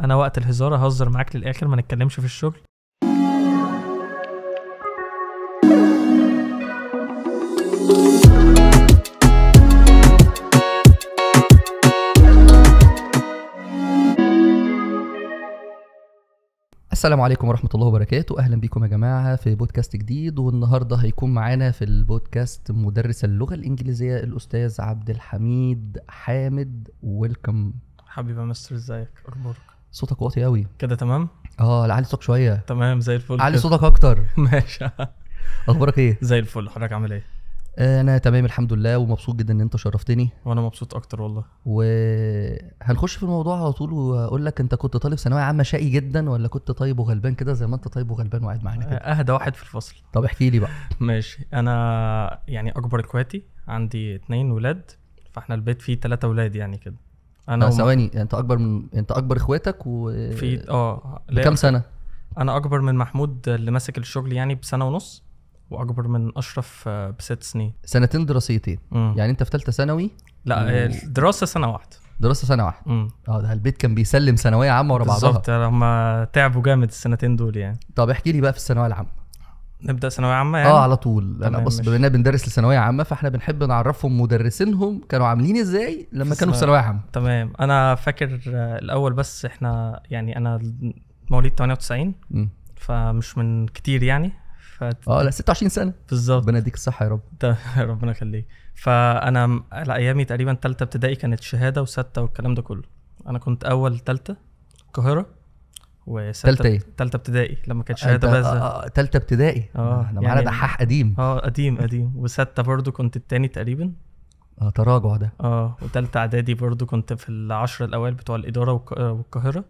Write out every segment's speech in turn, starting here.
انا وقت الهزار اهزر معاك للاخر ما نتكلمش في الشغل السلام عليكم ورحمة الله وبركاته أهلا بكم يا جماعة في بودكاست جديد والنهاردة هيكون معانا في البودكاست مدرس اللغة الإنجليزية الأستاذ عبد الحميد حامد ويلكم حبيبي مستر ازيك اخبارك صوتك واطي قوي كده تمام اه علي صوتك شويه تمام زي الفل علي صوتك اكتر ماشي اخبارك ايه زي الفل حضرتك عامل ايه آه، انا تمام الحمد لله ومبسوط جدا ان انت شرفتني وانا مبسوط اكتر والله وهنخش في الموضوع على طول واقول لك انت كنت طالب ثانويه عامه شقي جدا ولا كنت طيب وغلبان كده زي ما انت طيب وغلبان وقاعد معانا كده أه، اهدى واحد في الفصل طب احكي لي بقى ماشي انا يعني اكبر اخواتي عندي اتنين ولاد فاحنا البيت فيه ثلاثة ولاد يعني كده انا ثواني يعني انت اكبر من انت اكبر اخواتك و في اه كام سنه؟ انا اكبر من محمود اللي ماسك الشغل يعني بسنه ونص واكبر من اشرف آه، بست سنين سنتين دراسيتين مم. يعني انت في ثالثه ثانوي لا الدراسه آه، سنه واحده دراسه سنه واحده اه ده البيت كان بيسلم ثانويه عامه ورا بعضها بالظبط هم تعبوا جامد السنتين دول يعني طب احكي لي بقى في الثانويه العامه نبدا ثانويه عامه يعني اه على طول انا بص بما اننا بندرس لثانويه عامه فاحنا بنحب نعرفهم مدرسينهم كانوا عاملين ازاي لما كانوا في ثانويه عامه تمام انا فاكر الاول بس احنا يعني انا مواليد 98 م. فمش من كتير يعني فت... اه لا 26 سنه بالظبط ربنا يديك الصحه يا رب ربنا يخليك فانا على ايامي تقريبا ثالثه ابتدائي كانت شهاده وسته والكلام ده كله انا كنت اول ثالثه القاهره وثالثه ثالثه إيه؟ ابتدائي لما كانت آه، شهاده بارزه ثالثه آه، ابتدائي اه احنا آه، معانا يعني دحاح قديم اه قديم قديم وسته برضو كنت التاني تقريبا اه تراجع ده اه وثالثه اعدادي برضو كنت في العشر الاوائل بتوع الاداره والقاهره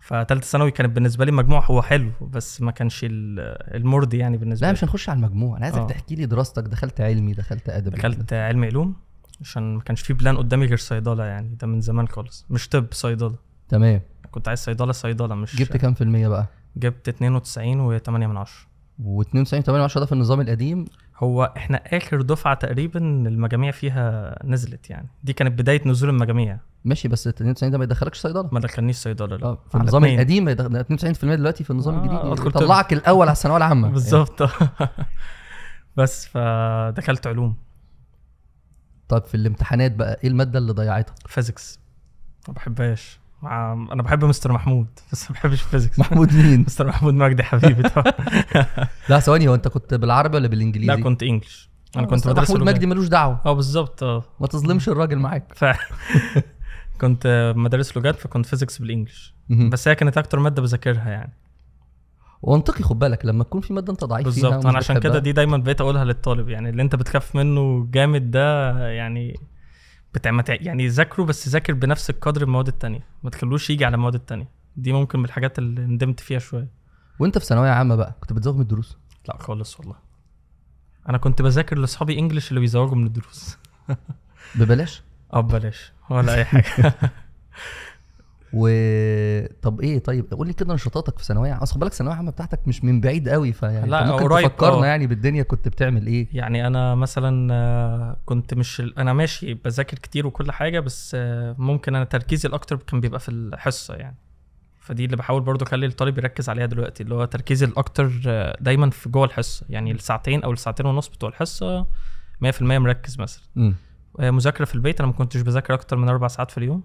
فتالتة ثانوي كانت بالنسبة لي المجموع هو حلو بس ما كانش المرضي يعني بالنسبة لي لا مش هنخش على المجموع أنا عايزك تحكي لي دراستك دخلت علمي دخلت أدبي دخلت علمي علوم عشان ما كانش في بلان قدامي غير صيدلة يعني ده من زمان خالص مش طب صيدلة تمام كنت عايز صيدله صيدله مش جبت كام في المية بقى؟ جبت 92 و8 من 10 و92 8 10 ده في النظام القديم هو احنا اخر دفعه تقريبا المجاميع فيها نزلت يعني دي كانت بدايه نزول المجاميع ماشي بس 92 ده ما يدخلكش صيدله ما دخلنيش صيدله لا اه، في النظام القديم 92% دلوقتي في النظام آه الجديد طلعك الاول على الثانويه العامه بالظبط بس فدخلت علوم طب في الامتحانات بقى ايه الماده اللي ضيعتها؟ فيزيكس ما بحبهاش انا بحب مستر محمود بس ما بحبش فيزيكس محمود مين؟ مستر محمود مجدي حبيبي لا ثواني هو انت كنت بالعربي ولا بالانجليزي؟ لا كنت انجلش انا كنت بدرس محمود مجدي ملوش دعوه اه بالظبط اه ما تظلمش الراجل معاك ف... كنت مدارس لغات فكنت فيزيكس بالانجلش بس هي كانت اكتر ماده بذاكرها يعني ومنطقي خد بالك لما تكون في ماده انت ضعيف بالظبط انا عشان كده دي دايما بقيت اقولها للطالب يعني اللي انت بتخاف منه جامد ده يعني بتاع يعني ذاكره بس ذاكر بنفس القدر المواد التانية ما تخلوش يجي على المواد التانية دي ممكن من الحاجات اللي ندمت فيها شويه وانت في ثانويه عامه بقى كنت بتزوغ من الدروس لا خالص والله انا كنت بذاكر لاصحابي انجلش اللي بيزوجوا من الدروس ببلاش اه ببلاش ولا اي حاجه وطب ايه طيب قول لي كده نشاطاتك في ثانويه عامه اصل بالك الثانويه العامه بتاعتك مش من بعيد قوي فيعني لا ممكن قريب تفكرنا آه. يعني بالدنيا كنت بتعمل ايه يعني انا مثلا آه، كنت مش انا ماشي بذاكر كتير وكل حاجه بس آه، ممكن انا تركيزي الاكتر كان بيبقى في الحصه يعني فدي اللي بحاول برضو اخلي الطالب يركز عليها دلوقتي اللي هو تركيزي الاكتر دايما في جوه الحصه يعني الساعتين او الساعتين ونص بتوع الحصه 100% مركز مثلا مذاكره في البيت انا ما كنتش بذاكر اكتر من اربع ساعات في اليوم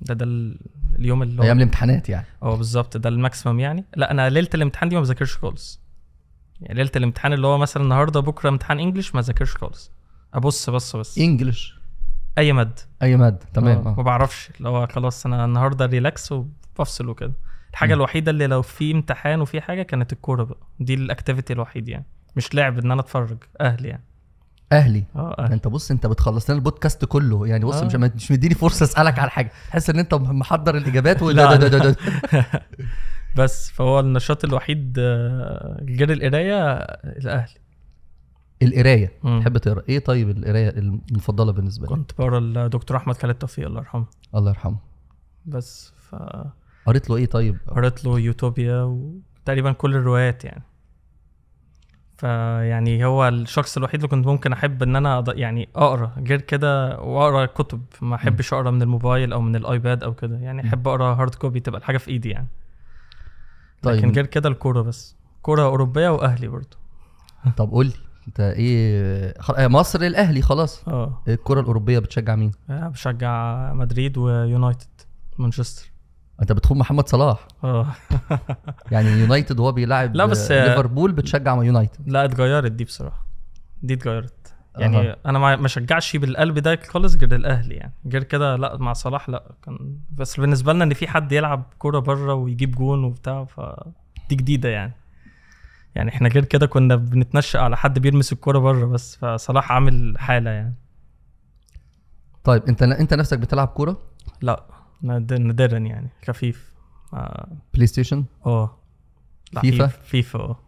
ده ده اليوم اللي هو ايام الامتحانات يعني اه بالظبط ده الماكسيمم يعني لا انا ليله الامتحان دي ما بذاكرش خالص يعني ليله الامتحان اللي هو مثلا النهارده بكره امتحان انجلش ما ذاكرش خالص ابص بص بس انجلش اي ماده اي ماده تمام اه، ما أه. بعرفش اللي هو خلاص انا النهارده ريلاكس وبفصل وكده الحاجه م. الوحيده اللي لو في امتحان وفي حاجه كانت الكوره بقى دي الاكتيفيتي الوحيد يعني مش لعب ان انا اتفرج اهلي يعني اهلي اه انت بص انت بتخلص لنا البودكاست كله يعني بص آه. مش مش مديني فرصه اسالك على حاجه تحس ان انت محضر الاجابات ولا لا ده ده ده ده. بس فهو النشاط الوحيد آه، غير القرايه الاهلي القرايه تحب تقرا ايه طيب القرايه المفضله بالنسبه لك كنت بقرا الدكتور احمد خالد توفيق الله يرحمه الله يرحمه بس ف قريت له ايه طيب قريت له يوتوبيا وتقريبا كل الروايات يعني فيعني هو الشخص الوحيد اللي كنت ممكن احب ان انا يعني اقرا غير كده واقرا كتب ما احبش اقرا من الموبايل او من الايباد او كده يعني احب اقرا هارد كوبي تبقى الحاجه في ايدي يعني طيب لكن غير كده الكوره بس كوره اوروبيه واهلي برضه طب قول لي انت ايه آه، مصر الاهلي خلاص اه الكوره الاوروبيه بتشجع مين؟ آه، بشجع مدريد ويونايتد مانشستر انت بتخون محمد صلاح اه يعني يونايتد وهو بيلعب لا بس ليفربول بتشجع يونايتد لا اتغيرت دي بصراحه دي اتغيرت يعني أه. انا ما شجعش بالقلب ده خالص غير الاهلي يعني غير كده لا مع صلاح لا كان بس بالنسبه لنا ان في حد يلعب كوره بره ويجيب جون وبتاع فدي جديده يعني يعني احنا غير كده كنا بنتنشأ على حد بيرمس الكوره بره بس فصلاح عامل حاله يعني طيب انت انت نفسك بتلعب كوره؟ لا نادرا يعني خفيف آه. بلاي ستيشن اه فيفا فيفا اه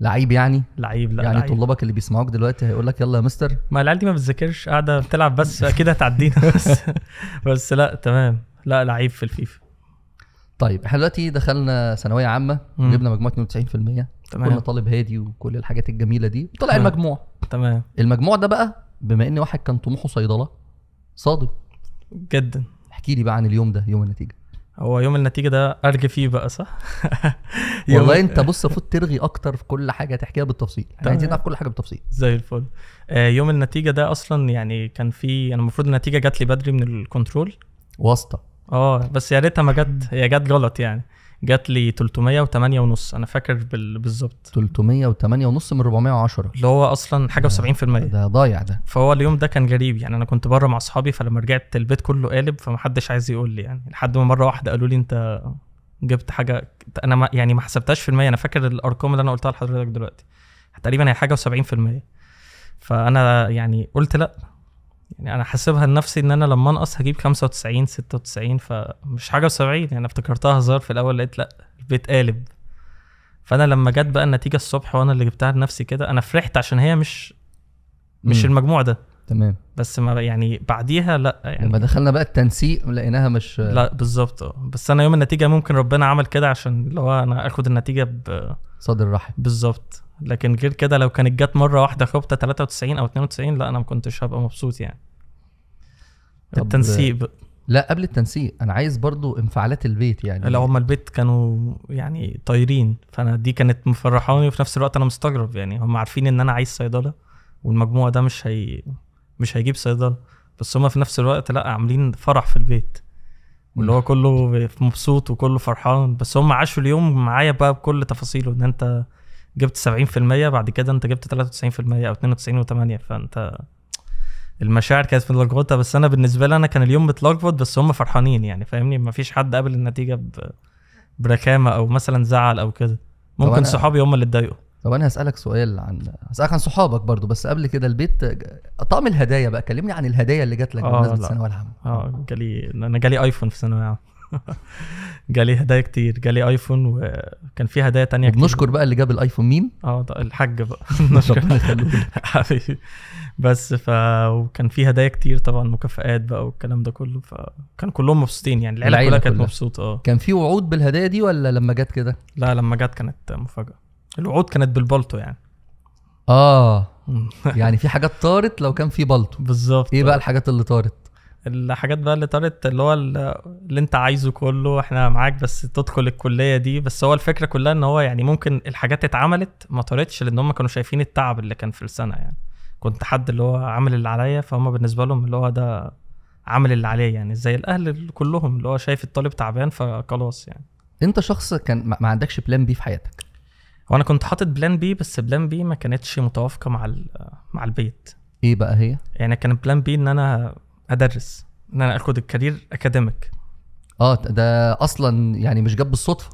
لعيب يعني لعيب لا يعني لعيب. طلابك اللي بيسمعوك دلوقتي هيقول لك يلا يا مستر ما العيال دي ما بتذاكرش قاعده بتلعب بس اكيد هتعدينا بس بس لا تمام لا لعيب في الفيفا طيب احنا دلوقتي دخلنا ثانويه عامه جبنا مجموع 92% تمام كنا طالب هادي وكل الحاجات الجميله دي طلع تمام. المجموع تمام المجموع ده بقى بما ان واحد كان طموحه صيدله صادم جدا احكي لي بقى عن اليوم ده يوم النتيجه هو يوم النتيجه ده ارجي فيه بقى صح والله انت بص المفروض ترغي اكتر في كل حاجه تحكيها بالتفصيل احنا عايزين نعرف كل حاجه بالتفصيل زي الفل آه يوم النتيجه ده اصلا يعني كان في انا المفروض النتيجه جات لي بدري من الكنترول واسطه اه بس يا ريتها ما جت هي جت غلط يعني جات لي 308 ونص انا فاكر بالظبط 308 ونص من 410 اللي هو اصلا حاجه و70% ده ضايع ده فهو اليوم ده كان غريب يعني انا كنت بره مع اصحابي فلما رجعت البيت كله قالب فمحدش عايز يقول لي يعني لحد ما مره واحده قالوا لي انت جبت حاجه انا ما يعني ما حسبتهاش في المية انا فاكر الارقام اللي انا قلتها لحضرتك دلوقتي تقريبا هي حاجه و70% فانا يعني قلت لا يعني انا حاسبها لنفسي ان انا لما انقص هجيب 95 96 فمش حاجه و70 يعني افتكرتها هزار في الاول لقيت لا البيت قالب فانا لما جت بقى النتيجه الصبح وانا اللي جبتها لنفسي كده انا فرحت عشان هي مش مش مم. المجموع ده تمام بس ما يعني بعديها لا يعني لما دخلنا بقى التنسيق لقيناها مش لا بالظبط اه بس انا يوم النتيجه ممكن ربنا عمل كده عشان اللي هو انا اخد النتيجه ب صدر رحم بالظبط لكن غير كده لو كانت جت مره واحده خبطه 93 او 92 لا انا ما كنتش هبقى مبسوط يعني التنسيق لا قبل التنسيق انا عايز برضو انفعالات البيت يعني لا هم البيت كانوا يعني طايرين فانا دي كانت مفرحاني وفي نفس الوقت انا مستغرب يعني هم عارفين ان انا عايز صيدله والمجموعه ده مش هي مش هيجيب صيدله بس هم في نفس الوقت لا عاملين فرح في البيت واللي هو كله مبسوط وكله فرحان بس هم عاشوا اليوم معايا بقى بكل تفاصيله ان انت جبت 70% بعد كده انت جبت 93% او 92 و8 فانت المشاعر كانت متلخبطه بس انا بالنسبه لي انا كان اليوم متلخبط بس هم فرحانين يعني فاهمني ما فيش حد قابل النتيجه بركامه او مثلا زعل او كده ممكن صحابي هم اللي اتضايقوا طب انا هسالك سؤال عن هسالك عن صحابك برضو بس قبل كده البيت طقم الهدايا بقى كلمني عن الهدايا اللي جات لك آه، بالنسبه للثانويه العامه اه جالي انا جالي ايفون في ثانويه عامه جالي هدايا كتير جالي ايفون وكان في هدايا تانية كتير بنشكر بقى اللي جاب الايفون مين اه الحاج بقى نشكر بس ف وكان في هدايا كتير طبعا مكافئات بقى والكلام ده كله فكان كلهم مبسوطين يعني العيله, العيلة كلها كانت مبسوطه اه كان في وعود بالهدايا دي ولا لما جت كده لا لما جت كانت مفاجاه الوعود كانت بالبلطو يعني اه يعني في حاجات طارت لو كان في بلطو بالظبط ايه بقى الحاجات اللي طارت الحاجات بقى اللي طارت اللي هو اللي انت عايزه كله احنا معاك بس تدخل الكليه دي بس هو الفكره كلها ان هو يعني ممكن الحاجات اتعملت ما طارتش لان هم كانوا شايفين التعب اللي كان في السنه يعني كنت حد اللي هو عامل اللي عليا فهم بالنسبه لهم اللي هو ده عامل اللي عليه يعني زي الاهل كلهم اللي هو شايف الطالب تعبان فخلاص يعني انت شخص كان ما عندكش بلان بي في حياتك وانا كنت حاطط بلان بي بس بلان بي ما كانتش متوافقه مع مع البيت ايه بقى هي يعني كان بلان بي ان انا ادرس ان انا اخد الكارير اكاديميك اه ده اصلا يعني مش جاب بالصدفه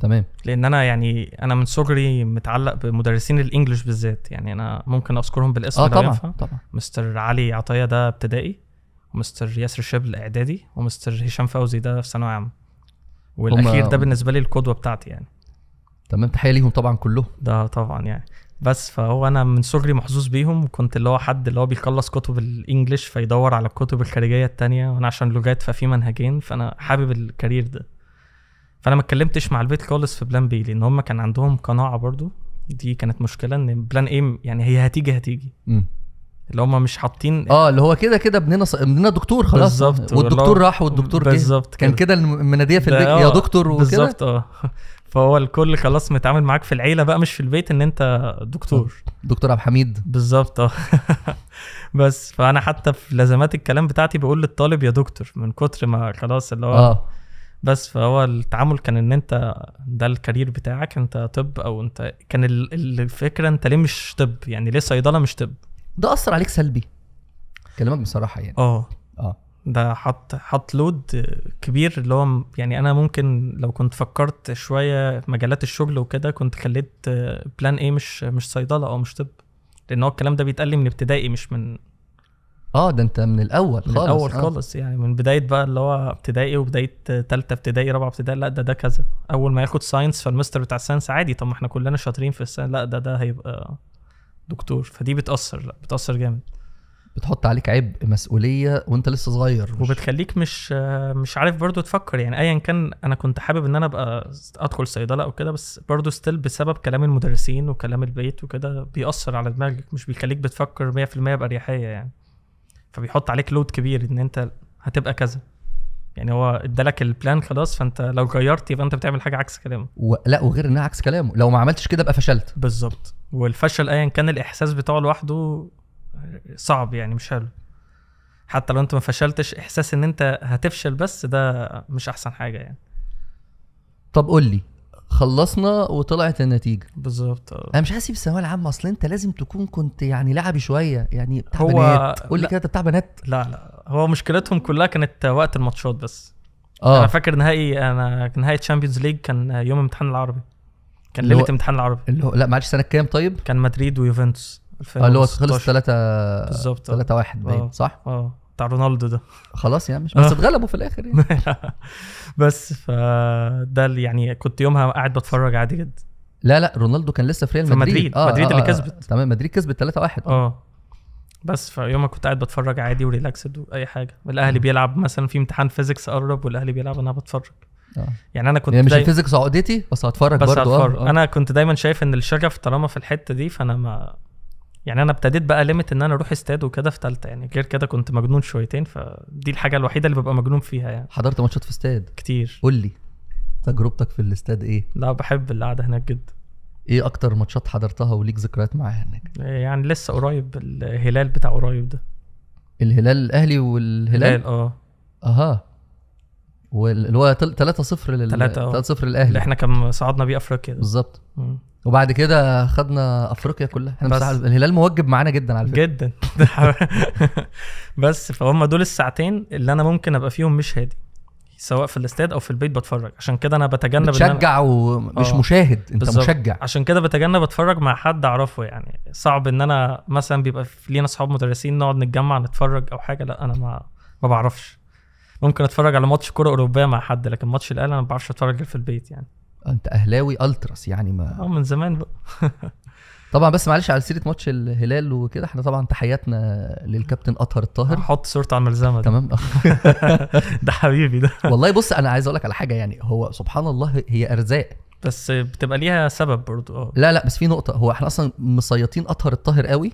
تمام لان انا يعني انا من صغري متعلق بمدرسين الانجليش بالذات يعني انا ممكن اذكرهم بالاسم اه طبعا طبعا مستر علي عطيه ده ابتدائي ومستر ياسر شبل اعدادي ومستر هشام فوزي ده في ثانوي عام والاخير ده بالنسبه لي القدوه بتاعتي يعني تمام تحيه ليهم طبعا كلهم ده طبعا يعني بس فهو انا من صغري محظوظ بيهم وكنت اللي هو حد اللي هو بيخلص كتب الانجليش فيدور على الكتب الخارجيه التانية وانا عشان لغات ففي منهجين فانا حابب الكارير ده فانا ما اتكلمتش مع البيت خالص في بلان بي لان هم كان عندهم قناعه برضو دي كانت مشكله ان بلان ايه يعني هي هتيجي هتيجي م. اللي هم مش حاطين اه اللي هو كده كده ابننا ص... ابننا دكتور خلاص بالظبط والدكتور راح والدكتور جه بالظبط كان كده المناديه في البيت يا آه، دكتور وكده بالظبط اه فهو الكل خلاص متعامل معاك في العيله بقى مش في البيت ان انت دكتور آه، دكتور عبد الحميد بالظبط اه بس فانا حتى في لازمات الكلام بتاعتي بقول للطالب يا دكتور من كتر ما خلاص اللي هو آه. بس فهو التعامل كان ان انت ده الكارير بتاعك انت طب او انت كان الفكره انت ليه مش طب يعني ليه صيدله مش طب ده اثر عليك سلبي كلامك بصراحه يعني اه اه ده حط حط لود كبير اللي هو يعني انا ممكن لو كنت فكرت شويه مجالات الشغل وكده كنت خليت بلان ايه مش مش صيدله او مش طب لان هو الكلام ده بيتقال لي من ابتدائي مش من اه ده انت من الاول من خالص الاول آه. خالص يعني من بدايه بقى اللي هو ابتدائي وبدايه ثالثه ابتدائي رابعه ابتدائي لا ده ده كذا اول ما ياخد ساينس فالمستر بتاع الساينس عادي طب ما احنا كلنا شاطرين في الساينس لا ده ده هيبقى دكتور فدي بتاثر لا بتاثر جامد بتحط عليك عبء مسؤوليه وانت لسه صغير وبتخليك مش مش عارف برضو تفكر يعني ايا كان انا كنت حابب ان انا ابقى ادخل صيدله او كده بس برضو ستيل بسبب كلام المدرسين وكلام البيت وكده بيأثر على دماغك مش بيخليك بتفكر 100% باريحيه يعني فبيحط عليك لود كبير ان انت هتبقى كذا يعني هو ادالك البلان خلاص فانت لو غيرت يبقى انت بتعمل حاجه عكس كلامه و... لا وغير انها عكس كلامه لو ما عملتش كده يبقى فشلت بالظبط والفشل ايا كان الاحساس بتاعه لوحده صعب يعني مش حلو حتى لو انت ما فشلتش احساس ان انت هتفشل بس ده مش احسن حاجه يعني طب قول لي خلصنا وطلعت النتيجه بالظبط اه. انا مش حاسس الثانويه العامه اصل انت لازم تكون كنت يعني لعبي شويه يعني بتاع هو... بنات قول لي كده بتاع بنات لا لا هو مشكلتهم كلها كانت وقت الماتشات بس اه انا فاكر نهائي انا نهائي تشامبيونز ليج كان يوم امتحان العربي كان ليله امتحان العربي اللي هو لا معلش سنه كام طيب كان مدريد ويوفنتوس اه، اللي هو خلص 3 بالظبط 3 1 باين اه، صح؟ اه بتاع رونالدو ده خلاص يعني مش اه. بس اتغلبوا في الاخر يعني بس فده اللي يعني كنت يومها قاعد بتفرج عادي جدا لا لا رونالدو كان لسه في ريال مدريد مدريد آه مدريد آه اللي كسبت تمام مدريد كسبت 3 1 اه بس فيومها كنت قاعد بتفرج عادي وريلاكسد واي حاجه والاهلي بيلعب مثلا في امتحان فيزيكس قرب والاهلي بيلعب انا بتفرج آه. يعني انا كنت يعني مش داي... الفيزيكس عقدتي بس هتفرج بس برضه هتفرج. آه. انا كنت دايما شايف ان الشغف طالما في الحته دي فانا ما يعني انا ابتديت بقى ليميت ان انا اروح استاد وكده في ثالثه يعني غير كده كنت مجنون شويتين فدي الحاجه الوحيده اللي ببقى مجنون فيها يعني حضرت ماتشات في استاد كتير قول لي تجربتك في الاستاد ايه لا بحب القعده هناك جدا ايه اكتر ماتشات حضرتها وليك ذكريات معاها هناك يعني لسه قريب الهلال بتاع قريب ده الهلال الاهلي والهلال اه اها واللي هو 3 0 لل 3 0 آه. للاهلي اللي احنا كان صعدنا بيه افريقيا بالظبط وبعد كده خدنا افريقيا كلها احنا بس الهلال موجب معانا جدا على فكره جدا بس فهم دول الساعتين اللي انا ممكن ابقى فيهم مش هادي سواء في الاستاد او في البيت بتفرج عشان كده انا بتجنب بتشجع إن أنا... ومش آه. مشاهد انت بالزبط. مشجع عشان كده بتجنب اتفرج مع حد اعرفه يعني صعب ان انا مثلا بيبقى لينا اصحاب مدرسين نقعد نتجمع نتفرج او حاجه لا انا ما ما بعرفش ممكن اتفرج على ماتش كوره اوروبيه مع حد لكن ماتش الاهلي انا ما بعرفش اتفرج في البيت يعني انت اهلاوي التراس يعني ما اه من زمان بقى طبعا بس معلش على سيره ماتش الهلال وكده احنا طبعا تحياتنا للكابتن اطهر الطاهر هحط صورته على الملزمه تمام ده حبيبي ده والله بص انا عايز اقول لك على حاجه يعني هو سبحان الله هي ارزاق بس بتبقى ليها سبب برضو اه لا لا بس في نقطه هو احنا اصلا مسيطين اطهر الطاهر قوي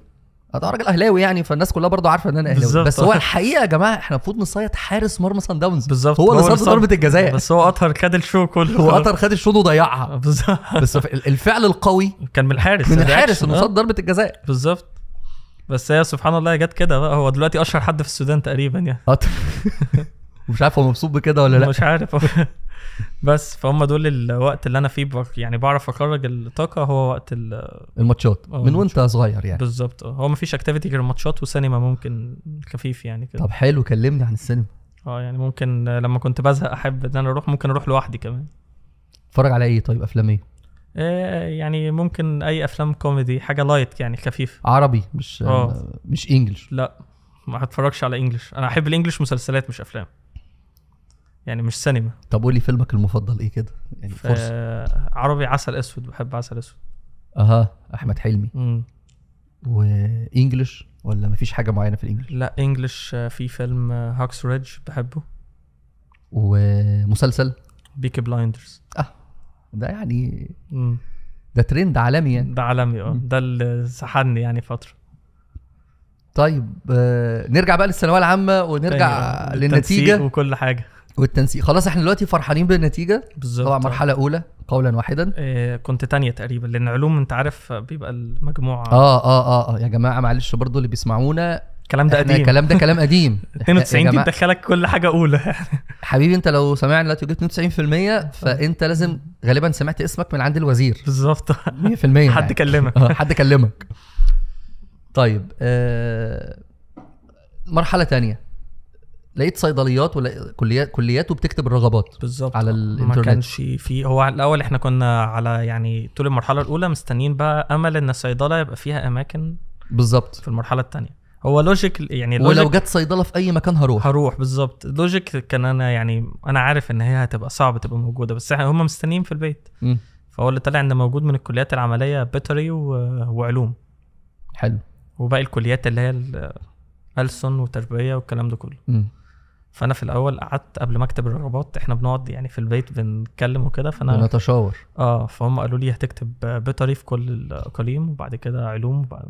انا راجل اهلاوي يعني فالناس كلها برضه عارفه ان انا اهلاوي بس هو الحقيقه يا جماعه احنا المفروض نصيط حارس مرمى سان داونز بالظبط هو اللي صد ضربه الجزاء بس هو اطهر خد الشو كله هو اطهر خد الشوط وضيعها بالظبط بس الفعل القوي كان من الحارس من الحارس انه صد ضربه الجزاء بالظبط بس هي سبحان الله جت كده بقى هو دلوقتي اشهر حد في السودان تقريبا يعني مش عارف هو مبسوط بكده ولا لا مش عارف بس فهم دول الوقت اللي انا فيه بق... يعني بعرف اخرج الطاقه هو وقت الماتشات آه، من وانت صغير يعني بالظبط آه، هو مفيش اكتيفيتي غير ماتشات وسينما ممكن خفيف يعني كده طب حلو كلمني عن السينما اه يعني ممكن لما كنت بزهق احب ان انا اروح ممكن اروح لوحدي كمان اتفرج على ايه طيب افلام ايه آه، يعني ممكن اي افلام كوميدي حاجه لايت يعني خفيف عربي مش أوه. مش انجلش لا ما هتفرجش على انجلش انا احب الانجلش مسلسلات مش افلام يعني مش سينما طب قول لي فيلمك المفضل ايه كده يعني فرصه عربي عسل اسود بحب عسل اسود اها احمد حلمي امم وانجلش ولا مفيش حاجه معينه في الانجلش لا انجلش آه، في فيلم آه، هاكس ريدج بحبه ومسلسل بيكي بلايندرز اه ده يعني امم ده ترند عالمي يعني ده عالمي اه ده اللي سحني يعني فتره طيب آه نرجع بقى للثانويه العامه ونرجع آه، للنتيجه وكل حاجه والتنسيق خلاص احنا دلوقتي فرحانين بالنتيجه بالظبط طبعا مرحله اولى قولا واحدا إيه كنت تانية تقريبا لان علوم انت عارف بيبقى المجموعه اه اه اه, آه،, آه. يا جماعه معلش برضو اللي بيسمعونا الكلام ده قديم الكلام ده كلام قديم 92 دي بتدخلك كل حاجه اولى حبيبي انت لو سمعنا دلوقتي وجبت 92% آه. فانت لازم غالبا سمعت اسمك من عند الوزير بالظبط 100% يعني. حد كلمك حد كلمك طيب آه مرحله تانية لقيت صيدليات ولا كليات كليات وبتكتب الرغبات بالظبط على الانترنت ما كانش في هو الاول احنا كنا على يعني طول المرحله الاولى مستنيين بقى امل ان الصيدله يبقى فيها اماكن بالظبط في المرحله الثانيه هو لوجيك يعني لوجيك ولو جت صيدله في اي مكان هروح هروح بالظبط لوجيك كان انا يعني انا عارف ان هي هتبقى صعب تبقى موجوده بس احنا هم مستنيين في البيت م. فهو اللي طلع ان موجود من الكليات العمليه بيتري وعلوم حلو وباقي الكليات اللي هي السن وتربيه والكلام ده كله م. فانا في الاول قعدت قبل مكتب الرغبات احنا بنقعد يعني في البيت بنتكلم وكده فانا بنتشاور اه فهم قالوا لي هتكتب بيطري في كل الاقاليم وبعد كده علوم وبعد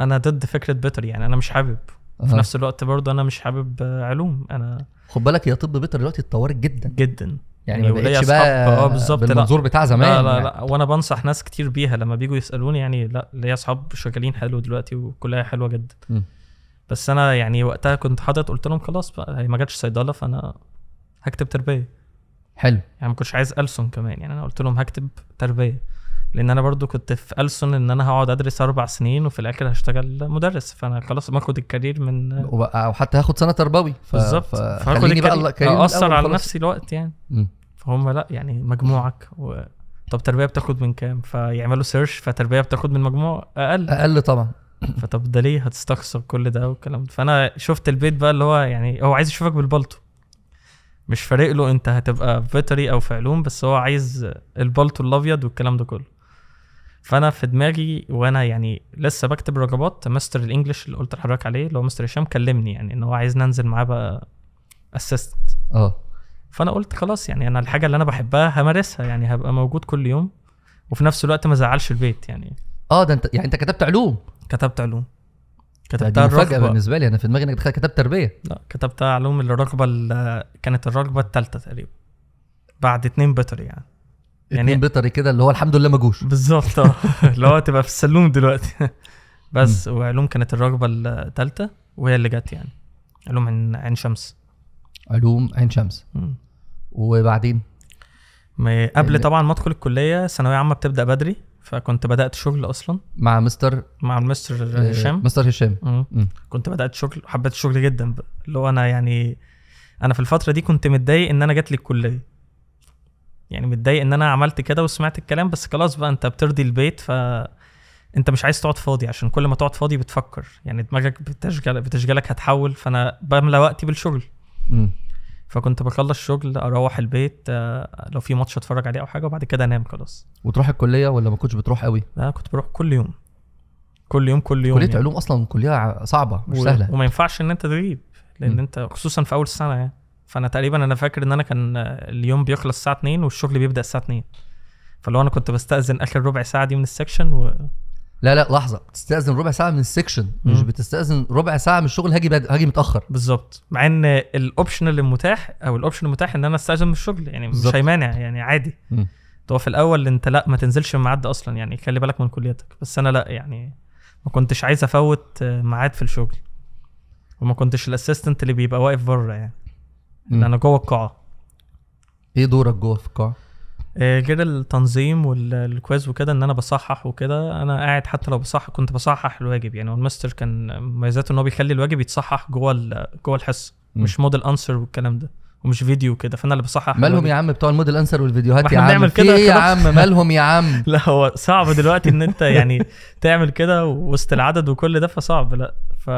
انا ضد فكره بيطري يعني انا مش حابب أه. في نفس الوقت برضه انا مش حابب علوم انا خد بالك يا طب بيطري دلوقتي اتطورت جدا جدا يعني, يعني ما بقتش بقى اه, آه، بالظبط بالمنظور بتاع زمان لا لا, يعني. لا وانا بنصح ناس كتير بيها لما بيجوا يسالوني يعني لا ليا اصحاب شغالين حلو دلوقتي وكلها حلوه جدا م. بس انا يعني وقتها كنت حاطط قلت لهم خلاص بقى هي ما جاتش صيدله فانا هكتب تربيه حلو يعني ما كنتش عايز ألسن كمان يعني انا قلت لهم هكتب تربيه لان انا برضو كنت في ألسن ان انا هقعد ادرس اربع سنين وفي الاخر هشتغل مدرس فانا خلاص باخد الكارير من او حتى هاخد سنه تربوي ف... بالظبط فخليني بقى الكارير اثر على نفسي الوقت يعني م. فهم لا يعني مجموعك و... طب تربيه بتاخد من كام فيعملوا سيرش فتربيه بتاخد من مجموع اقل اقل طبعا فطب ده ليه هتستخسر كل ده والكلام ده فانا شفت البيت بقى اللي هو يعني هو عايز يشوفك بالبلطو مش فارق له انت هتبقى فيتري او في علوم بس هو عايز البلطو الابيض والكلام ده كله فانا في دماغي وانا يعني لسه بكتب رغبات مستر الانجليش اللي قلت لحضرتك عليه اللي هو مستر هشام كلمني يعني ان هو عايز ننزل معاه بقى اسيستنت اه فانا قلت خلاص يعني انا الحاجه اللي انا بحبها همارسها يعني هبقى موجود كل يوم وفي نفس الوقت ما ازعلش البيت يعني اه ده انت يعني انت كتبت علوم كتبت علوم كتبت فجأة بالنسبة لي أنا في دماغي إنك دخلت كتبت تربية لا كتبت علوم الرغبة كانت الرغبة الثالثة تقريبا بعد اتنين بيطري يعني يعني بيطري كده اللي هو الحمد لله ما جوش بالظبط اه اللي هو تبقى في السلوم دلوقتي بس وعلوم كانت الرغبة الثالثة وهي اللي جت يعني علوم عين شمس علوم عين شمس م. وبعدين ما قبل طبعا ما ادخل الكليه ثانويه عامه بتبدا بدري فكنت بدات شغل اصلا مع مستر مع المستر آه، هشام مستر هشام مم. كنت بدات شغل حبيت الشغل جدا اللي هو انا يعني انا في الفتره دي كنت متضايق ان انا جات لي الكليه يعني متضايق ان انا عملت كده وسمعت الكلام بس خلاص بقى انت بترضي البيت ف انت مش عايز تقعد فاضي عشان كل ما تقعد فاضي بتفكر يعني دماغك بتشغل بتشغلك هتحول فانا بملى وقتي بالشغل مم. فكنت بخلص شغل اروح البيت آه، لو في ماتش اتفرج عليه او حاجه وبعد كده انام خلاص وتروح الكليه ولا ما كنتش بتروح قوي لا كنت بروح كل يوم كل يوم كل يوم كليه يعني. علوم اصلا كليه صعبه مش و... سهله وما ينفعش ان انت تغيب لان م. انت خصوصا في اول السنه يعني فانا تقريبا انا فاكر ان انا كان اليوم بيخلص الساعه 2 والشغل بيبدا الساعه 2 فلو انا كنت بستاذن اخر ربع ساعه دي من السكشن و... لا لا لحظه بتستاذن ربع ساعه من السكشن مش بتستاذن ربع ساعه من الشغل هاجي بد... هاجي متاخر بالظبط مع ان الاوبشن المتاح او الاوبشن المتاح ان انا استاذن من الشغل يعني بالزبط. مش هيمانع يعني عادي هو في الاول انت لا ما تنزلش الميعاد اصلا يعني خلي بالك من كليتك بس انا لا يعني ما كنتش عايز افوت ميعاد في الشغل وما كنتش الاسيستنت اللي بيبقى واقف بره يعني انا جوه القاعه ايه دورك جوه في القاعه آه، غير التنظيم والكويز وكده ان انا بصحح وكده انا قاعد حتى لو بصحح كنت بصحح الواجب يعني والماستر كان مميزاته ان هو بيخلي الواجب يتصحح جوه جوه الحصه مش موديل انسر والكلام ده ومش فيديو كده فانا اللي بصحح مالهم يا عم بتوع الموديل انسر والفيديوهات يا عم في ايه يا عم مالهم يا عم لا هو صعب دلوقتي ان انت يعني تعمل كده وسط العدد وكل ده فصعب لا ف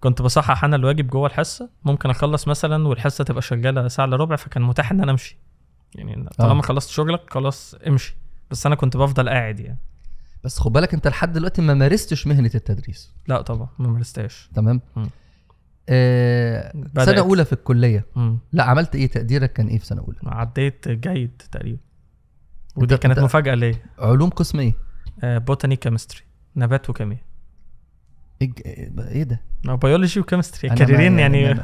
كنت بصحح انا الواجب جوه الحصه ممكن اخلص مثلا والحصه تبقى شغاله ساعه الا ربع فكان متاح ان انا امشي يعني آه. طالما آه. خلصت شغلك خلاص امشي بس انا كنت بفضل قاعد يعني بس خد بالك انت لحد دلوقتي ما مارستش مهنه التدريس لا طبعا ما مارستهاش تمام آه بدأت. سنه اولى في الكليه م. لا عملت ايه تقديرك كان ايه في سنه اولى عديت جيد تقريبا ودي كانت مفاجاه ليا علوم قسم ايه آه بوتاني كيمستري نبات وكيمياء إيه, ايه ده؟ بيولوجي وكيمستري كاريرين يعني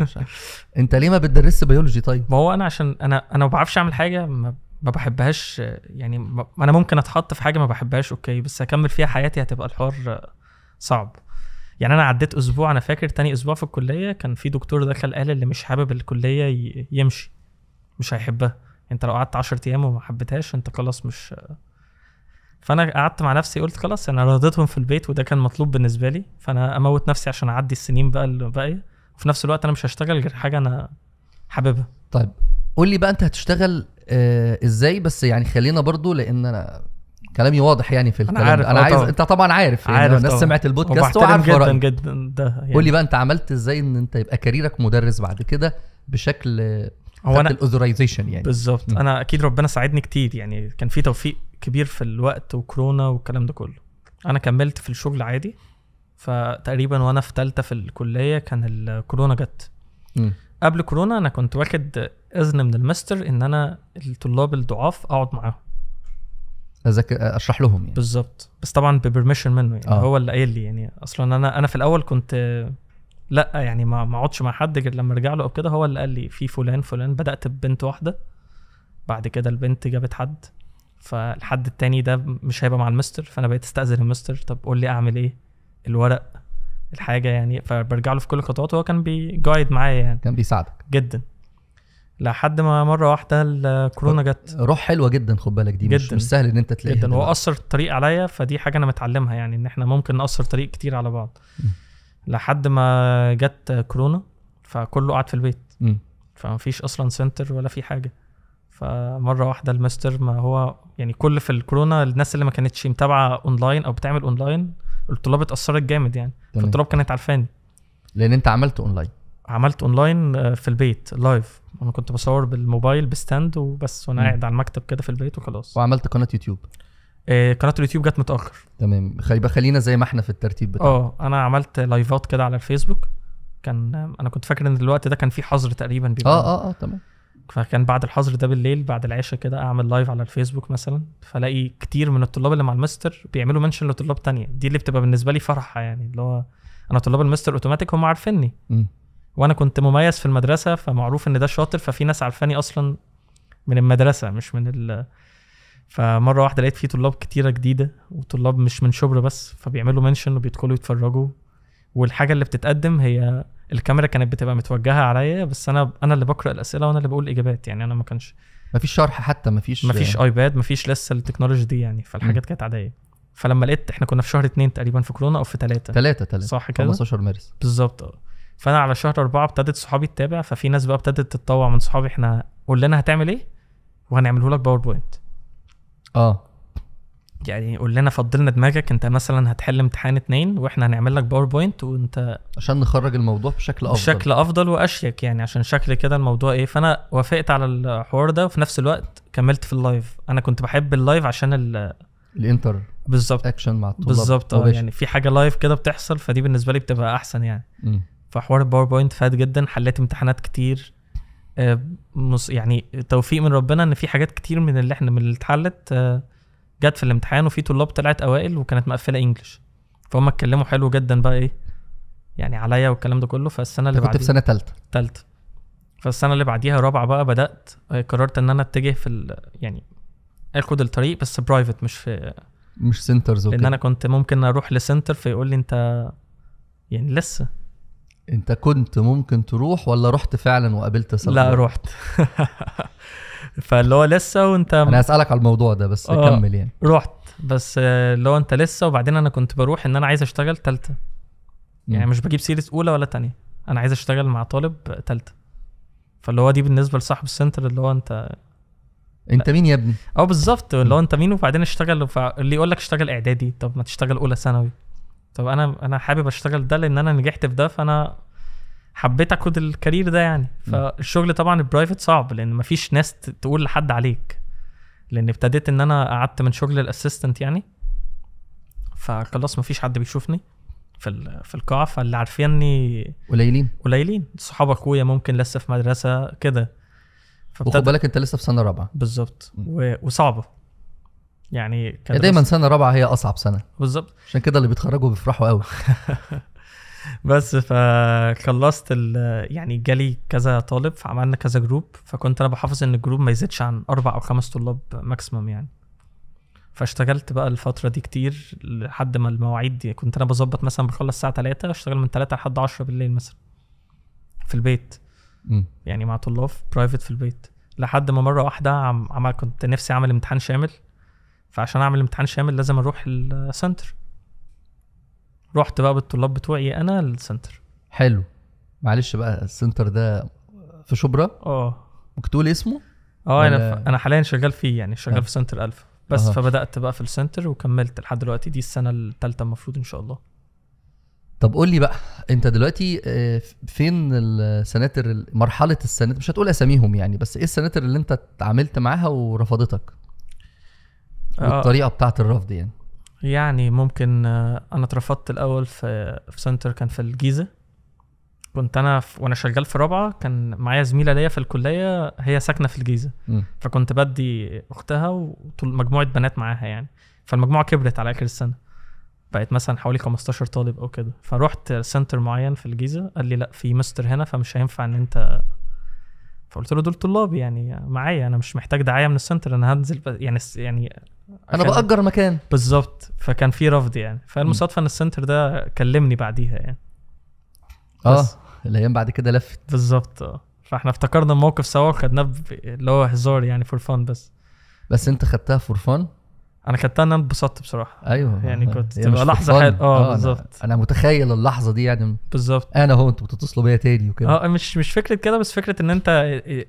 انت ليه ما بتدرسش بيولوجي طيب؟ ما هو انا عشان انا انا ما بعرفش اعمل حاجه ما ما بحبهاش يعني ما انا ممكن اتحط في حاجه ما بحبهاش اوكي بس اكمل فيها حياتي هتبقى الحوار صعب يعني انا عديت اسبوع انا فاكر تاني اسبوع في الكليه كان في دكتور دخل قال اللي مش حابب الكليه يمشي مش هيحبها انت لو قعدت 10 ايام وما حبيتهاش انت خلاص مش فانا قعدت مع نفسي قلت خلاص انا رضيتهم في البيت وده كان مطلوب بالنسبه لي فانا اموت نفسي عشان اعدي السنين بقى اللي باقيه وفي نفس الوقت انا مش هشتغل غير حاجه انا حاببها طيب قول لي بقى انت هتشتغل آه ازاي بس يعني خلينا برضو لان انا كلامي واضح يعني في الكلام انا, عارف أنا آه، عايز طبعًا. انت طبعا عارف, عارف يعني الناس سمعت البودكاست وعارف جدا رأيك. جدا ده يعني. قول لي بقى انت عملت ازاي ان انت يبقى كاريرك مدرس بعد كده بشكل هو انا يعني بالظبط انا اكيد ربنا ساعدني كتير يعني كان في توفيق كبير في الوقت وكورونا والكلام ده كله انا كملت في الشغل عادي فتقريبا وانا في ثالثه في الكليه كان الكورونا جت قبل كورونا انا كنت واخد اذن من المستر ان انا الطلاب الضعاف اقعد معاهم اذاكر اشرح لهم يعني بالظبط بس طبعا ببرميشن منه يعني آه. هو اللي قايل لي يعني اصلا انا انا في الاول كنت لا يعني ما اقعدش مع حد غير لما ارجع له او كده هو اللي قال لي في فلان فلان بدات ببنت واحده بعد كده البنت جابت حد فالحد التاني ده مش هيبقى مع المستر فانا بقيت استاذن المستر طب قول لي اعمل ايه الورق الحاجه يعني فبرجع له في كل الخطوات هو كان بيجايد معايا يعني كان بيساعدك جدا لحد ما مره واحده الكورونا جت روح حلوه جدا خد بالك دي جداً. مش, مش سهل ان انت تلاقيها جدا هو اثر الطريق عليا فدي حاجه انا متعلمها يعني ان احنا ممكن ناثر طريق كتير على بعض م. لحد ما جت كورونا فكله قعد في البيت م. فمفيش اصلا سنتر ولا في حاجه فمره واحده المستر ما هو يعني كل في الكورونا الناس اللي ما كانتش متابعه اونلاين او بتعمل اونلاين الطلاب اتاثرت جامد يعني تمام. فالطلاب كانت عارفاني لان انت عملت اونلاين عملت اونلاين آه، في البيت لايف انا كنت بصور بالموبايل بستاند وبس وانا قاعد على المكتب كده في البيت وخلاص وعملت قناه يوتيوب آه، قناه اليوتيوب جت متاخر تمام يبقى خلينا زي ما احنا في الترتيب بتاعنا اه انا عملت لايفات كده على الفيسبوك كان آه، انا كنت فاكر ان الوقت ده كان في حظر تقريبا بيبقى اه اه اه تمام فكان بعد الحظر ده بالليل بعد العشاء كده اعمل لايف على الفيسبوك مثلا فلاقي كتير من الطلاب اللي مع الماستر بيعملوا منشن لطلاب تانية دي اللي بتبقى بالنسبه لي فرحه يعني اللي هو انا طلاب الماستر اوتوماتيك هم عارفيني وانا كنت مميز في المدرسه فمعروف ان ده شاطر ففي ناس عارفاني اصلا من المدرسه مش من ال فمره واحده لقيت في طلاب كتيره جديده وطلاب مش من شبرا بس فبيعملوا منشن وبيدخلوا يتفرجوا والحاجه اللي بتتقدم هي الكاميرا كانت بتبقى متوجهه عليا بس انا انا اللي بقرا الاسئله وانا اللي بقول الاجابات يعني انا ما كانش ما فيش شرح حتى ما فيش ما فيش ايباد ما فيش لسه التكنولوجي دي يعني فالحاجات كانت عاديه فلما لقيت احنا كنا في شهر اتنين تقريبا في كورونا او في ثلاثه ثلاثه ثلاثه صح كده 15 مارس بالظبط اه فانا على شهر أربعة ابتدت صحابي تتابع ففي ناس بقى ابتدت تتطوع من صحابي احنا قول لنا هتعمل ايه وهنعمله لك باوربوينت اه يعني قول لنا فضلنا دماغك انت مثلا هتحل امتحان اتنين واحنا هنعمل لك باوربوينت وانت عشان نخرج الموضوع بشكل افضل بشكل افضل واشيك يعني عشان شكل كده الموضوع ايه فانا وافقت على الحوار ده وفي نفس الوقت كملت في اللايف انا كنت بحب اللايف عشان ال الانتر بالظبط اكشن مع الطلاب بالظبط اه يعني في حاجه لايف كده بتحصل فدي بالنسبه لي بتبقى احسن يعني م. فحوار الباوربوينت فات جدا حليت امتحانات كتير آه يعني توفيق من ربنا ان في حاجات كتير من اللي احنا من اللي اتحلت آه جت في الامتحان وفي طلاب طلعت اوائل وكانت مقفله انجلش فهم اتكلموا حلو جدا بقى ايه يعني عليا والكلام ده كله فالسنه اللي بعديها كنت في سنه ثالثه ثالثه فالسنه اللي بعديها رابعه بقى بدات آه، قررت ان انا اتجه في يعني اخد الطريق بس برايفت مش في مش سنترز وكده لان انا كنت ممكن اروح لسنتر فيقول لي انت يعني لسه انت كنت ممكن تروح ولا رحت فعلا وقابلت صلاح لا رحت فاللي هو لسه وانت انا هسالك على الموضوع ده بس آه، كمل يعني رحت بس اللي هو انت لسه وبعدين انا كنت بروح ان انا عايز اشتغل ثالثه يعني مش بجيب سيريس اولى ولا تانية انا عايز اشتغل مع طالب ثالثه فاللي هو دي بالنسبه لصاحب السنتر اللي هو انت انت مين يا ابني اه بالظبط اللي هو انت مين وبعدين اشتغل اللي يقول لك اشتغل اعدادي طب ما تشتغل اولى ثانوي طب انا انا حابب اشتغل ده لان انا نجحت في ده فانا حبيت اخد الكارير ده يعني فالشغل طبعا البرايفت صعب لان مفيش ناس تقول لحد عليك لان ابتديت ان انا قعدت من شغل الاسيستنت يعني فخلاص مفيش حد بيشوفني في في القاعه فاللي عارفيني قليلين قليلين صحاب اخويا ممكن لسه في مدرسه كده وخد بالك انت لسه في سنه رابعه بالظبط و... وصعبه يعني دايما سنه رابعه هي اصعب سنه بالظبط عشان كده اللي بيتخرجوا بيفرحوا قوي بس فخلصت يعني جالي كذا طالب فعملنا كذا جروب فكنت انا بحافظ ان الجروب ما يزيدش عن اربع او خمس طلاب ماكسيمم يعني فاشتغلت بقى الفترة دي كتير لحد ما المواعيد دي كنت انا بظبط مثلا بخلص الساعة 3 اشتغل من 3 لحد 10 بالليل مثلا في البيت م. يعني مع طلاب برايفت في البيت لحد ما مرة واحدة عم... عم... كنت نفسي اعمل امتحان شامل فعشان اعمل امتحان شامل لازم اروح السنتر رحت بقى بالطلاب بتوعي انا السنتر حلو معلش بقى السنتر ده في شبرا اه ممكن تقول اسمه اه انا انا حاليا شغال فيه يعني شغال آه. في سنتر الفا بس آه. فبدات بقى في السنتر وكملت لحد دلوقتي دي السنه الثالثه المفروض ان شاء الله طب قول لي بقى انت دلوقتي آه، فين السناتر مرحله السناتر مش هتقول اساميهم يعني بس ايه السناتر اللي انت اتعاملت معاها ورفضتك آه. والطريقه آه. بتاعت الرفض يعني يعني ممكن آه، انا اترفضت الاول في في سنتر كان في الجيزه كنت انا في وانا شغال في رابعه كان معايا زميله ليا في الكليه هي ساكنه في الجيزه م. فكنت بدي اختها وطول مجموعه بنات معاها يعني فالمجموعه كبرت على اخر السنه بقت مثلا حوالي 15 طالب او كده فروحت سنتر معين في الجيزه قال لي لا في مستر هنا فمش هينفع ان انت فقلت له دول طلابي يعني معايا انا مش محتاج دعايه من السنتر انا هنزل يعني يعني انا باجر مكان بالظبط فكان في رفض يعني فالمصادفه ان السنتر ده كلمني بعديها يعني اه الايام بعد كده لفت بالظبط اه فاحنا افتكرنا الموقف سوا وخدناه اللي هو هزار يعني فور فان بس بس انت خدتها فور فان انا كنت انا انبسطت بصراحه ايوه يعني آه. كنت تبقى لحظه حلوه اه, آه، بالظبط انا متخيل اللحظه دي يعني بالظبط انا هو انتوا بتتصلوا بيا تاني وكده اه مش مش فكره كده بس فكره ان انت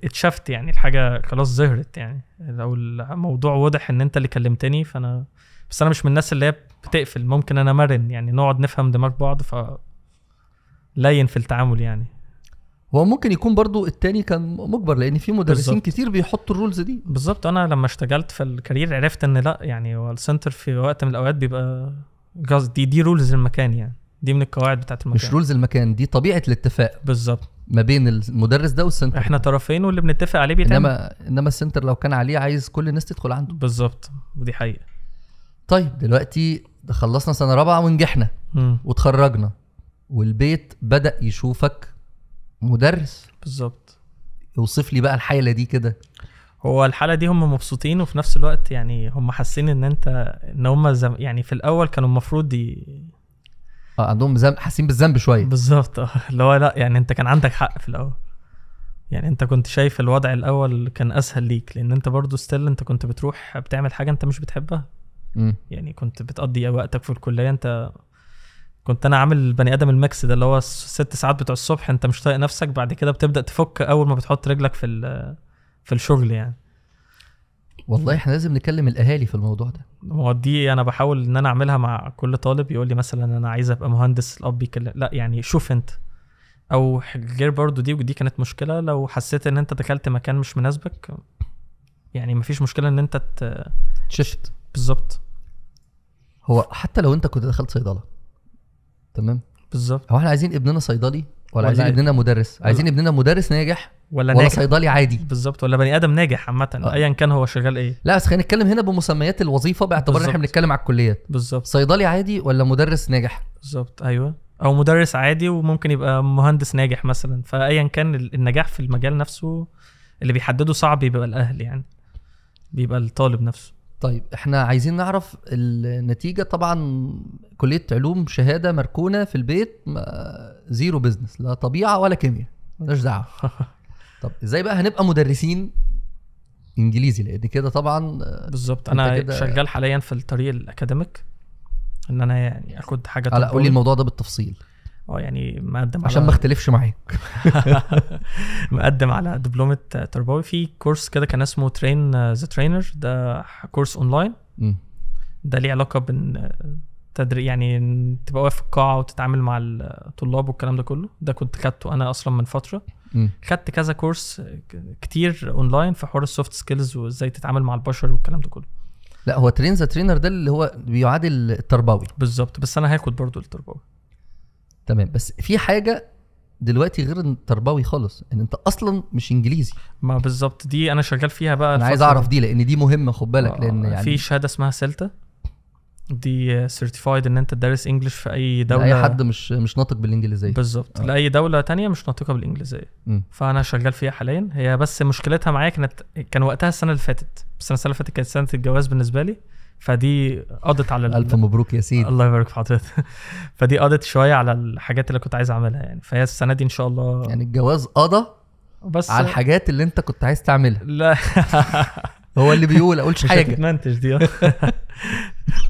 اتشفت يعني الحاجه خلاص ظهرت يعني لو الموضوع واضح ان انت اللي كلمتني فانا بس انا مش من الناس اللي هي بتقفل ممكن انا مرن يعني نقعد نفهم دماغ بعض ف لين في التعامل يعني هو ممكن يكون برضو التاني كان مجبر لان في مدرسين بالزبط. كتير بيحطوا الرولز دي بالظبط انا لما اشتغلت في الكارير عرفت ان لا يعني هو السنتر في وقت من الاوقات بيبقى دي دي رولز المكان يعني دي من القواعد بتاعت المكان مش رولز المكان دي طبيعه الاتفاق بالظبط ما بين المدرس ده والسنتر احنا طرفين واللي بنتفق عليه بيتعمل انما انما السنتر لو كان عليه عايز كل الناس تدخل عنده بالظبط ودي حقيقه طيب دلوقتي خلصنا سنه رابعه ونجحنا م. وتخرجنا والبيت بدا يشوفك مدرس بالظبط اوصف لي بقى الحاله دي كده هو الحاله دي هم مبسوطين وفي نفس الوقت يعني هم حاسين ان انت ان هم زم يعني في الاول كانوا المفروض دي اه عندهم ذنب حاسين بالذنب شويه بالظبط اه اللي هو لا يعني انت كان عندك حق في الاول يعني انت كنت شايف الوضع الاول كان اسهل ليك لان انت برضو ستيل انت كنت بتروح بتعمل حاجه انت مش بتحبها م. يعني كنت بتقضي وقتك في الكليه انت كنت انا عامل البني ادم المكس ده اللي هو الست ساعات بتوع الصبح انت مش طايق نفسك بعد كده بتبدا تفك اول ما بتحط رجلك في في الشغل يعني والله احنا لازم نكلم الاهالي في الموضوع ده هو دي انا بحاول ان انا اعملها مع كل طالب يقول لي مثلا انا عايز ابقى مهندس الاب بيكلم لا يعني شوف انت او غير برضو دي ودي كانت مشكله لو حسيت ان انت دخلت مكان مش مناسبك يعني مفيش مشكله ان انت تشفت بالظبط هو حتى لو انت كنت دخلت صيدله تمام بالظبط هو احنا عايزين ابننا صيدلي ولا, ولا عايزين ابننا مدرس عايزين ابننا مدرس ناجح ولا, ولا ناجح. صيدلي عادي بالظبط ولا بني ادم ناجح عامه آه. ايا كان هو شغال ايه لا بس خلينا نتكلم هنا بمسميات الوظيفه باعتبار ان احنا بنتكلم على الكليات بالظبط صيدلي عادي ولا مدرس ناجح بالظبط ايوه او مدرس عادي وممكن يبقى مهندس ناجح مثلا فايا كان النجاح في المجال نفسه اللي بيحدده صعب يبقى الاهل يعني بيبقى الطالب نفسه طيب احنا عايزين نعرف النتيجه طبعا كليه علوم شهاده مركونه في البيت زيرو بزنس لا طبيعه ولا كيمياء مالناش دعوه طب ازاي بقى هنبقى مدرسين انجليزي لان كده طبعا آه، بالظبط انا شغال حاليا في الطريق الاكاديميك ان انا يعني اخد حاجه لا قول لي الموضوع ده بالتفصيل اه يعني مقدم عشان على... ما اختلفش معاك مقدم على دبلومه تربوي في كورس كده كان اسمه ترين ذا ترينر ده كورس اونلاين ده ليه علاقه بان تدري يعني تبقى واقف في القاعه وتتعامل مع الطلاب والكلام ده كله ده كنت خدته انا اصلا من فتره خدت كذا كورس كتير اونلاين في حوار السوفت سكيلز وازاي تتعامل مع البشر والكلام ده كله لا هو ترين ذا ترينر ده اللي هو بيعادل التربوي بالظبط بس انا هاخد برضو التربوي تمام بس في حاجه دلوقتي غير التربوي خالص ان انت اصلا مش انجليزي ما بالظبط دي انا شغال فيها بقى انا عايز اعرف دي لان دي مهمه خد بالك آه، لان يعني في شهاده اسمها سلتا دي سيرتيفايد ان انت تدرس انجلش في اي دوله اي حد مش مش ناطق بالانجليزيه بالظبط آه. لاي دوله تانية مش ناطقه بالانجليزيه فانا شغال فيها حاليا هي بس مشكلتها معايا كانت كان وقتها السنه اللي فاتت بس السنه اللي فاتت كانت سنه الجواز بالنسبه لي فدي قضت على الف مبروك يا سيدي الله يبارك في حضرتك فدي قضت شويه على الحاجات اللي كنت عايز اعملها يعني فهي السنه دي ان شاء الله يعني الجواز قضى بس على الحاجات اللي انت كنت عايز تعملها لا هو اللي بيقول اقولش حاجه مش دي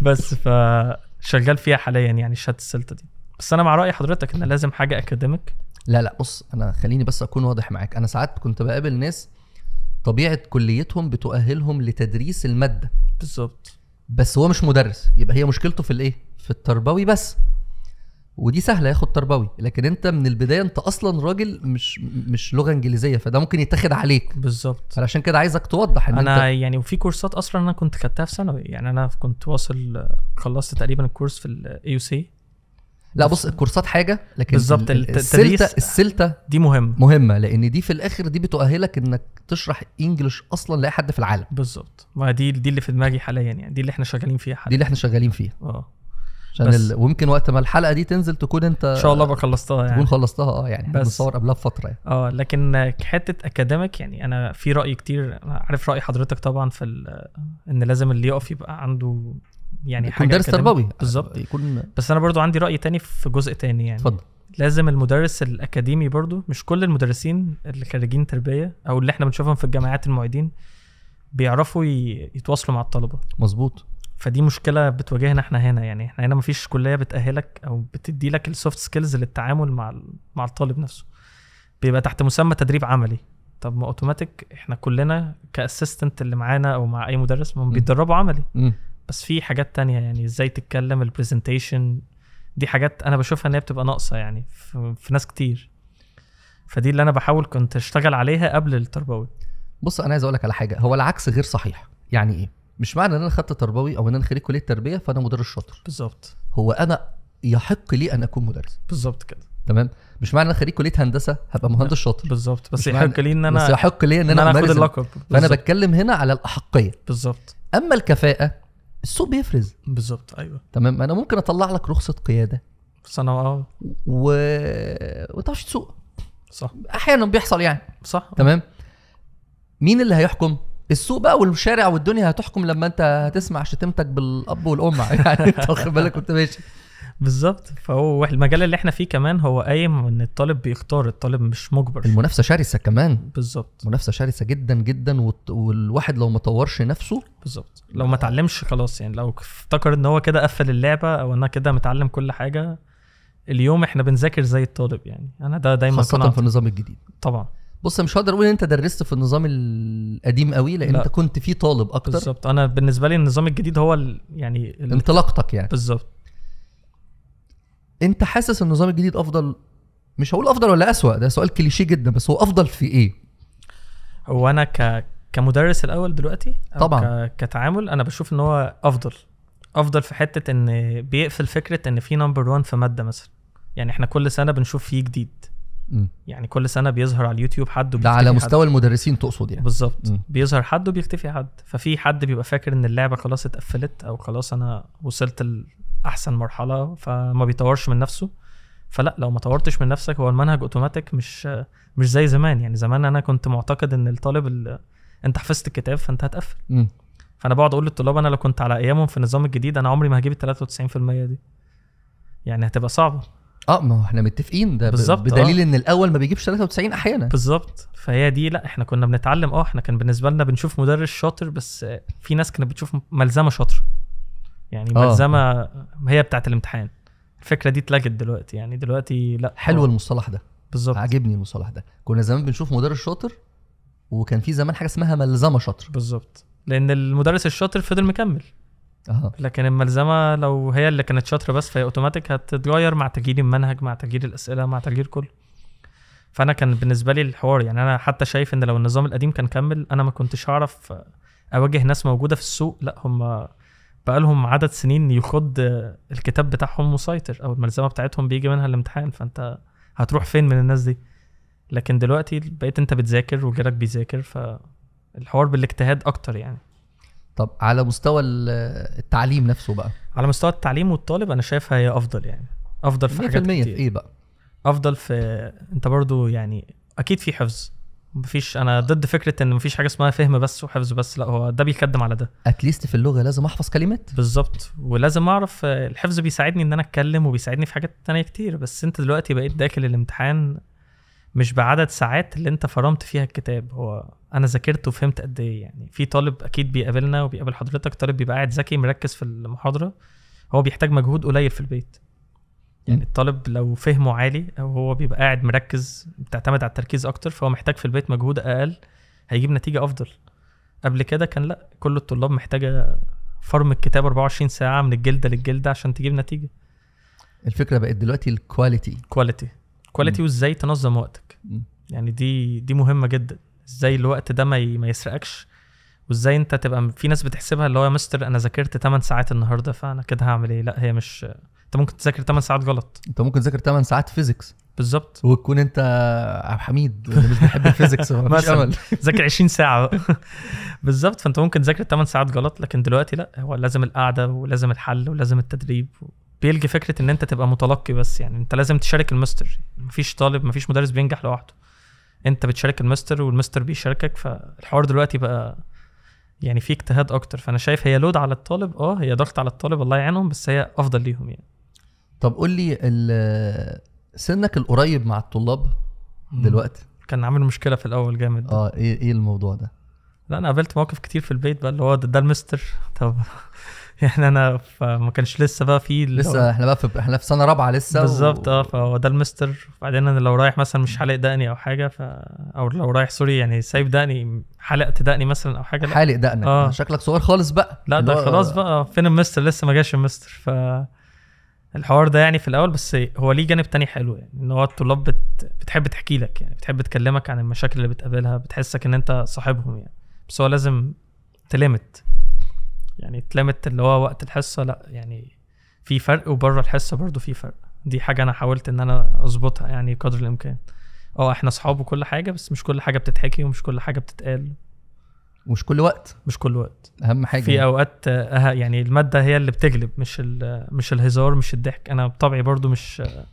بس فشغال فيها حاليا يعني شهاده السلطه دي بس انا مع راي حضرتك ان لازم حاجه اكاديميك لا لا بص انا خليني بس اكون واضح معاك انا ساعات كنت بقابل ناس طبيعه كليتهم بتؤهلهم لتدريس الماده بالظبط بس هو مش مدرس يبقى هي مشكلته في الايه في التربوي بس ودي سهله ياخد تربوي لكن انت من البدايه انت اصلا راجل مش مش لغه انجليزيه فده ممكن يتاخد عليك بالظبط علشان كده عايزك توضح ان انا انت... يعني وفي كورسات اصلا انا كنت خدتها في ثانوي يعني انا كنت واصل خلصت تقريبا الكورس في الاي يو سي لا بص الكورسات حاجه لكن بالظبط السلته السلته دي مهمه مهمه لان دي في الاخر دي بتؤهلك انك تشرح انجلش اصلا لاي حد في العالم بالظبط ما دي دي اللي في دماغي حاليا يعني دي اللي احنا شغالين فيها حاليا دي اللي احنا شغالين فيها اه عشان ال... ويمكن وقت ما الحلقه دي تنزل تكون انت ان شاء الله بقى خلصتها يعني تكون خلصتها اه يعني بس بنصور قبلها بفتره يعني. اه لكن حته اكاديميك يعني انا في راي كتير عارف راي حضرتك طبعا في ال... ان لازم اللي يقف يبقى عنده يعني يكون حاجه مدرس تربوي بالظبط يكون بس انا برضو عندي راي تاني في جزء تاني يعني اتفضل لازم المدرس الاكاديمي برضو مش كل المدرسين اللي خريجين تربيه او اللي احنا بنشوفهم في الجامعات المعيدين بيعرفوا يتواصلوا مع الطلبه مظبوط فدي مشكله بتواجهنا احنا هنا يعني احنا هنا مفيش كليه بتاهلك او بتدي لك السوفت سكيلز للتعامل مع مع الطالب نفسه بيبقى تحت مسمى تدريب عملي طب ما اوتوماتيك احنا كلنا كاسيستنت اللي معانا او مع اي مدرس ما بيتدربوا عملي م. بس في حاجات تانية يعني ازاي تتكلم البرزنتيشن دي حاجات انا بشوفها ان هي بتبقى ناقصه يعني في, ناس كتير فدي اللي انا بحاول كنت اشتغل عليها قبل التربوي بص انا عايز اقول لك على حاجه هو العكس غير صحيح يعني ايه مش معنى ان انا خدت تربوي او ان انا خريج كليه تربيه فانا مدرس شاطر بالظبط هو انا يحق لي ان اكون مدرس بالظبط كده تمام مش معنى ان انا خريج كليه هندسه هبقى مهندس شاطر بالظبط بس يحق لي ان انا بس يحق لي ان انا, أنا اخد اللقب فانا بتكلم هنا على الاحقيه بالظبط اما الكفاءه السوق بيفرز بالظبط ايوه تمام انا ممكن اطلع لك رخصه قياده بس انا آه. و وتعرفش تعرفش تسوق صح احيانا بيحصل يعني صح تمام مين اللي هيحكم السوق بقى والشارع والدنيا هتحكم لما انت هتسمع شتمتك بالاب والام يعني انت واخد بالك وانت ماشي بالظبط فهو المجال اللي احنا فيه كمان هو قايم ان الطالب بيختار الطالب مش مجبر المنافسه شرسه كمان بالظبط منافسه شرسه جدا جدا والواحد لو ما طورش نفسه بالظبط لو ما اتعلمش خلاص يعني لو افتكر ان هو كده قفل اللعبه او انا كده متعلم كل حاجه اليوم احنا بنذاكر زي الطالب يعني انا ده دايما خاصه في النظام الجديد طبعا بص مش هقدر اقول ان انت درست في النظام القديم قوي لان لا. انت كنت فيه طالب اكتر بالظبط انا بالنسبه لي النظام الجديد هو يعني انطلاقتك يعني بالظبط انت حاسس النظام الجديد افضل مش هقول افضل ولا اسوأ ده سؤال كليشيه جدا بس هو افضل في ايه هو انا ك كمدرس الاول دلوقتي طبعا ك... كتعامل انا بشوف ان هو افضل افضل في حته ان بيقفل فكره ان في نمبر 1 في ماده مثلا يعني احنا كل سنه بنشوف فيه جديد م. يعني كل سنه بيظهر على اليوتيوب حد ده على مستوى حد. المدرسين تقصد يعني بالظبط بيظهر حد وبيختفي حد ففي حد بيبقى فاكر ان اللعبه خلاص اتقفلت او خلاص انا وصلت ال... احسن مرحله فما بيطورش من نفسه فلا لو ما طورتش من نفسك هو المنهج اوتوماتيك مش مش زي زمان يعني زمان انا كنت معتقد ان الطالب اللي انت حفظت الكتاب فانت هتقفل م. فانا بقعد اقول للطلاب انا لو كنت على ايامهم في النظام الجديد انا عمري ما هجيب ال 93% دي يعني هتبقى صعبه اه ما هو احنا متفقين ده بالظبط بدليل آه. ان الاول ما بيجيبش 93 احيانا بالظبط فهي دي لا احنا كنا بنتعلم اه احنا كان بالنسبه لنا بنشوف مدرس شاطر بس في ناس كانت بتشوف ملزمه شاطره يعني آه. ملزمه هي بتاعت الامتحان الفكره دي اتلغت دلوقتي يعني دلوقتي لا حلو آه. المصطلح ده بالظبط عاجبني المصطلح ده كنا زمان بنشوف مدرس شاطر وكان في زمان حاجه اسمها ملزمه شاطر بالظبط لان المدرس الشاطر فضل مكمل أه. لكن الملزمه لو هي اللي كانت شاطره بس فهي اوتوماتيك هتتغير مع تغيير المنهج مع تغيير الاسئله مع تغيير كله فانا كان بالنسبه لي الحوار يعني انا حتى شايف ان لو النظام القديم كان كمل انا ما كنتش هعرف اواجه ناس موجوده في السوق لا هم بقالهم عدد سنين يخض الكتاب بتاعهم مسيطر او الملزمه بتاعتهم بيجي منها الامتحان فانت هتروح فين من الناس دي لكن دلوقتي بقيت انت بتذاكر وجيرك بيذاكر فالحوار بالاجتهاد اكتر يعني طب على مستوى التعليم نفسه بقى على مستوى التعليم والطالب انا شايفها هي افضل يعني افضل في حاجات كتير في ايه بقى افضل في انت برضو يعني اكيد في حفظ مفيش انا ضد فكره ان مفيش حاجه اسمها فهم بس وحفظ بس لا هو ده بيكدم على ده اتليست في اللغه لازم احفظ كلمات بالظبط ولازم اعرف الحفظ بيساعدني ان انا اتكلم وبيساعدني في حاجات تانية كتير بس انت دلوقتي بقيت داخل الامتحان مش بعدد ساعات اللي انت فرمت فيها الكتاب هو انا ذاكرت وفهمت قد ايه يعني في طالب اكيد بيقابلنا وبيقابل حضرتك طالب بيبقى قاعد ذكي مركز في المحاضره هو بيحتاج مجهود قليل في البيت يعني الطالب لو فهمه عالي او هو بيبقى قاعد مركز بتعتمد على التركيز اكتر فهو محتاج في البيت مجهود اقل هيجيب نتيجه افضل قبل كده كان لا كل الطلاب محتاجه فرم الكتاب 24 ساعه من الجلده للجلده عشان تجيب نتيجه الفكره بقت دلوقتي الكواليتي كواليتي كواليتي وازاي تنظم وقتك م. يعني دي دي مهمه جدا ازاي الوقت ده ما يسرقكش وازاي انت تبقى في ناس بتحسبها اللي هو يا مستر انا ذاكرت 8 ساعات النهارده فانا كده هعمل ايه لا هي مش انت ممكن تذاكر 8 ساعات غلط انت ممكن تذاكر 8 ساعات فيزيكس بالظبط وتكون انت عبد الحميد اللي مش بيحب الفيزيكس مفيش امل ذاكر 20 ساعه بالظبط فانت ممكن تذاكر 8 ساعات غلط لكن دلوقتي لا هو لازم القعده ولازم الحل ولازم التدريب بيلجي فكره ان انت تبقى متلقي بس يعني انت لازم تشارك المستر مفيش طالب مفيش مدرس بينجح لوحده انت بتشارك المستر والمستر بيشاركك فالحوار دلوقتي بقى يعني في اجتهاد اكتر فانا شايف هي لود على الطالب اه هي ضغط على الطالب الله يعينهم بس هي افضل ليهم يعني طب قول لي سنك القريب مع الطلاب دلوقتي كان عامل مشكله في الاول جامد اه ايه ايه الموضوع ده لا انا قابلت مواقف كتير في البيت بقى اللي هو ده, ده المستر طب يعني انا فما كانش لسه بقى في لسه احنا بقى في احنا في سنه رابعه لسه بالظبط و... اه فهو ده المستر وبعدين انا لو رايح مثلا مش حالق دقني او حاجه ف او لو رايح سوري يعني سايب دقني حلقت دقني مثلا او حاجه حالق دقنك آه. شكلك صغير خالص بقى لا ده خلاص بقى فين المستر لسه ما جاش المستر ف الحوار ده يعني في الاول بس هو ليه جانب تاني حلو يعني ان هو الطلاب بت... بتحب تحكي لك يعني بتحب تكلمك عن المشاكل اللي بتقابلها بتحسك ان انت صاحبهم يعني بس هو لازم تلمت يعني اتلمت اللي هو وقت الحصه لا يعني في فرق وبره الحصه برضو في فرق دي حاجه انا حاولت ان انا اظبطها يعني قدر الامكان اه احنا اصحاب وكل حاجه بس مش كل حاجه بتتحكي ومش كل حاجه بتتقال مش كل وقت مش كل وقت اهم حاجه في يعني. اوقات أه يعني الماده هي اللي بتجلب مش مش الهزار مش الضحك انا بطبعي برضو مش آه،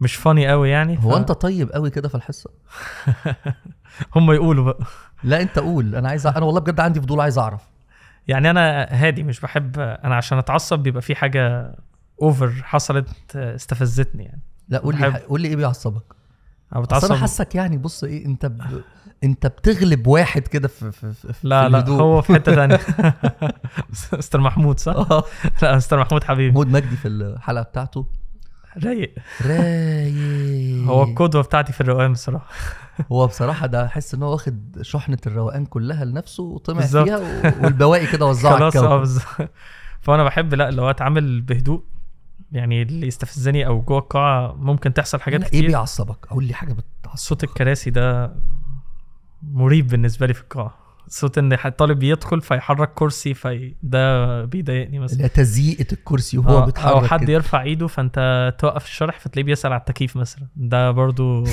مش فاني قوي يعني هو انت طيب قوي كده في الحصه هم يقولوا بقى لا انت قول انا عايز أ... انا والله بجد عندي فضول عايز اعرف يعني انا هادي مش بحب انا عشان اتعصب بيبقى في حاجه اوفر حصلت استفزتني يعني لا قول لي قول لي ايه بيعصبك انا بتعصب انا حاسك يعني بص ايه انت ب... انت بتغلب واحد كده في, في, في لا لا هو في حته ثانيه مستر محمود صح؟ آه. لا مستر محمود حبيبي محمود مجدي في الحلقه بتاعته رايق رايق هو القدوه بتاعتي في الروقان بصراحه هو بصراحه ده احس ان هو واخد شحنه الروقان كلها لنفسه وطمع بالزبط. فيها والبواقي كده وزعها خلاص اه بالظبط فانا بحب لا اللي هو اتعامل بهدوء يعني اللي يستفزني او جوه القاعه ممكن تحصل حاجات إيه كتير ايه بيعصبك قول لي حاجه بتعصبك صوت الكراسي ده مريب بالنسبه لي في القاعه صوت ان الطالب يدخل فيحرك كرسي في ده بيضايقني مثلا تزييقه الكرسي وهو آه بيتحرك او حد كده. يرفع ايده فانت توقف الشرح فتلاقيه بيسال على التكييف مثلا ده برضو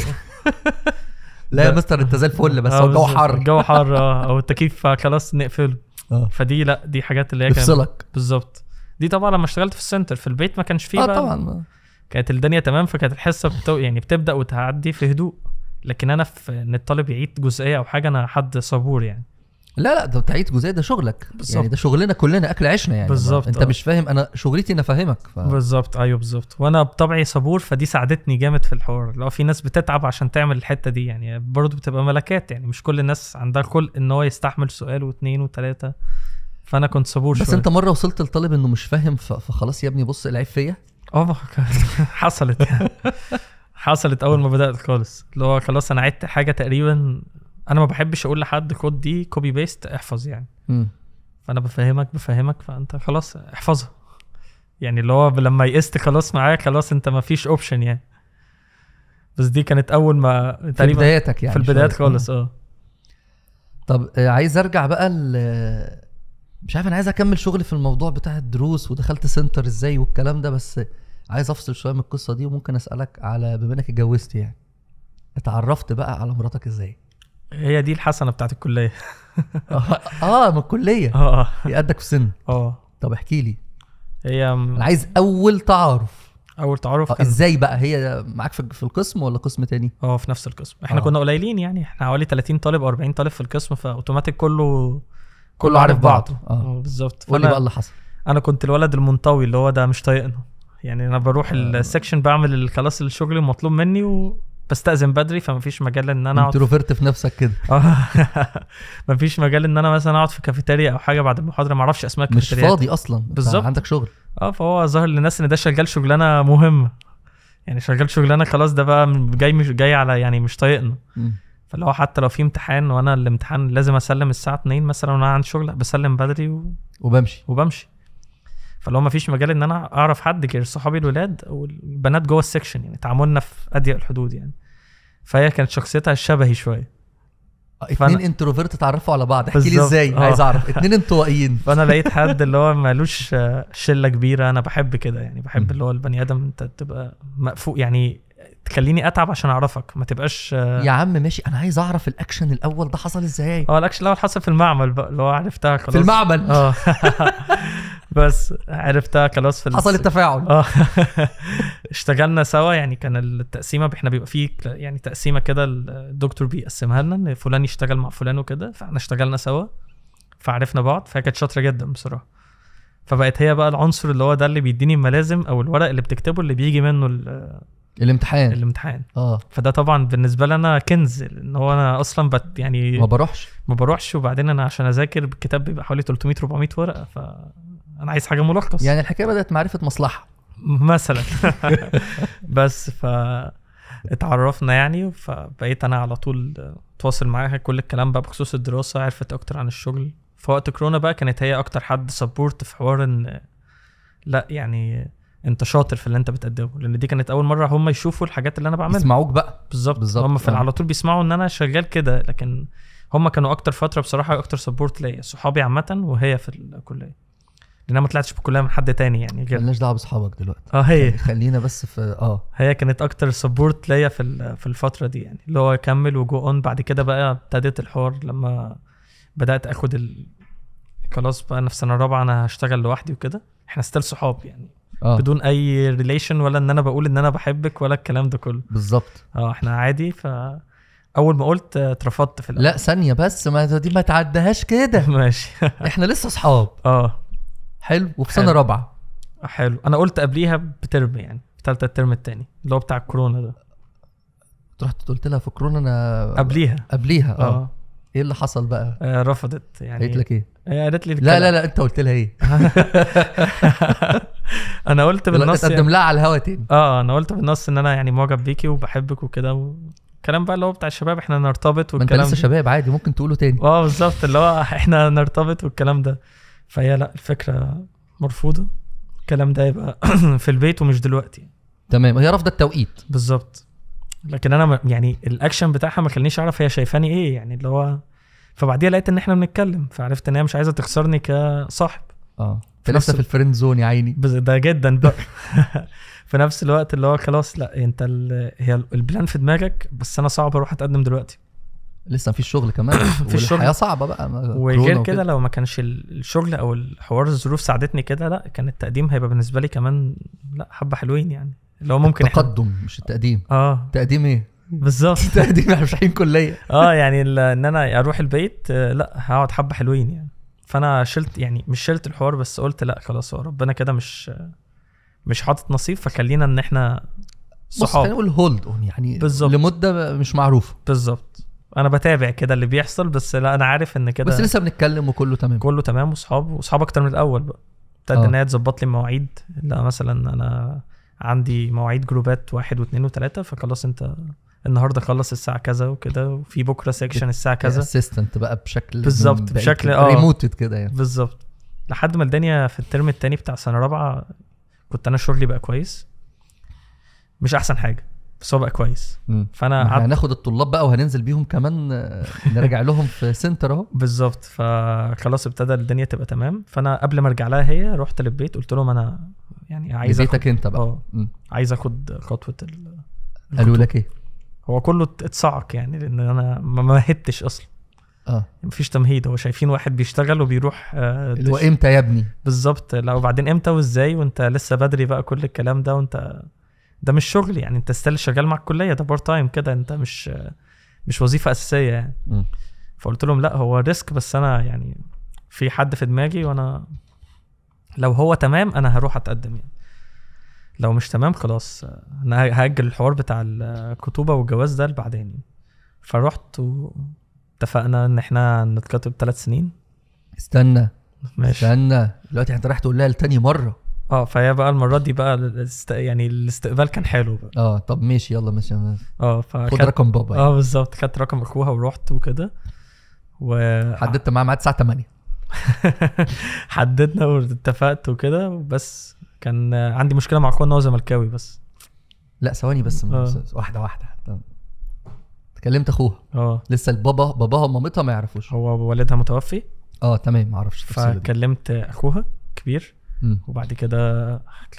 لا يا مستر انت زي الفل بس آه، هو الجو حر الجو حر اه او التكييف خلاص نقفله آه. فدي لا دي حاجات اللي هي بتفصلك بالظبط دي طبعا لما اشتغلت في السنتر في البيت ما كانش فيه آه بقى طبعا كانت الدنيا تمام فكانت الحصه بتو... يعني بتبدا وتعدي في هدوء لكن انا في ان الطالب يعيد جزئيه او حاجه انا حد صبور يعني لا لا ده تعيد جزئيه ده شغلك بالزبط. يعني ده شغلنا كلنا اكل عيشنا يعني بالظبط انت مش فاهم انا شغلتي انا فاهمك ف... بالظبط ايوه بالظبط وانا بطبعي صبور فدي ساعدتني جامد في الحوار لو في ناس بتتعب عشان تعمل الحته دي يعني برضه بتبقى ملكات يعني مش كل الناس عندها خلق ان هو يستحمل سؤال واثنين وثلاثه فانا كنت صبور بس شوية. انت مره وصلت لطالب انه مش فاهم فخلاص يا ابني بص العيب فيا اه حصلت يعني. حصلت اول ما بدات خالص اللي هو خلاص انا عدت حاجه تقريبا انا ما بحبش اقول لحد كود دي كوبي بيست احفظ يعني م. فانا بفهمك بفهمك فانت خلاص احفظها يعني اللي هو لما يقست خلاص معايا خلاص انت ما فيش اوبشن يعني بس دي كانت اول ما في بداياتك يعني في البدايات خالص اه طب آه، عايز ارجع بقى ل مش عارف انا عايز اكمل شغلي في الموضوع بتاع الدروس ودخلت سنتر ازاي والكلام ده بس عايز افصل شويه من القصه دي وممكن اسالك على بما انك اتجوزت يعني اتعرفت بقى على مراتك ازاي هي دي الحسنه بتاعت الكليه اه من الكليه آه،, اه هي قدك في السن اه طب احكي لي هي انا عايز اول تعارف اول تعارف آه، كان... ازاي بقى هي معاك في القسم ولا قسم تاني اه في نفس القسم احنا أوه. كنا قليلين يعني احنا حوالي 30 طالب او 40 طالب في القسم فاوتوماتيك كله كله عارف بعضه آه. اه بالظبط قول لي بقى اللي حصل انا كنت الولد المنطوي اللي هو ده مش طايقنا يعني انا بروح السكشن بعمل خلاص الشغل المطلوب مني و... بستأذن بدري فمفيش مجال ان انا اقعد في نفسك كده اه مفيش مجال ان انا مثلا اقعد في كافيتيريا او حاجه بعد المحاضره ما اعرفش اسماء مش فاضي اصلا بالظبط عندك شغل اه فهو ظاهر للناس ان ده شغال شغلانه مهمه يعني شغال شغلانه خلاص ده بقى جاي مش جاي على يعني مش طايقنا فاللي هو حتى لو في امتحان وانا الامتحان لازم اسلم الساعه 2 مثلا وانا عندي شغل بسلم بدري و... وبمشي وبمشي فلو ما فيش مجال ان انا اعرف حد غير صحابي الولاد والبنات جوه السكشن يعني تعاملنا في اضيق الحدود يعني فهي كانت شخصيتها شبهي شويه آه، اتنين انتروفيرت اتعرفوا على بعض احكي لي ازاي آه. عايز اعرف اتنين انطوائيين فانا لقيت حد اللي هو مالوش شله كبيره انا بحب كده يعني بحب اللي هو البني ادم انت تبقى مقفوق يعني تخليني اتعب عشان اعرفك ما تبقاش يا عم ماشي انا عايز اعرف الاكشن الاول ده حصل ازاي اه الاكشن الاول حصل في المعمل بقى اللي هو عرفتها خلاص في المعمل اه بس عرفتها خلاص في حصل التفاعل اه اشتغلنا سوا يعني كان التقسيمه احنا بيبقى فيه يعني تقسيمه كده الدكتور بيقسمها لنا ان فلان يشتغل مع فلان وكده فاحنا اشتغلنا سوا فعرفنا بعض فهي كانت شاطره جدا بصراحه فبقت هي بقى العنصر اللي هو ده اللي بيديني الملازم او الورق اللي بتكتبه اللي بيجي منه الامتحان الامتحان اه فده طبعا بالنسبه لي انا كنز ان هو انا اصلا بت يعني ما بروحش ما بروحش وبعدين انا عشان اذاكر الكتاب بيبقى حوالي 300 400 ورقه ف انا عايز حاجه ملخص يعني الحكايه بدات معرفه مصلحه مثلا بس ف اتعرفنا يعني فبقيت انا على طول اتواصل معاها كل الكلام بقى بخصوص الدراسه عرفت اكتر عن الشغل في وقت كورونا بقى كانت هي اكتر حد سبورت في حوار ان لا يعني انت شاطر في اللي انت بتقدمه لان دي كانت اول مره هم يشوفوا الحاجات اللي انا بعملها يسمعوك بقى بالظبط بالظبط هم في آه. على طول بيسمعوا ان انا شغال كده لكن هم كانوا اكتر فتره بصراحه اكتر سبورت ليا صحابي عامه وهي في الكليه انا ما طلعتش بكلها من حد تاني يعني غير مالناش دعوه باصحابك دلوقتي اه هي خلينا بس في اه هي كانت اكتر سبورت ليا في في الفتره دي يعني اللي هو كمل وجو اون بعد كده بقى ابتديت الحوار لما بدات اخد ال... خلاص بقى انا في سنه رابعه انا هشتغل لوحدي وكده احنا ستيل صحاب يعني آه. بدون اي ريليشن ولا ان انا بقول ان انا بحبك ولا الكلام ده كله بالظبط اه احنا عادي ف اول ما قلت اترفضت في الأول. لا ثانيه بس ما دي ما تعدهاش كده ماشي احنا لسه اصحاب اه حلو وفي سنه رابعه حلو انا قلت قبليها بترم يعني ثالثه الترم الثاني اللي هو بتاع الكورونا ده رحت قلت لها في كورونا انا قبليها قبليها اه, آه. ايه اللي حصل بقى؟ آه، رفضت يعني قالت لك ايه؟ آه، قالت لي لا لا لا انت قلت لها ايه؟ انا قلت بالنص اتقدم يعني... لها على الهوا تاني اه انا قلت بالنص ان انا يعني معجب بيكي وبحبك وكده و... الكلام بقى اللي هو بتاع الشباب احنا نرتبط والكلام ما انت لسه شباب عادي ممكن تقوله تاني اه بالظبط اللي هو احنا نرتبط والكلام ده فهي لا الفكره مرفوضه الكلام ده يبقى في البيت ومش دلوقتي تمام هي رافضه التوقيت بالظبط لكن انا يعني الاكشن بتاعها ما خلانيش اعرف هي شايفاني ايه يعني اللي هو فبعديها لقيت ان احنا بنتكلم فعرفت ان هي مش عايزه تخسرني كصاحب اه في نفس في الفريند زون يا عيني ده جدا بقى في نفس الوقت اللي هو خلاص لا انت هي البلان في دماغك بس انا صعب اروح اتقدم دلوقتي لسه مفيش شغل كمان في الشغل والحياه صعبه بقى وغير كده لو ما كانش الشغل او الحوار الظروف ساعدتني كده لا كان التقديم هيبقى بالنسبه لي كمان لا حبه حلوين يعني لو ممكن التقدم يحب... مش التقديم اه تقديم ايه بالظبط تقديم احنا مش رايحين كليه اه يعني ان انا اروح البيت آه، لا هقعد حبه حلوين يعني فانا شلت يعني مش شلت الحوار بس قلت لا خلاص هو ربنا كده مش مش حاطط نصيب فخلينا ان احنا صحاب بص خلينا نقول هولد اون يعني بالزبط. لمده مش معروفه بالظبط انا بتابع كده اللي بيحصل بس لا انا عارف ان كده بس لسه بنتكلم وكله تمام كله تمام واصحاب واصحاب اكتر من الاول بقى ابتدت آه. ان هي تظبط لي مواعيد لا مثلا انا عندي مواعيد جروبات واحد واثنين وثلاثه فخلاص انت النهارده خلص الساعه كذا وكده وفي بكره سيكشن الساعه كذا اسيستنت بقى بشكل بالظبط بشكل اه ريموتد كده يعني بالظبط لحد ما الدنيا في الترم الثاني بتاع سنه رابعه كنت انا شغلي بقى كويس مش احسن حاجه بس هو بقى كويس مم. فانا عد... هناخد الطلاب بقى وهننزل بيهم كمان آه، نرجع لهم في سنتر اهو بالظبط فخلاص ابتدى الدنيا تبقى تمام فانا قبل ما ارجع لها هي رحت للبيت قلت لهم انا يعني عايز بيتك أخد... انت بقى اه عايز اخد خطوه ال... قالوا لك ايه؟ هو كله اتصعق يعني لان انا ما مهدتش اصلا اه مفيش تمهيد هو شايفين واحد بيشتغل وبيروح آه، اللي هو امتى يا ابني بالظبط لا وبعدين امتى وازاي وانت لسه بدري بقى كل الكلام ده وانت ده مش شغل يعني انت ستيل شغال مع الكليه ده بار تايم كده انت مش مش وظيفه اساسيه يعني فقلت لهم لا هو ريسك بس انا يعني في حد في دماغي وانا لو هو تمام انا هروح اتقدم يعني لو مش تمام خلاص انا هاجل الحوار بتاع الخطوبه والجواز ده لبعدين فرحت واتفقنا ان احنا نتكاتب ثلاث سنين استنى ماشي استنى دلوقتي انت رايح تقول لها لتاني مره اه فهي بقى المره دي بقى الاست... يعني الاستقبال كان حلو بقى اه طب ماشي يلا ماشي اه فخد خد رقم بابا يعني. اه بالظبط خدت رقم اخوها ورحت وكده و حددت معاه ميعاد الساعه 8 حددنا واتفقت وكده بس كان عندي مشكله مع اخويا ان هو زملكاوي بس لا ثواني بس آه. واحده واحده كلمت اخوها اه لسه البابا باباها ومامتها ما يعرفوش هو والدها متوفي اه تمام ما اعرفش فكلمت اخوها كبير وبعد كده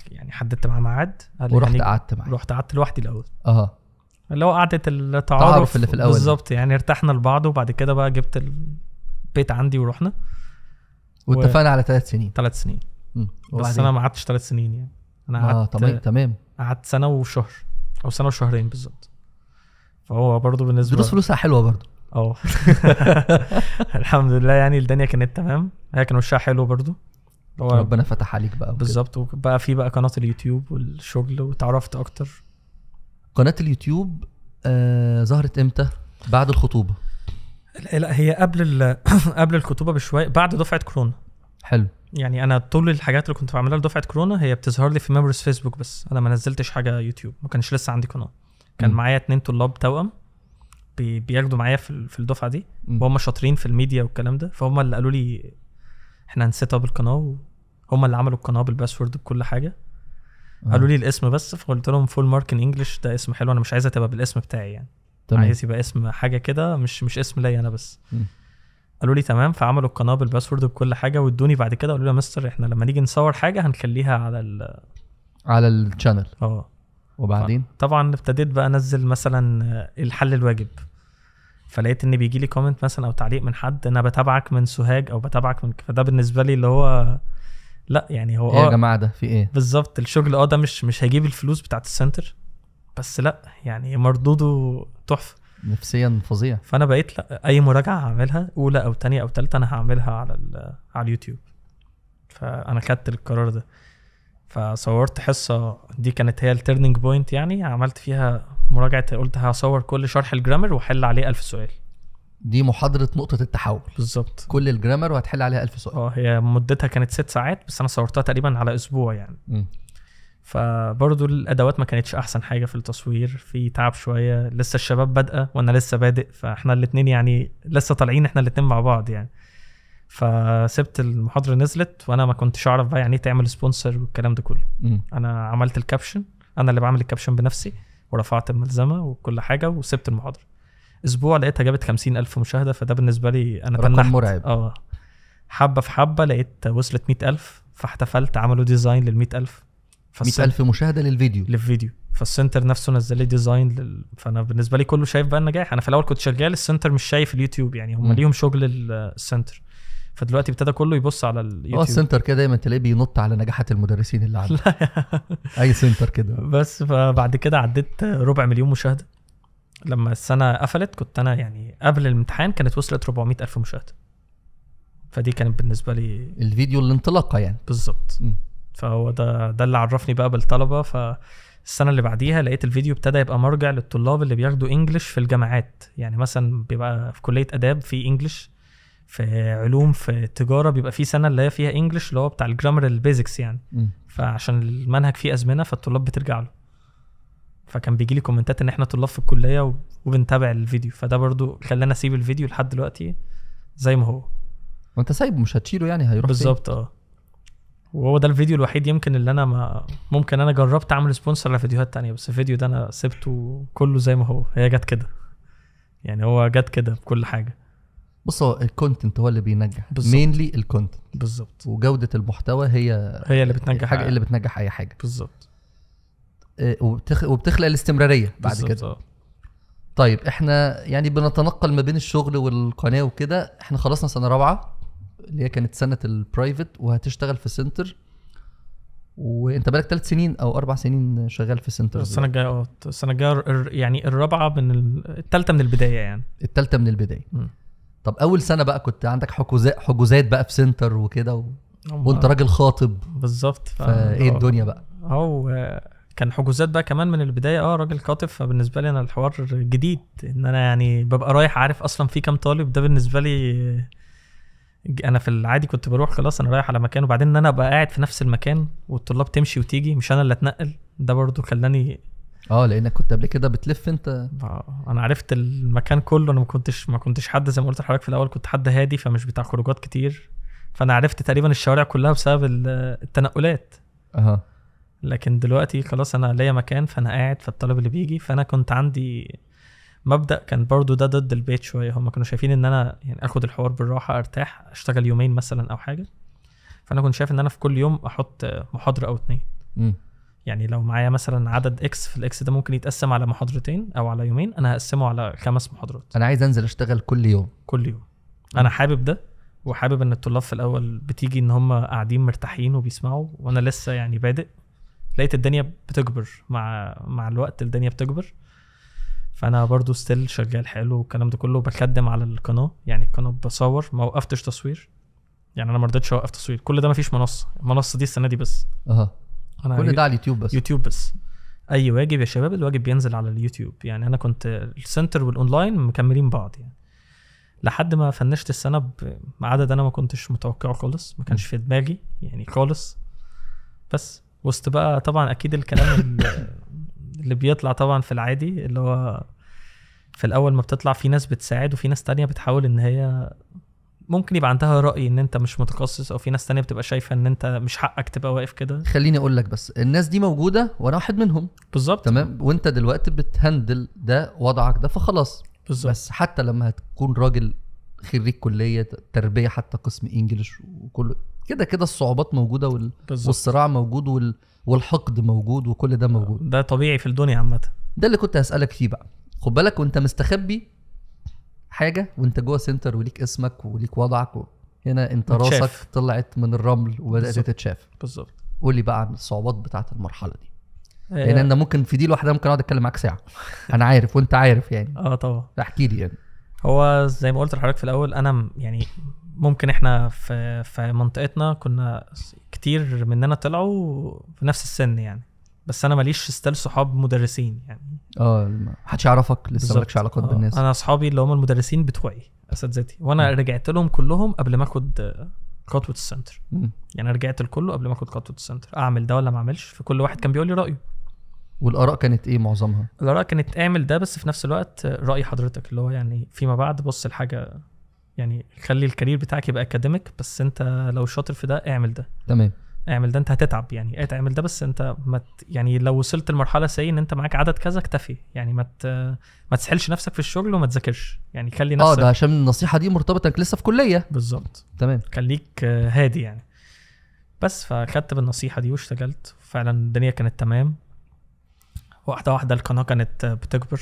يعني حددت معاه ميعاد ورحت يعني قعدت معاه رحت قعدت لوحدي الاول اه اللي هو قعده التعارف اللي في الاول بالظبط يعني ارتحنا لبعض وبعد كده بقى جبت البيت عندي ورحنا واتفقنا و... على ثلاث سنين ثلاث سنين بس انا ما قعدتش ثلاث سنين يعني انا آه، قعدت آه تمام قعدت سنه وشهر او سنه وشهرين بالظبط فهو برضه بالنسبه دروس فلوسها حلوه برضه اه الحمد لله يعني الدنيا كانت تمام هي كان وشها حلو برضه هو طيب. ربنا فتح عليك بقى بالظبط وبقى في بقى قناه اليوتيوب والشغل وتعرفت اكتر قناه اليوتيوب آه ظهرت امتى بعد الخطوبه لا, هي قبل قبل الخطوبه بشويه بعد دفعه كورونا حلو يعني انا طول الحاجات اللي كنت بعملها لدفعه كورونا هي بتظهر لي في ميموريز فيسبوك بس انا ما نزلتش حاجه يوتيوب ما كانش لسه عندي قناه كان معايا اتنين طلاب توأم بي بياخدوا معايا في, في الدفعه دي وهم شاطرين في الميديا والكلام ده فهم اللي قالوا لي احنا هنسيت اب القناه هم اللي عملوا القناه بالباسورد بكل حاجه آه. قالوا لي الاسم بس فقلت لهم فول مارك ان انجلش ده اسم حلو انا مش عايزها تبقى بالاسم بتاعي يعني تمام. عايز يبقى اسم حاجه كده مش مش اسم ليا انا بس م. قالوا لي تمام فعملوا القناه بالباسورد بكل حاجه وادوني بعد كده قالوا لي يا مستر احنا لما نيجي نصور حاجه هنخليها على ال على الشانل اه وبعدين طبعا ابتديت بقى انزل مثلا الحل الواجب فلقيت ان بيجي لي كومنت مثلا او تعليق من حد انا بتابعك من سوهاج او بتابعك من فده بالنسبه لي اللي هو لا يعني هو ايه آه يا جماعه ده في ايه بالظبط الشغل اه ده مش مش هيجيب الفلوس بتاعت السنتر بس لا يعني مردوده تحفه نفسيا فظيع فانا بقيت لا اي مراجعه هعملها اولى او تانية او ثالثه انا هعملها على على اليوتيوب فانا خدت القرار ده فصورت حصه دي كانت هي الترنينج بوينت يعني عملت فيها مراجعه قلت هصور كل شرح الجرامر واحل عليه ألف سؤال دي محاضره نقطه التحول بالظبط كل الجرامر وهتحل عليها 1000 سؤال اه هي مدتها كانت ست ساعات بس انا صورتها تقريبا على اسبوع يعني م. فبرضو الادوات ما كانتش احسن حاجه في التصوير في تعب شويه لسه الشباب بادئه وانا لسه بادئ فاحنا الاثنين يعني لسه طالعين احنا الاثنين مع بعض يعني فسبت المحاضره نزلت وانا ما كنتش اعرف بقى يعني ايه تعمل سبونسر والكلام ده كله م. انا عملت الكابشن انا اللي بعمل الكابشن بنفسي ورفعت الملزمه وكل حاجه وسبت المحاضره اسبوع لقيتها جابت 50000 مشاهده فده بالنسبه لي انا رقم مرعب اه حبه في حبه لقيت وصلت 100000 فاحتفلت عملوا ديزاين لل 100000 100000 مشاهده للفيديو للفيديو فالسنتر نفسه نزل لي ديزاين لل... فانا بالنسبه لي كله شايف بقى النجاح انا في الاول كنت شغال السنتر مش شايف اليوتيوب يعني هم ليهم شغل السنتر فدلوقتي ابتدى كله يبص على اليوتيوب اه السنتر كده دايما تلاقيه بينط على نجاحات المدرسين اللي عنده اي سنتر كده بس فبعد كده عديت ربع مليون مشاهده لما السنه قفلت كنت انا يعني قبل الامتحان كانت وصلت 400 الف مشاهده فدي كانت بالنسبه لي الفيديو الانطلاقه يعني بالظبط فهو ده ده اللي عرفني بقى بالطلبه فالسنه اللي بعديها لقيت الفيديو ابتدى يبقى مرجع للطلاب اللي بياخدوا انجلش في الجامعات يعني مثلا بيبقى في كليه اداب في انجلش في علوم في تجاره بيبقى في سنه اللي هي فيها انجلش اللي هو بتاع الجرامر البيزكس يعني م. فعشان المنهج فيه ازمنه فالطلاب بترجع له فكان بيجي لي كومنتات ان احنا طلاب في الكليه وبنتابع الفيديو فده برضو خلاني اسيب الفيديو لحد دلوقتي زي ما هو وانت سايبه مش هتشيله يعني هيروح بالظبط اه وهو ده الفيديو الوحيد يمكن اللي انا ما ممكن انا جربت اعمل سبونسر لفيديوهات تانية بس الفيديو ده انا سبته كله زي ما هو هي جت كده يعني هو جت كده بكل حاجه بص هو الكونتنت هو اللي بينجح مينلي الكونتنت بالظبط وجوده المحتوى هي هي اللي بتنجح حاجه اللي بتنجح اي حاجه بالظبط آه، وبتخلق الاستمراريه بعد كده آه. طيب احنا يعني بنتنقل ما بين الشغل والقناه وكده احنا خلصنا سنه رابعه اللي هي كانت سنه البرايفت وهتشتغل في سنتر وانت بالك ثلاث سنين او اربع سنين شغال في سنتر السنه الجايه اه السنه الجايه يعني الرابعه من الثالثه من البدايه يعني الثالثه من البدايه م. طب اول سنه بقى كنت عندك حجوزات حجوزات بقى في سنتر وكده و... وانت آه. راجل خاطب بالظبط ف... فايه الدنيا بقى هو كان حجوزات بقى كمان من البدايه اه راجل قاطف فبالنسبه لي انا الحوار جديد ان انا يعني ببقى رايح عارف اصلا في كام طالب ده بالنسبه لي انا في العادي كنت بروح خلاص انا رايح على مكان وبعدين ان انا ابقى قاعد في نفس المكان والطلاب تمشي وتيجي مش انا اللي اتنقل ده برضو خلاني اه لانك كنت قبل كده بتلف انت آه، انا عرفت المكان كله انا ما كنتش ما كنتش حد زي ما قلت لحضرتك في الاول كنت حد هادي فمش بتاع خروجات كتير فانا عرفت تقريبا الشوارع كلها بسبب التنقلات اها لكن دلوقتي خلاص انا ليا مكان فانا قاعد فالطالب اللي بيجي فانا كنت عندي مبدا كان برضو ده ضد البيت شويه هم كانوا شايفين ان انا يعني اخد الحوار بالراحه ارتاح اشتغل يومين مثلا او حاجه فانا كنت شايف ان انا في كل يوم احط محاضره او اتنين يعني لو معايا مثلا عدد اكس في الاكس ده ممكن يتقسم على محاضرتين او على يومين انا هقسمه على خمس محاضرات انا عايز انزل اشتغل كل يوم كل يوم م. انا حابب ده وحابب ان الطلاب في الاول بتيجي ان هم قاعدين مرتاحين وبيسمعوا وانا لسه يعني بادئ لقيت الدنيا بتكبر مع مع الوقت الدنيا بتكبر فانا برضو ستيل شغال حلو والكلام ده كله بخدم على القناه يعني القناه بصور ما وقفتش تصوير يعني انا ما رضيتش اوقف تصوير كل ده ما فيش منصه المنصه دي السنه دي بس اها انا كل ده على اليوتيوب بس يوتيوب بس اي واجب يا شباب الواجب بينزل على اليوتيوب يعني انا كنت السنتر والاونلاين مكملين بعض يعني لحد ما فنشت السنه بعدد انا ما كنتش متوقعه خالص ما كانش في دماغي يعني خالص بس وسط بقى طبعا اكيد الكلام اللي بيطلع طبعا في العادي اللي هو في الاول ما بتطلع في ناس بتساعد وفي ناس تانية بتحاول ان هي ممكن يبقى عندها راي ان انت مش متخصص او في ناس تانية بتبقى شايفه ان انت مش حقك تبقى واقف كده خليني اقول لك بس الناس دي موجوده وانا واحد منهم بالظبط تمام وانت دلوقتي بتهندل ده وضعك ده فخلاص بالظبط بس حتى لما هتكون راجل خريج كليه تربيه حتى قسم انجلش وكله كده كده الصعوبات موجوده وال... والصراع موجود وال... والحقد موجود وكل ده موجود ده طبيعي في الدنيا عامه ده اللي كنت هسالك فيه بقى خد بالك وانت مستخبي حاجه وانت جوه سنتر وليك اسمك وليك وضعك و... هنا انت متشاف. راسك طلعت من الرمل وبدات تتشاف بالظبط قول لي بقى عن الصعوبات بتاعه المرحله دي آه. لان يعني انا ممكن في دي لوحدها ممكن اقعد اتكلم معاك ساعه انا عارف وانت عارف يعني اه طبعا احكي لي يعني هو زي ما قلت لحضرتك في الاول انا يعني ممكن احنا في في منطقتنا كنا كتير مننا طلعوا في نفس السن يعني بس انا ماليش ستيل صحاب مدرسين يعني اه محدش يعرفك لسه مالكش علاقات آه. بالناس انا اصحابي اللي هم المدرسين بتوعي اساتذتي وانا م. رجعت لهم كلهم قبل ما اخد خطوه السنتر م. يعني رجعت لكله قبل ما اخد خطوه السنتر اعمل ده ولا ما اعملش فكل واحد كان بيقول لي رايه والاراء كانت ايه معظمها الاراء كانت اعمل ده بس في نفس الوقت راي حضرتك اللي هو يعني فيما بعد بص الحاجه يعني خلي الكارير بتاعك يبقى اكاديميك بس انت لو شاطر في ده اعمل ده تمام اعمل ده انت هتتعب يعني اه اعمل ده بس انت ما يعني لو وصلت لمرحله سي ان انت معاك عدد كذا اكتفي يعني ما ما تسحلش نفسك في الشغل وما تذاكرش يعني خلي آه، نفسك اه ده عشان النصيحه دي مرتبطه انك لسه في كليه بالظبط تمام خليك اه هادي يعني بس فاخدت بالنصيحه دي واشتغلت فعلا الدنيا كانت تمام واحده واحده القناه كانت بتكبر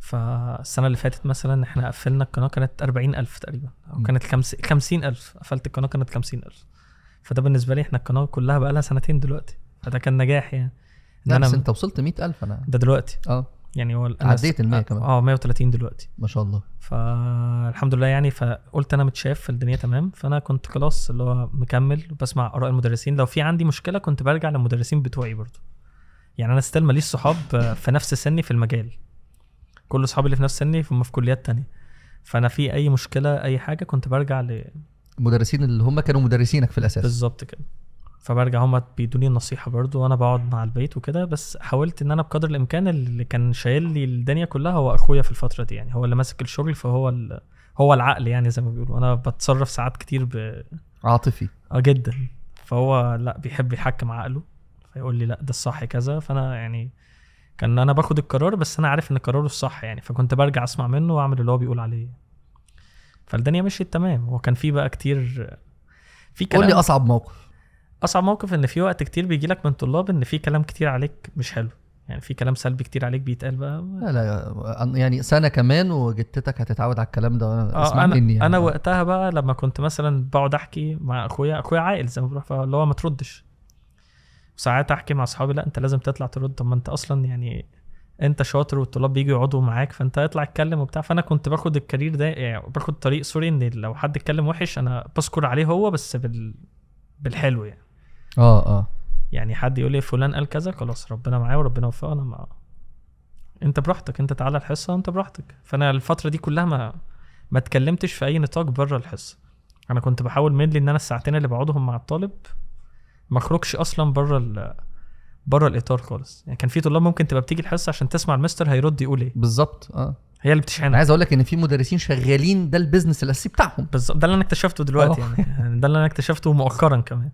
فالسنه اللي فاتت مثلا احنا قفلنا القناه كانت 40000 تقريبا او كانت 50000 قفلت القناه كانت 50000 فده بالنسبه لي احنا القناه كلها بقى لها سنتين دلوقتي فده كان نجاح يعني إن لا أنا بس انت وصلت 100000 انا ده دلوقتي اه يعني هو عديت ال 100 آه، كمان اه 130 دلوقتي ما شاء الله فالحمد لله يعني فقلت انا متشاف في الدنيا تمام فانا كنت خلاص اللي هو مكمل وبسمع اراء المدرسين لو في عندي مشكله كنت برجع للمدرسين بتوعي برضه يعني انا ستيل ماليش صحاب في نفس سني في المجال كل اصحابي اللي في نفس سني هم في كليات تانية فانا في اي مشكله اي حاجه كنت برجع ل المدرسين اللي هم كانوا مدرسينك في الاساس بالظبط كده فبرجع هم بيدوني النصيحه برضو وانا بقعد مع البيت وكده بس حاولت ان انا بقدر الامكان اللي كان شايل لي الدنيا كلها هو اخويا في الفتره دي يعني هو اللي ماسك الشغل فهو هو العقل يعني زي ما بيقولوا انا بتصرف ساعات كتير ب عاطفي اه جدا فهو لا بيحب يحكم عقله فيقول لي لا ده الصح كذا فانا يعني كان انا باخد القرار بس انا عارف ان قراره الصح يعني فكنت برجع اسمع منه واعمل اللي هو بيقول عليه فالدنيا مشيت تمام وكان في بقى كتير في كلام قول لي اصعب موقف اصعب موقف ان في وقت كتير بيجي لك من طلاب ان في كلام كتير عليك مش حلو يعني في كلام سلبي كتير عليك بيتقال بقى لا لا يعني سنه كمان وجدتك هتتعود على الكلام ده وانا آه، اسمع أنا مني يعني. انا وقتها بقى لما كنت مثلا بقعد احكي مع اخويا اخويا عاقل زي ما بروح فاللي هو ما تردش ساعات احكي مع اصحابي لا انت لازم تطلع ترد طب ما انت اصلا يعني انت شاطر والطلاب بييجوا يقعدوا معاك فانت اطلع اتكلم وبتاع فانا كنت باخد الكارير ده يعني باخد طريق سوري ان لو حد اتكلم وحش انا بذكر عليه هو بس بال... بالحلو يعني اه اه يعني حد يقول لي فلان قال كذا خلاص ربنا معاه وربنا وفقنا انا مع انت براحتك انت تعالى الحصه انت براحتك فانا الفتره دي كلها ما ما اتكلمتش في اي نطاق بره الحصه انا كنت بحاول ميدلي ان انا الساعتين اللي بقعدهم مع الطالب ما خرجش اصلا بره بره الاطار خالص يعني كان في طلاب ممكن تبقى بتيجي الحصه عشان تسمع المستر هيرد يقول ايه بالظبط اه هي اللي بتشحن عايز اقول لك ان في مدرسين شغالين ده البيزنس الاساسي بتاعهم بالظبط ده اللي انا اكتشفته دلوقتي أوه. يعني. يعني ده اللي انا اكتشفته مؤخرا كمان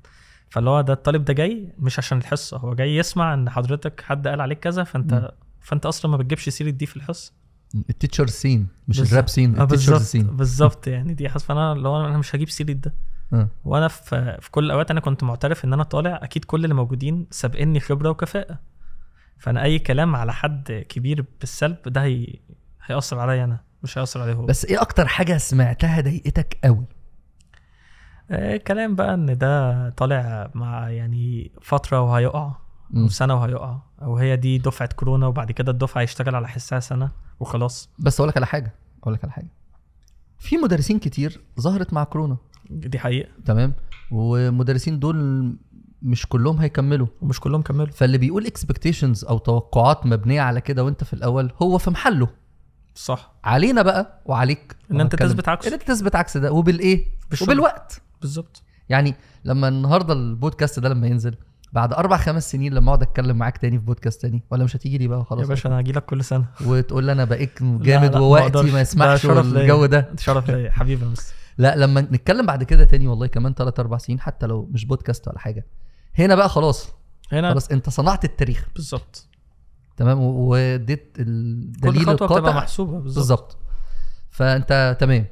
فاللي هو ده الطالب ده جاي مش عشان الحصه هو جاي يسمع ان حضرتك حد قال عليك كذا فانت م. فانت اصلا ما بتجيبش سيره دي في الحصه التيتشر سين مش الراب سين آه، التيتشر سين بالظبط يعني دي حاسس فانا لو انا مش هجيب سيره ده أه. وانا في في كل الاوقات انا كنت معترف ان انا طالع اكيد كل اللي موجودين سابقني خبره وكفاءه فانا اي كلام على حد كبير بالسلب ده هي... هياثر عليا انا مش هياثر عليه هو بس ايه اكتر حاجه سمعتها ضايقتك قوي آه كلام بقى ان ده طالع مع يعني فتره وهيقع او سنه وهيقع او هي دي دفعه كورونا وبعد كده الدفعه هيشتغل على حسها سنه وخلاص بس اقول لك على حاجه اقول لك على حاجه في مدرسين كتير ظهرت مع كورونا دي حقيقه تمام ومدرسين دول مش كلهم هيكملوا ومش كلهم كملوا فاللي بيقول اكسبكتيشنز او توقعات مبنيه على كده وانت في الاول هو في محله صح علينا بقى وعليك ان انت تثبت عكس ان انت تثبت عكس ده وبالايه بالشغل. وبالوقت بالظبط يعني لما النهارده البودكاست ده لما ينزل بعد اربع خمس سنين لما اقعد اتكلم معاك تاني في بودكاست تاني ولا مش هتيجي لي بقى وخلاص يا باشا انا هجي لك كل سنه وتقول لي انا بقيت جامد لا لا ووقتي ما, يسمحش والجو ده شرف ليا حبيبي بس لا لما نتكلم بعد كده تاني والله كمان ثلاث اربع سنين حتى لو مش بودكاست ولا حاجه هنا بقى خلاص هنا خلاص انت صنعت التاريخ بالظبط تمام واديت الدليل كل خطوه بتبقى محسوبه بالظبط فانت تمام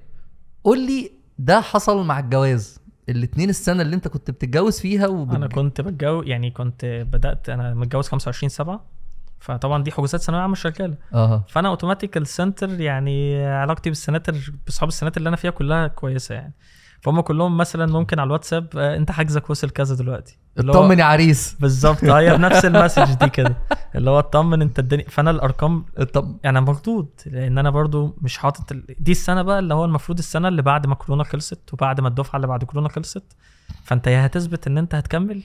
قول لي ده حصل مع الجواز الاثنين السنه اللي انت كنت بتتجوز فيها وبت... انا كنت بتجوز يعني كنت بدات انا متجوز 25 7 فطبعا دي حجوزات ثانويه عامه شغاله اه فانا اوتوماتيك السنتر يعني علاقتي بالسناتر باصحاب السناتر اللي انا فيها كلها كويسه يعني فهم كلهم مثلا ممكن على الواتساب آه، انت حجزك وصل كذا دلوقتي اطمن يا عريس بالظبط آه، هي بنفس المسج دي كده اللي هو اطمن انت الدنيا فانا الارقام طب يعني مردود لان انا برضو مش حاطط ال... دي السنه بقى اللي هو المفروض السنه اللي بعد ما كورونا خلصت وبعد ما الدفعه اللي بعد كورونا خلصت فانت يا هتثبت ان انت هتكمل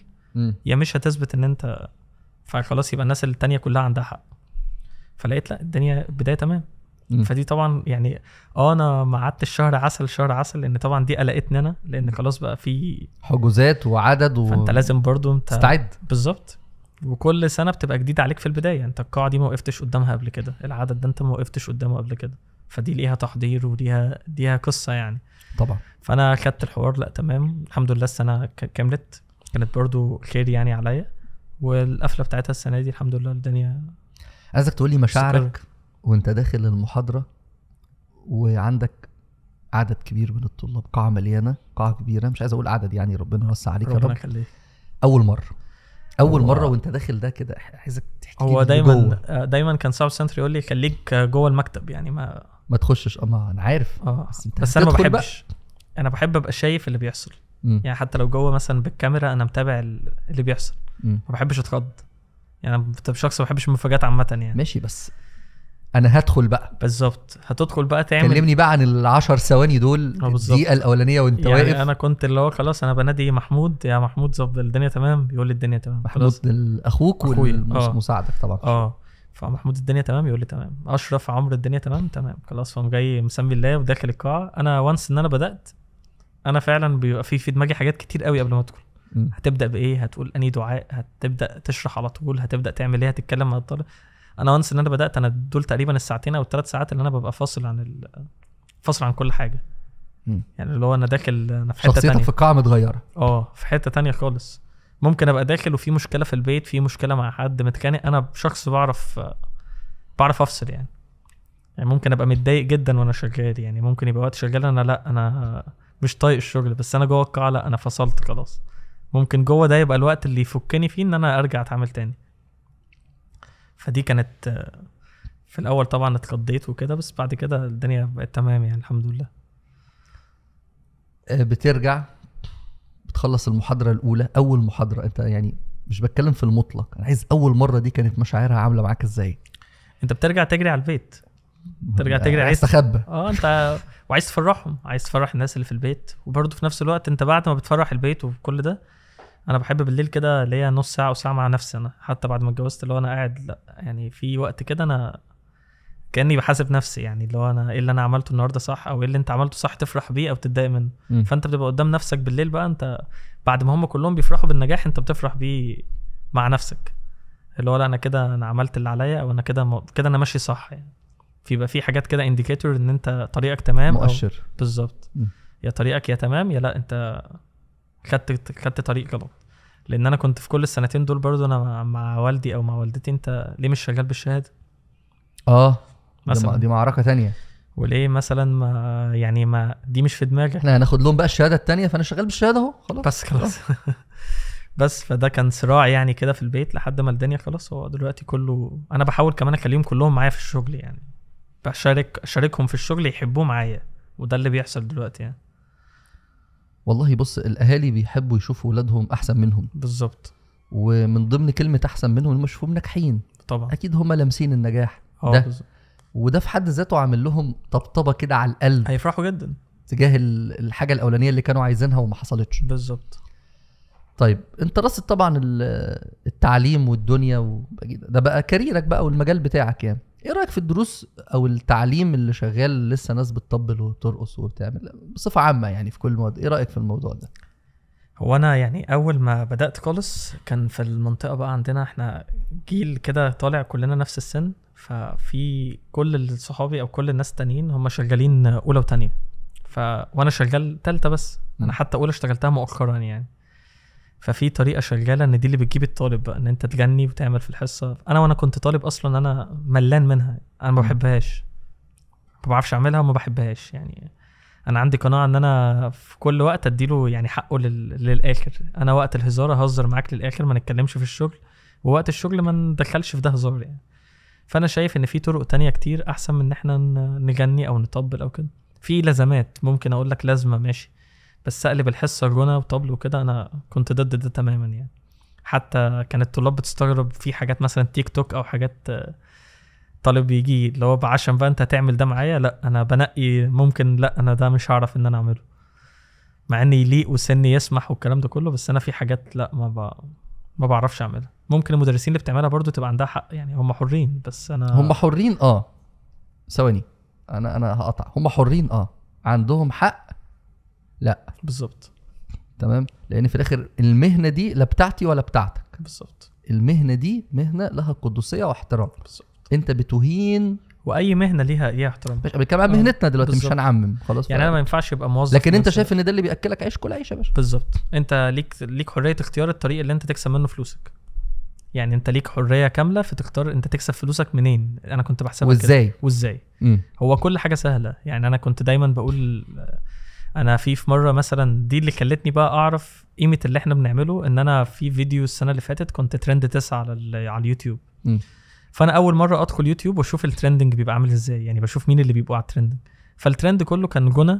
يا مش هتثبت ان انت فخلاص يبقى الناس التانية كلها عندها حق فلقيت لا الدنيا البدايه تمام م. فدي طبعا يعني اه انا ما قعدتش شهر عسل شهر عسل لان طبعا دي قلقتني انا لان خلاص بقى في حجوزات وعدد و... فانت لازم برضو انت استعد بالظبط وكل سنه بتبقى جديده عليك في البدايه انت القاعه دي ما وقفتش قدامها قبل كده العدد ده انت ما وقفتش قدامه قبل كده فدي ليها تحضير وليها ليها قصه يعني طبعا فانا خدت الحوار لا تمام الحمد لله السنه كملت كانت برضو خير يعني عليا والقفله بتاعتها السنه دي الحمد لله الدنيا عايزك تقول لي مشاعرك وانت داخل المحاضرة وعندك عدد كبير من الطلاب قاعة مليانة قاعة كبيرة مش عايز أقول عدد يعني ربنا يوسع عليك ربنا يخليك أول مرة اول مره وانت داخل ده كده عايزك تحكي هو دايما جوة. آه، دايما كان ساوث سنتر يقول لي خليك جوه المكتب يعني ما ما تخشش اما آه، انا عارف آه، بس, انت بس انا ما بحبش بقى. انا بحب ابقى شايف اللي بيحصل م. يعني حتى لو جوه مثلا بالكاميرا انا متابع اللي بيحصل ما بحبش اتخض يعني انا شخص ما بحبش المفاجآت عامه يعني ماشي بس انا هدخل بقى بالظبط هتدخل بقى تعمل كلمني بقى عن ال 10 ثواني دول آه، الدقيقه الاولانيه وانت يعني واقف انا كنت اللي هو خلاص انا بنادي محمود يا محمود ظبط الدنيا تمام بيقول لي الدنيا تمام محمود اخوك ومساعدك آه. طبعا اه فمحمود الدنيا تمام يقول لي تمام اشرف عمر الدنيا تمام تمام خلاص فهم جاي مسمي الله وداخل القاعه انا وانس ان انا بدات انا فعلا بيبقى في في دماغي حاجات كتير قوي قبل ما ادخل هتبدا بايه هتقول اني دعاء هتبدا تشرح على طول هتبدا تعمل ايه هتتكلم الطالب انا وانس ان انا بدات انا دول تقريبا الساعتين او الثلاث ساعات اللي انا ببقى فاصل عن ال... فاصل عن كل حاجه م. يعني اللي هو انا داخل انا في حته شخصيتك تانية. في القاعه متغيره اه في حته تانية خالص ممكن ابقى داخل وفي مشكله في البيت في مشكله مع حد متخانق انا شخص بعرف بعرف افصل يعني يعني ممكن ابقى متضايق جدا وانا شغال يعني ممكن يبقى وقت شغال انا لا انا مش طايق الشغل بس انا جوه القاعه لا انا فصلت خلاص ممكن جوه ده يبقى الوقت اللي يفكني فيه ان انا ارجع اتعامل تاني فدي كانت في الاول طبعا اتخضيت وكده بس بعد كده الدنيا بقت تمام يعني الحمد لله آه، بترجع بتخلص المحاضره الاولى اول محاضره انت يعني مش بتكلم في المطلق انا عايز اول مره دي كانت مشاعرها عامله معاك ازاي انت بترجع تجري على البيت ترجع آه، تجري عايز تخبى اه انت وعايز تفرحهم عايز تفرح الناس اللي في البيت وبرضه في نفس الوقت انت بعد ما بتفرح البيت وكل ده انا بحب بالليل كده ليا نص ساعه او ساعه مع نفسي انا حتى بعد ما اتجوزت اللي هو انا قاعد لا يعني في وقت كده انا كاني بحاسب نفسي يعني اللي هو انا ايه اللي انا عملته النهارده صح او ايه اللي انت عملته صح تفرح بيه او تتضايق منه م. فانت بتبقى قدام نفسك بالليل بقى انت بعد ما هم كلهم بيفرحوا بالنجاح انت بتفرح بيه مع نفسك اللي هو لا انا كده انا عملت اللي عليا او انا كده م... كده انا ماشي صح يعني في بقى في حاجات كده انديكيتور ان انت طريقك تمام مؤشر بالظبط يا طريقك يا تمام يا لا انت خدت خدت طريق غلط لان انا كنت في كل السنتين دول برضو انا مع والدي او مع والدتي انت ليه مش شغال بالشهاده اه مثلا دي معركه تانية وليه مثلا ما يعني ما دي مش في دماغي احنا هناخد لهم بقى الشهاده التانية فانا شغال بالشهاده اهو خلاص بس خلاص بس فده كان صراع يعني كده في البيت لحد ما الدنيا خلاص هو دلوقتي كله انا بحاول كمان اخليهم كلهم معايا في الشغل يعني بشارك اشاركهم في الشغل يحبوه معايا وده اللي بيحصل دلوقتي يعني والله بص الاهالي بيحبوا يشوفوا ولادهم احسن منهم بالظبط ومن ضمن كلمه احسن منهم هم ناجحين طبعا اكيد هم لامسين النجاح آه، ده بالزبط. وده في حد ذاته عامل لهم طبطبه كده على القلب هيفرحوا جدا تجاه الحاجه الاولانيه اللي كانوا عايزينها وما حصلتش بالظبط طيب انت راصد طبعا التعليم والدنيا و... ده بقى كاريرك بقى والمجال بتاعك يعني ايه رايك في الدروس او التعليم اللي شغال لسه ناس بتطبل وبترقص وبتعمل بصفه عامه يعني في كل مواد ايه رايك في الموضوع ده هو انا يعني اول ما بدات خالص كان في المنطقه بقى عندنا احنا جيل كده طالع كلنا نفس السن ففي كل صحابي او كل الناس التانيين هم شغالين اولى وتانية ف وانا شغال تالتة بس انا حتى اولى اشتغلتها مؤخرا يعني ففي طريقه شغاله ان دي اللي بتجيب الطالب بقى ان انت تغني وتعمل في الحصه انا وانا كنت طالب اصلا انا ملان منها انا ما بحبهاش ما بعرفش اعملها وما بحبهاش يعني انا عندي قناعه ان انا في كل وقت اديله يعني حقه لل... للاخر انا وقت الهزار اهزر معاك للاخر ما نتكلمش في الشغل ووقت الشغل ما ندخلش في ده هزار يعني فانا شايف ان في طرق تانية كتير احسن من ان احنا نغني او نطبل او كده في لزمات ممكن اقول لك لازمه ماشي بس اقلب الحصه غنى وطبل وكده انا كنت ضد ده تماما يعني حتى كان الطلاب بتستغرب في حاجات مثلا تيك توك او حاجات طالب يجي اللي هو عشان بقى انت تعمل ده معايا لا انا بنقي ممكن لا انا ده مش هعرف ان انا اعمله مع اني يليق وسني يسمح والكلام ده كله بس انا في حاجات لا ما ب... ما بعرفش اعملها ممكن المدرسين اللي بتعملها برضو تبقى عندها حق يعني هم حرين بس انا هم حرين اه ثواني انا انا هقطع هم حرين اه عندهم حق لا بالظبط تمام لان في الاخر المهنه دي لا بتاعتي ولا بتاعتك بالظبط المهنه دي مهنه لها قدسيه واحترام بالظبط انت بتهين واي مهنه ليها ليها احترام بنتكلم عن آه، مهنتنا دلوقتي بالزبط. مش هنعمم خلاص يعني انا ما ينفعش ابقى موظف لكن انت شايف ان ده اللي بياكلك عيش كل عيش يا باشا بالظبط انت ليك ليك حريه اختيار الطريق اللي انت تكسب منه فلوسك يعني انت ليك حريه كامله في تختار انت تكسب فلوسك منين انا كنت بحسبها وازاي كده. وازاي مم. هو كل حاجه سهله يعني انا كنت دايما بقول انا في في مره مثلا دي اللي خلتني بقى اعرف قيمه اللي احنا بنعمله ان انا في فيديو السنه اللي فاتت كنت ترند تسعة على على اليوتيوب م. فانا اول مره ادخل يوتيوب واشوف الترندنج بيبقى عامل ازاي يعني بشوف مين اللي بيبقوا على الترندنج فالترند كله كان غنى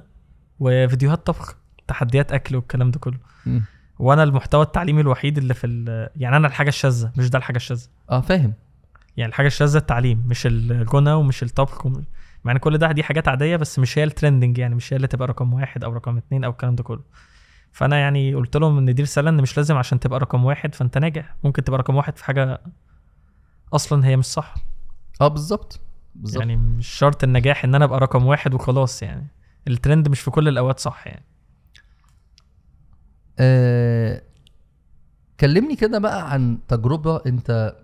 وفيديوهات طبخ تحديات اكل والكلام ده كله م. وانا المحتوى التعليمي الوحيد اللي في يعني انا الحاجه الشاذه مش ده الحاجه الشاذه اه فاهم يعني الحاجه الشاذه التعليم مش الغنى ومش الطبخ ومش مع ان كل ده دي حاجات عاديه بس مش هي الترندنج يعني مش هي اللي تبقى رقم واحد او رقم اتنين او الكلام ده كله فانا يعني قلت لهم ان دي رساله ان مش لازم عشان تبقى رقم واحد فانت ناجح ممكن تبقى رقم واحد في حاجه اصلا هي مش صح اه بالظبط بالظبط يعني مش شرط النجاح ان انا ابقى رقم واحد وخلاص يعني الترند مش في كل الاوقات صح يعني أه... كلمني كده بقى عن تجربه انت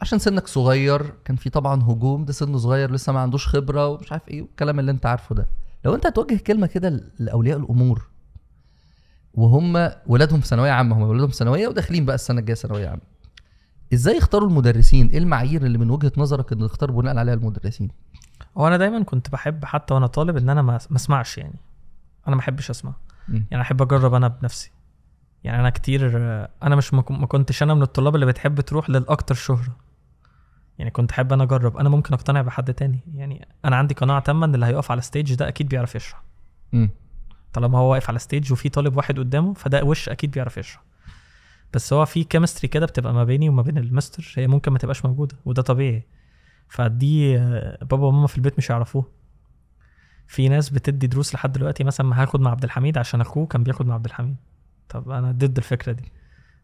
عشان سنك صغير كان في طبعا هجوم ده سنه صغير لسه ما عندوش خبره ومش عارف ايه والكلام اللي انت عارفه ده لو انت هتوجه كلمه كده لاولياء الامور وهم ولادهم في ثانويه عامه هم ولادهم في ثانويه وداخلين بقى السنه الجايه ثانويه عامه ازاي يختاروا المدرسين ايه المعايير اللي من وجهه نظرك ان نختار بناء عليها المدرسين هو انا دايما كنت بحب حتى وانا طالب ان انا ما اسمعش يعني انا ما احبش اسمع يعني احب اجرب انا بنفسي يعني انا كتير انا مش ما كنتش انا من الطلاب اللي بتحب تروح للاكتر شهره يعني كنت حابب انا اجرب انا ممكن اقتنع بحد تاني يعني انا عندي قناعه تامه ان اللي هيقف على ستيج ده اكيد بيعرف يشرح طالما هو واقف على ستيج وفي طالب واحد قدامه فده وش اكيد بيعرف يشرح بس هو في كيمستري كده بتبقى ما بيني وما بين المستر هي ممكن ما تبقاش موجوده وده طبيعي فدي بابا وماما في البيت مش يعرفوه في ناس بتدي دروس لحد دلوقتي مثلا ما هاخد مع عبد الحميد عشان اخوه كان بياخد مع عبد الحميد طب انا ضد الفكره دي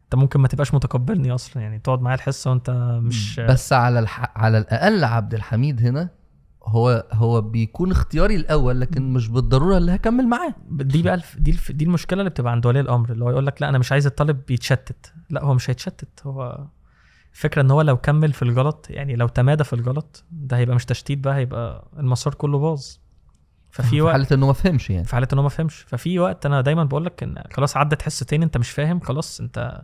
انت ممكن ما تبقاش متقبلني اصلا يعني تقعد معايا الحصه وانت مش بس على الح... على الاقل عبد الحميد هنا هو هو بيكون اختياري الاول لكن مش بالضروره اللي هكمل معاه دي بقى الف... دي الف... دي المشكله اللي بتبقى عند ولي الامر اللي هو يقول لك لا انا مش عايز الطالب يتشتت لا هو مش هيتشتت هو الفكره ان هو لو كمل في الغلط يعني لو تمادى في الغلط ده هيبقى مش تشتيت بقى هيبقى المسار كله باظ ففي وقت في حاله انه ما فهمش يعني في حاله انه ما فهمش ففي وقت انا دايما بقول لك ان خلاص عدت حصتين انت مش فاهم خلاص انت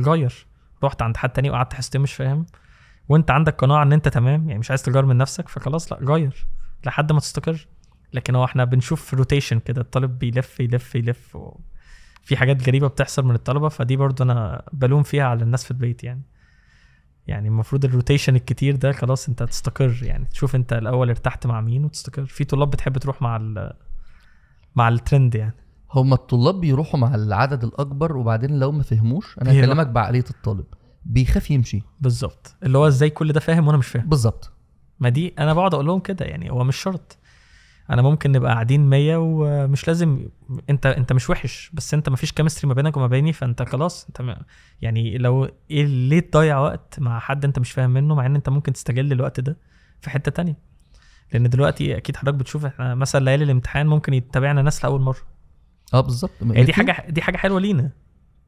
غير رحت عند حد تاني وقعدت حسيت مش فاهم وانت عندك قناعه ان انت تمام يعني مش عايز تغير من نفسك فخلاص لا غير لحد ما تستقر لكن هو احنا بنشوف روتيشن كده الطالب بيلف يلف يلف في حاجات غريبه بتحصل من الطلبه فدي برضو انا بلوم فيها على الناس في البيت يعني يعني المفروض الروتيشن الكتير ده خلاص انت تستقر يعني تشوف انت الاول ارتحت مع مين وتستقر في طلاب بتحب تروح مع مع الترند يعني هما الطلاب بيروحوا مع العدد الاكبر وبعدين لو ما فهموش انا هكلمك بعقليه الطالب بيخاف يمشي بالظبط اللي هو ازاي كل ده فاهم وانا مش فاهم بالظبط ما دي انا بقعد اقول لهم كده يعني هو مش شرط انا ممكن نبقى قاعدين 100 ومش لازم انت انت مش وحش بس انت مفيش كيمستري ما بينك وما بيني فانت خلاص انت يعني لو ايه ليه تضيع وقت مع حد انت مش فاهم منه مع ان انت ممكن تستغل الوقت ده في حته تانية لان دلوقتي اكيد حضرتك بتشوف احنا مثلا ليالي الامتحان ممكن يتابعنا ناس لاول مره اه بالظبط يعني دي حاجه دي حاجه حلوه لينا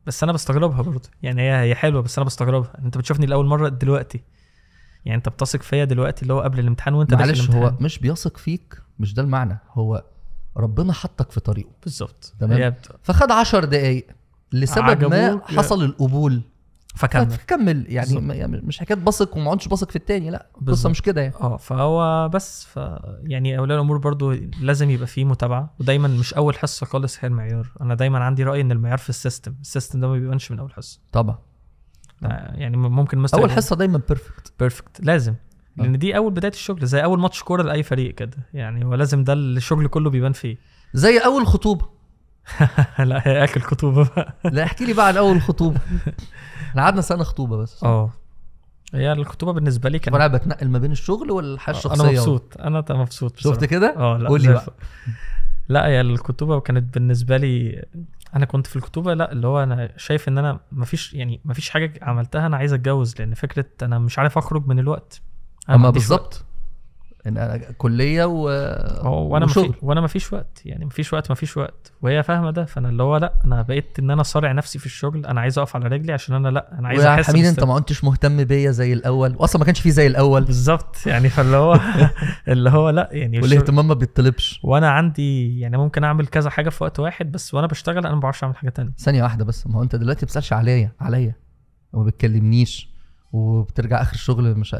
بس انا بستغربها برضه يعني هي هي حلوه بس انا بستغربها انت بتشوفني لاول مره دلوقتي يعني انت بتثق فيا دلوقتي اللي هو قبل الامتحان وانت معلش هو مش بيثق فيك مش ده المعنى هو ربنا حطك في طريقه بالظبط تمام فخد 10 دقايق لسبب ما حصل القبول فكمل فكمل يعني بالزبط. يعني مش حكايه بثق وما اقعدش بثق في التاني لا القصه مش كده يعني اه فهو بس ف يعني اولياء الامور برضو لازم يبقى فيه متابعه ودايما مش اول حصه خالص هي المعيار انا دايما عندي راي ان المعيار في السيستم السيستم ده ما بيبانش من اول حصه طبعا آه، يعني ممكن مستر اول إيه؟ حصه دايما بيرفكت بيرفكت لازم آه. لان دي اول بدايه الشغل زي اول ماتش كوره لاي فريق كده يعني هو لازم ده الشغل كله بيبان فيه زي اول خطوبه لا هي اكل خطوبه بقى لا احكي لي بقى عن اول خطوبه احنا قعدنا سنه خطوبه بس اه هي الخطوبه بالنسبه لي كانت وانا بتنقل ما بين الشغل والحياه الشخصيه انا مبسوط و... انا مبسوط بصراحة. شفت كده؟ اه لا قول لي بقى لا هي الخطوبه كانت بالنسبه لي انا كنت في الخطوبه لا اللي هو انا شايف ان انا مفيش يعني مفيش حاجه عملتها انا عايز اتجوز لان فكره انا مش عارف اخرج من الوقت اما بالظبط ان انا كليه و... وانا وشغل وانا ما فيش وقت يعني ما فيش وقت ما فيش وقت وهي فاهمه ده فانا اللي هو لا انا بقيت ان انا صارع نفسي في الشغل انا عايز اقف على رجلي عشان انا لا انا عايز احس حميد انت ما كنتش مهتم بيا زي الاول واصلا ما كانش فيه زي الاول بالظبط يعني فاللي هو اللي هو لا يعني والاهتمام ما بيطلبش وانا عندي يعني ممكن اعمل كذا حاجه في وقت واحد بس وانا بشتغل انا ما بعرفش اعمل حاجه ثانيه ثانيه واحده بس ما هو انت دلوقتي ما بتسالش عليا عليا وما بتكلمنيش وبترجع اخر الشغل مش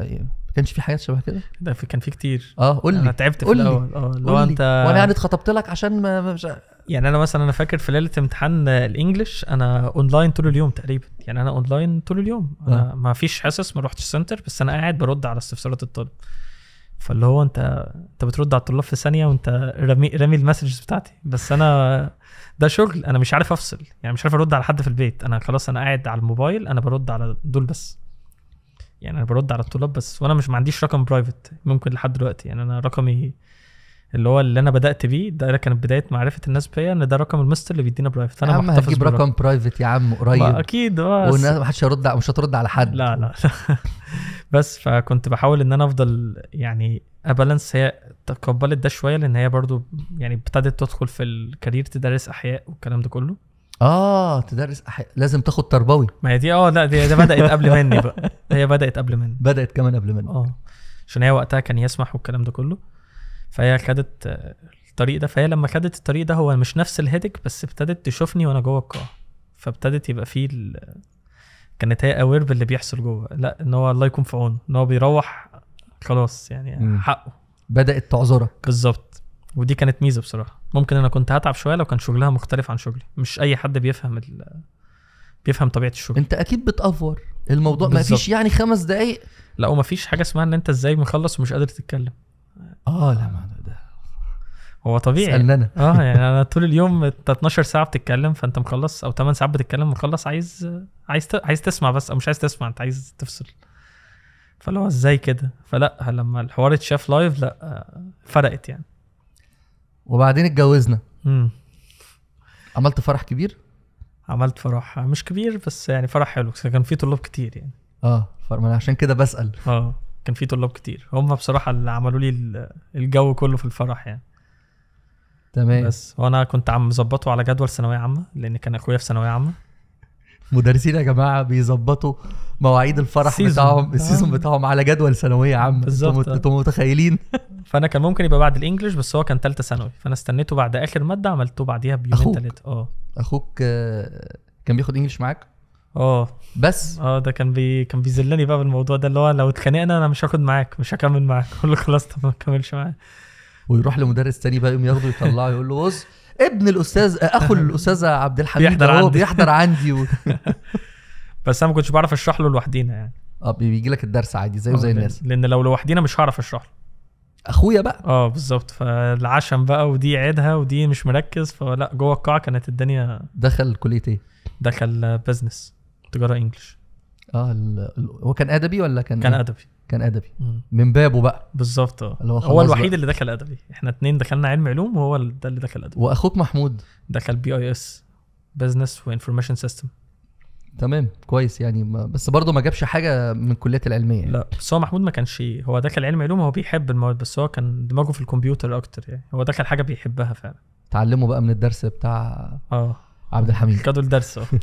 ما كانش في حاجات شبه كده ده في كان في كتير اه قول لي انا تعبت في الاول اه لو انت وانا يعني اتخطبت لك عشان ما مش يعني انا مثلا انا فاكر في ليله امتحان الانجليش انا اونلاين طول اليوم تقريبا يعني انا اونلاين طول اليوم انا آه. ما فيش حصص ما روحتش سنتر بس انا قاعد برد على استفسارات الطالب فاللي هو انت انت بترد على الطلاب في ثانيه وانت رامي رامي المسجز بتاعتي بس انا ده شغل انا مش عارف افصل يعني مش عارف ارد على حد في البيت انا خلاص انا قاعد على الموبايل انا برد على دول بس يعني انا برد على الطلاب بس وانا مش ما عنديش رقم برايفت ممكن لحد دلوقتي يعني انا رقمي اللي هو اللي انا بدات بيه ده كانت بدايه معرفه الناس بيا ان ده رقم المستر اللي بيدينا برايفت انا محتفظ هتجيب رقم برايفت يا عم قريب اكيد بس ما حدش هيرد مش هترد على حد لا لا, لا. بس فكنت بحاول ان انا افضل يعني ابالانس هي تقبلت ده شويه لان هي برضو يعني ابتدت تدخل في الكارير تدرس احياء والكلام ده كله اه تدرس أحي... لازم تاخد تربوي ما هي دي اه لا دي, بدات قبل مني بقى هي بدات قبل مني بدات كمان قبل مني اه عشان هي وقتها كان يسمح والكلام ده كله فهي خدت الطريق ده فهي لما خدت الطريق ده هو مش نفس الهيدك بس ابتدت تشوفني وانا جوه القاعه فابتدت يبقى فيه ال... كانت هي اوير باللي بيحصل جوه لا ان هو الله يكون في عونه ان هو بيروح خلاص يعني حقه بدات تعذرك بالظبط ودي كانت ميزه بصراحه ممكن انا كنت هتعب شويه لو كان شغلها مختلف عن شغلي مش اي حد بيفهم ال... بيفهم طبيعه الشغل انت اكيد بتافور الموضوع ما فيش يعني خمس دقايق لا وما فيش حاجه اسمها ان انت ازاي مخلص ومش قادر تتكلم اه لا ما ده هو طبيعي اسالني انا اه يعني انا طول اليوم انت 12 ساعه بتتكلم فانت مخلص او 8 ساعات بتتكلم مخلص عايز عايز ت... عايز تسمع بس او مش عايز تسمع انت عايز تفصل فاللي هو ازاي كده فلا لما الحوار اتشاف لايف لا آه، فرقت يعني وبعدين اتجوزنا امم عملت فرح كبير عملت فرح مش كبير بس يعني فرح حلو كان في طلاب كتير يعني اه فأنا عشان كده بسال اه كان في طلاب كتير هم بصراحه اللي عملوا لي الجو كله في الفرح يعني تمام بس وانا كنت عم مظبطه على جدول ثانويه عامه لان كان اخويا في ثانويه عامه مدرسين يا جماعه بيظبطوا مواعيد الفرح بتاعهم آه. السيزون بتاعهم على جدول ثانويه عامه بالظبط انتوا متخيلين فانا كان ممكن يبقى بعد الانجليش بس هو كان ثالثه ثانوي فانا استنيته بعد اخر ماده عملته بعديها بيومين ثلاثه اه اخوك آه، كان بياخد انجليش معاك اه بس اه ده كان بي كان بيذلني بقى بالموضوع ده اللي هو لو اتخانقنا انا مش هاخد معاك مش هكمل معاك اقول له خلاص طب ما تكملش معاك ويروح لمدرس تاني بقى يقوم ياخده يطلعه يقول له بص ابن الاستاذ آه، اخو الاستاذه عبد الحميد بيحضر عندي بيحضر عندي و... بس انا ما كنتش بعرف اشرح له لوحدينا يعني اه بيجي لك الدرس عادي زيه زي آه، الناس لان لو لوحدينا مش هعرف اشرح له اخويا بقى اه بالظبط فالعشم بقى ودي عيدها ودي مش مركز فلا جوه القاعه كانت الدنيا دخل كليه ايه؟ دخل بزنس تجاره انجلش اه هو كان ادبي ولا كان كان إيه؟ ادبي كان ادبي مم. من بابه بقى بالظبط اه هو, هو الوحيد بقى. اللي دخل ادبي احنا اتنين دخلنا علم علوم وهو ده اللي دخل ادبي واخوك محمود دخل بي اي اس بزنس وانفورميشن سيستم تمام كويس يعني بس برضه ما جابش حاجه من الكليات العلميه يعني. لا بس هو محمود ما كانش هو دخل علم علوم هو بيحب المواد بس هو كان دماغه في الكمبيوتر اكتر يعني هو دخل حاجه بيحبها فعلا تعلمه بقى من الدرس بتاع اه عبد الحميد خدوا الدرس اه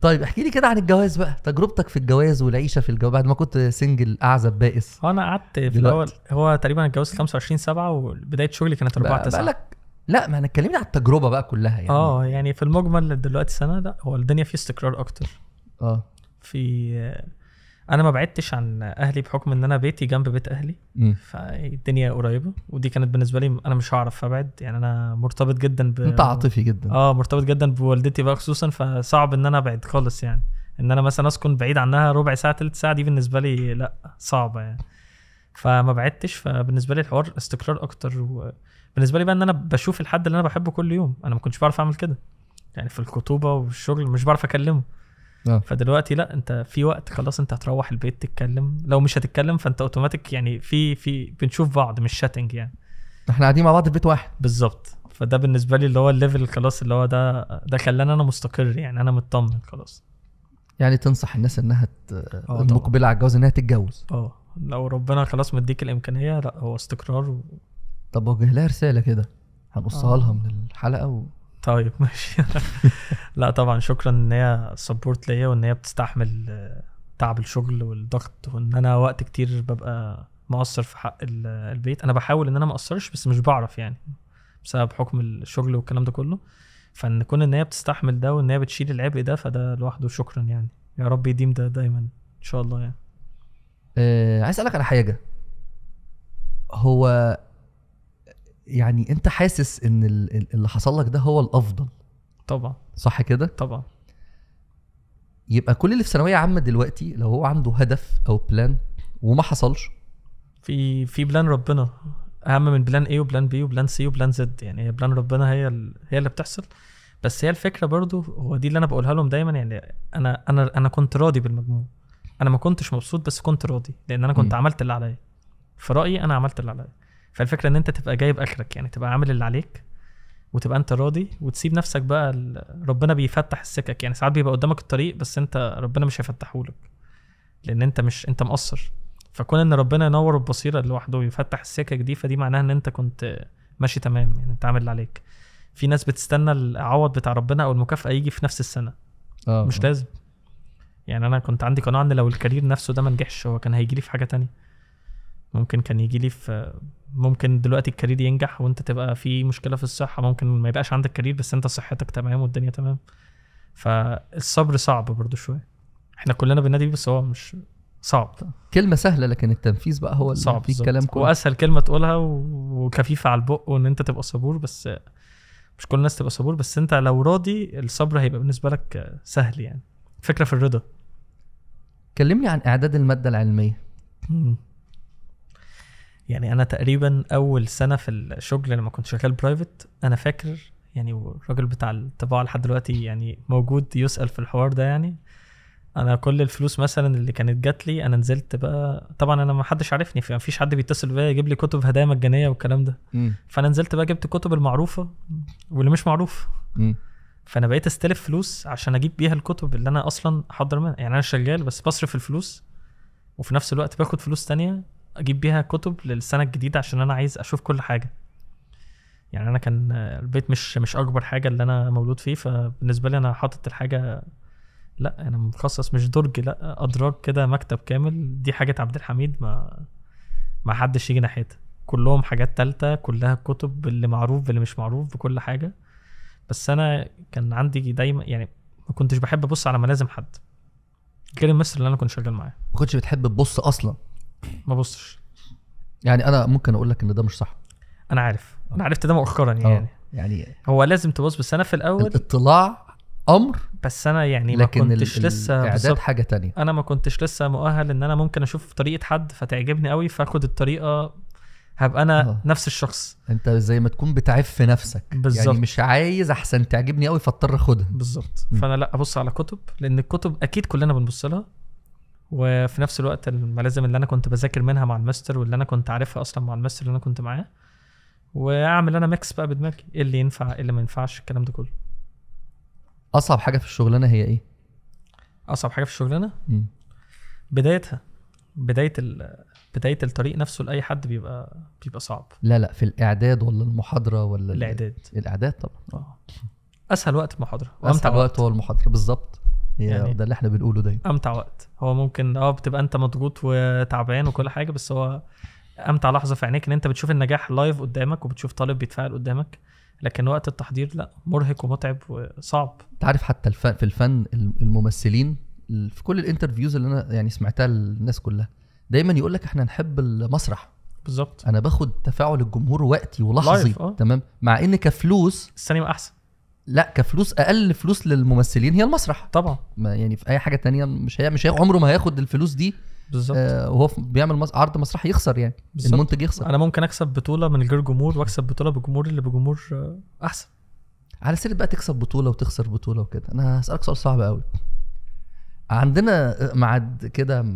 طيب احكي لي كده عن الجواز بقى تجربتك في الجواز والعيشه في الجواز بعد ما كنت سنجل اعزب بائس انا قعدت في الاول هو تقريبا اتجوزت 25 7 وبدايه شغلي كانت 4 9 لك لا ما انا اتكلمت على التجربه بقى كلها يعني اه يعني في المجمل دلوقتي سنه لا هو الدنيا في استقرار اكتر اه في انا ما بعدتش عن اهلي بحكم ان انا بيتي جنب بيت اهلي م. فالدنيا قريبه ودي كانت بالنسبه لي انا مش هعرف ابعد يعني انا مرتبط جدا ب انت عاطفي جدا اه مرتبط جدا بوالدتي بقى خصوصا فصعب ان انا ابعد خالص يعني ان انا مثلا اسكن بعيد عنها ربع ساعه ثلث ساعه دي بالنسبه لي لا صعبه يعني فما بعدتش فبالنسبه لي الحوار استقرار اكتر و... بالنسبه لي بقى ان انا بشوف الحد اللي انا بحبه كل يوم انا ما كنتش بعرف اعمل كده يعني في الخطوبه والشغل مش بعرف اكلمه أه. فدلوقتي لا انت في وقت خلاص انت هتروح البيت تتكلم لو مش هتتكلم فانت اوتوماتيك يعني في في بنشوف بعض مش شاتنج يعني احنا قاعدين مع بعض في بيت واحد بالظبط فده بالنسبه لي اللي هو الليفل خلاص اللي هو ده ده خلاني انا مستقر يعني انا مطمن خلاص يعني تنصح الناس انها آه، المقبله على الجواز انها تتجوز اه لو ربنا خلاص مديك الامكانيه لا هو استقرار و... طب وجه لها رساله كده هنقصها آه. لها من الحلقه و... طيب ماشي لا طبعا شكرا ان هي سبورت ليا وان هي بتستحمل آه، تعب الشغل والضغط وان انا وقت كتير ببقى مقصر في حق البيت انا بحاول ان انا ما اقصرش بس مش بعرف يعني بسبب حكم الشغل والكلام ده كله فان كون ان هي بتستحمل ده وان هي بتشيل العبء ده فده لوحده شكرا يعني يا رب يديم ده دايما ان شاء الله يعني أه عايز اسالك على حاجه هو يعني انت حاسس ان اللي حصل لك ده هو الافضل طبعا صح كده طبعا يبقى كل اللي في ثانويه عامه دلوقتي لو هو عنده هدف او بلان وما حصلش في في بلان ربنا اهم من بلان ايه وبلان بي وبلان سي وبلان زد يعني هي بلان ربنا هي هي اللي بتحصل بس هي الفكره برضو هو دي اللي انا بقولها لهم دايما يعني انا انا انا كنت راضي بالمجموع انا ما كنتش مبسوط بس كنت راضي لان انا كنت م. عملت اللي عليا في رايي انا عملت اللي عليا فالفكره ان انت تبقى جايب اخرك يعني تبقى عامل اللي عليك وتبقى انت راضي وتسيب نفسك بقى ربنا بيفتح السكك يعني ساعات بيبقى قدامك الطريق بس انت ربنا مش هيفتحهولك لان انت مش انت مقصر فكون ان ربنا ينور البصيره لوحده ويفتح السكك دي فدي معناها ان انت كنت ماشي تمام يعني انت عامل اللي عليك في ناس بتستنى العوض بتاع ربنا او المكافاه يجي في نفس السنه آه. مش لازم يعني انا كنت عندي قناعه ان لو الكارير نفسه ده ما نجحش هو كان هيجي لي في حاجه تانية ممكن كان يجي لي في ممكن دلوقتي الكارير ينجح وانت تبقى في مشكله في الصحه ممكن ما يبقاش عندك كارير بس انت صحتك تمام والدنيا تمام فالصبر صعب برضو شويه احنا كلنا بننادي بس هو مش صعب كلمة سهلة لكن التنفيذ بقى هو صعب في الكلام كله واسهل كلمة تقولها وكفيفة على البق وان انت تبقى صبور بس مش كل الناس تبقى صبور بس انت لو راضي الصبر هيبقى بالنسبة لك سهل يعني فكرة في الرضا كلمني عن اعداد المادة العلمية يعني انا تقريبا اول سنه في الشغل لما كنت شغال برايفت انا فاكر يعني والراجل بتاع الطباعه لحد دلوقتي يعني موجود يسال في الحوار ده يعني انا كل الفلوس مثلا اللي كانت جات لي انا نزلت بقى طبعا انا ما حدش عارفني فما فيش حد بيتصل بيا يجيب لي كتب هدايا مجانيه والكلام ده م. فانا نزلت بقى جبت كتب المعروفه واللي مش معروف فانا بقيت استلف فلوس عشان اجيب بيها الكتب اللي انا اصلا احضر منها يعني انا شغال بس بصرف الفلوس وفي نفس الوقت باخد فلوس تانية اجيب بيها كتب للسنه الجديده عشان انا عايز اشوف كل حاجه يعني انا كان البيت مش مش اكبر حاجه اللي انا مولود فيه فبالنسبه لي انا حاطط الحاجه لا انا مخصص مش درج لا ادراج كده مكتب كامل دي حاجه عبد الحميد ما ما حدش يجي ناحيتها كلهم حاجات تالتة كلها كتب اللي معروف اللي مش معروف بكل حاجة بس أنا كان عندي دايما يعني ما كنتش بحب أبص على ملازم حد غير المصري اللي أنا كنت شغال معاه ما كنتش بتحب تبص أصلا ما بصش يعني انا ممكن اقول لك ان ده مش صح انا عارف انا عرفت ده مؤخرا أه، يعني أوه. يعني هو لازم تبص بس انا في الاول الاطلاع امر بس انا يعني لكن ما كنتش ال... لسه بالظبط حاجه تانية انا ما كنتش لسه مؤهل ان انا ممكن اشوف طريقه حد فتعجبني قوي فاخد الطريقه هبقى انا أوه. نفس الشخص انت زي ما تكون بتعف في نفسك يعني بالظبط يعني مش عايز احسن تعجبني قوي فاضطر اخدها بالظبط فانا لا ابص على كتب لان الكتب اكيد كلنا بنبص لها وفي نفس الوقت الملازم اللي انا كنت بذاكر منها مع الماستر واللي انا كنت عارفها اصلا مع الماستر اللي انا كنت معاه واعمل انا ميكس بقى بدماغي ايه اللي ينفع ايه اللي ما ينفعش الكلام ده كله اصعب حاجه في الشغلانه هي ايه اصعب حاجه في الشغلانه م. بدايتها بدايه بدايه الطريق نفسه لاي حد بيبقى بيبقى صعب لا لا في الاعداد ولا المحاضره ولا الاعداد الاعداد طبعا اه اسهل وقت المحاضره وامتع اسهل وقت هو المحاضره بالظبط يعني, يعني ده اللي احنا بنقوله دايما امتع وقت هو ممكن اه بتبقى انت مضغوط وتعبان وكل حاجه بس هو امتع لحظه في عينيك ان انت بتشوف النجاح لايف قدامك وبتشوف طالب بيتفاعل قدامك لكن وقت التحضير لا مرهق ومتعب وصعب انت عارف حتى الفن في الفن الممثلين في كل الانترفيوز اللي انا يعني سمعتها الناس كلها دايما يقول لك احنا نحب المسرح بالظبط انا باخد تفاعل الجمهور وقتي ولحظي آه. تمام مع ان كفلوس السينما احسن لا كفلوس اقل فلوس للممثلين هي المسرح طبعا ما يعني في اي حاجه تانية مش هي مش هي عمره ما هياخد الفلوس دي بالظبط آه وهو بيعمل مس... عرض مسرحي يخسر يعني بالزبط. المنتج يخسر انا ممكن اكسب بطوله من غير جمهور واكسب بطوله بجمهور اللي بجمهور آه، احسن على سيره بقى تكسب بطوله وتخسر بطوله وكده انا هسالك سؤال صعب قوي عندنا آه، معد كده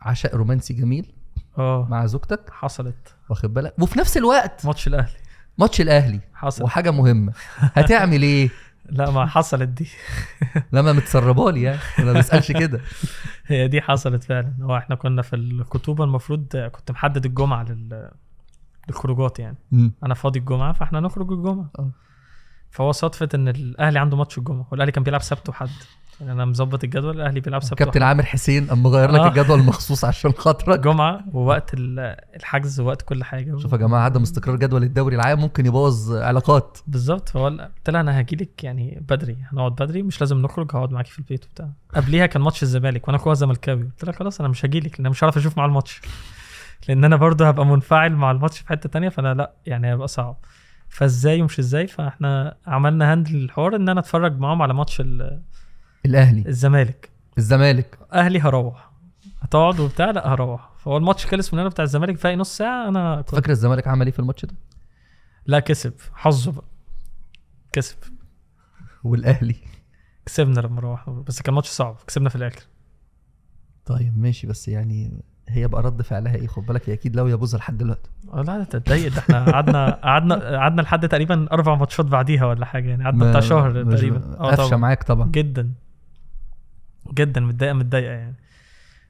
عشاء رومانسي جميل اه مع زوجتك حصلت واخد بالك وفي نفس الوقت ماتش الاهلي ماتش الاهلي حصل وحاجه مهمه هتعمل ايه لا ما حصلت دي لا ما متسربه لي يعني ما بسالش كده هي دي حصلت فعلا هو احنا كنا في الخطوبه المفروض كنت محدد الجمعه لل للخروجات يعني م. انا فاضي الجمعه فاحنا نخرج الجمعه أه. فهو صدفه ان الاهلي عنده ماتش الجمعه والاهلي كان بيلعب سبت وحد يعني انا مظبط الجدول الاهلي بيلعب سبت كابتن عامر حسين اما غير لك آه. الجدول مخصوص عشان خاطرك جمعه ووقت الحجز ووقت كل حاجه شوف يا جماعه عدم استقرار جدول الدوري العام ممكن يبوظ علاقات بالظبط فهو قلت لها انا هاجي لك يعني بدري هنقعد بدري مش لازم نخرج هقعد معاكي في البيت وبتاع قبليها كان ماتش الزمالك وانا كوره زملكاوي قلت لها خلاص انا مش هاجي لك لان مش هعرف اشوف مع الماتش لان انا برضه هبقى منفعل مع الماتش في حته تانية فانا لا يعني هيبقى صعب فازاي ومش ازاي فاحنا عملنا هاندل الحوار ان انا اتفرج معاهم على ماتش الاهلي الزمالك الزمالك اهلي هروح هتقعد وبتاع لا هروح فهو الماتش خلص من هنا بتاع الزمالك باقي نص ساعه انا كنت فاكر الزمالك عمل ايه في الماتش ده؟ لا كسب حظه بقى كسب والاهلي كسبنا لما روحنا بس كان ماتش صعب كسبنا في الاخر طيب ماشي بس يعني هي بقى رد فعلها ايه خد بالك هي اكيد لو يبوظ لحد دلوقتي لا انت تضايق ده احنا قعدنا قعدنا قعدنا لحد تقريبا اربع ماتشات بعديها ولا حاجه يعني قعدنا بتاع شهر تقريبا آه، قفشه معاك طبعا جدا جدا متضايقه متضايقه يعني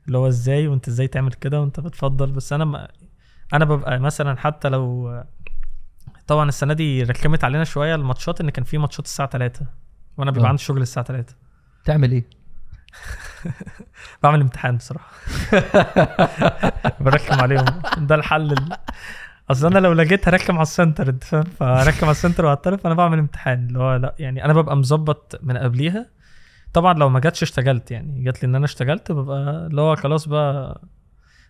اللي هو ازاي وانت ازاي تعمل كده وانت بتفضل بس انا ما انا ببقى مثلا حتى لو طبعا السنه دي ركمت علينا شويه الماتشات ان كان في ماتشات الساعه 3 وانا بيبقى آه. عندي شغل الساعه 3 تعمل ايه؟ بعمل امتحان بصراحه بركم عليهم ده الحل اصل انا لو لقيت هركم على السنتر انت فاهم فاركم على السنتر واعترف انا بعمل امتحان اللي هو لا يعني انا ببقى مظبط من قبليها طبعا لو ما جاتش اشتغلت يعني جات لي ان انا اشتغلت ببقى اللي هو خلاص بقى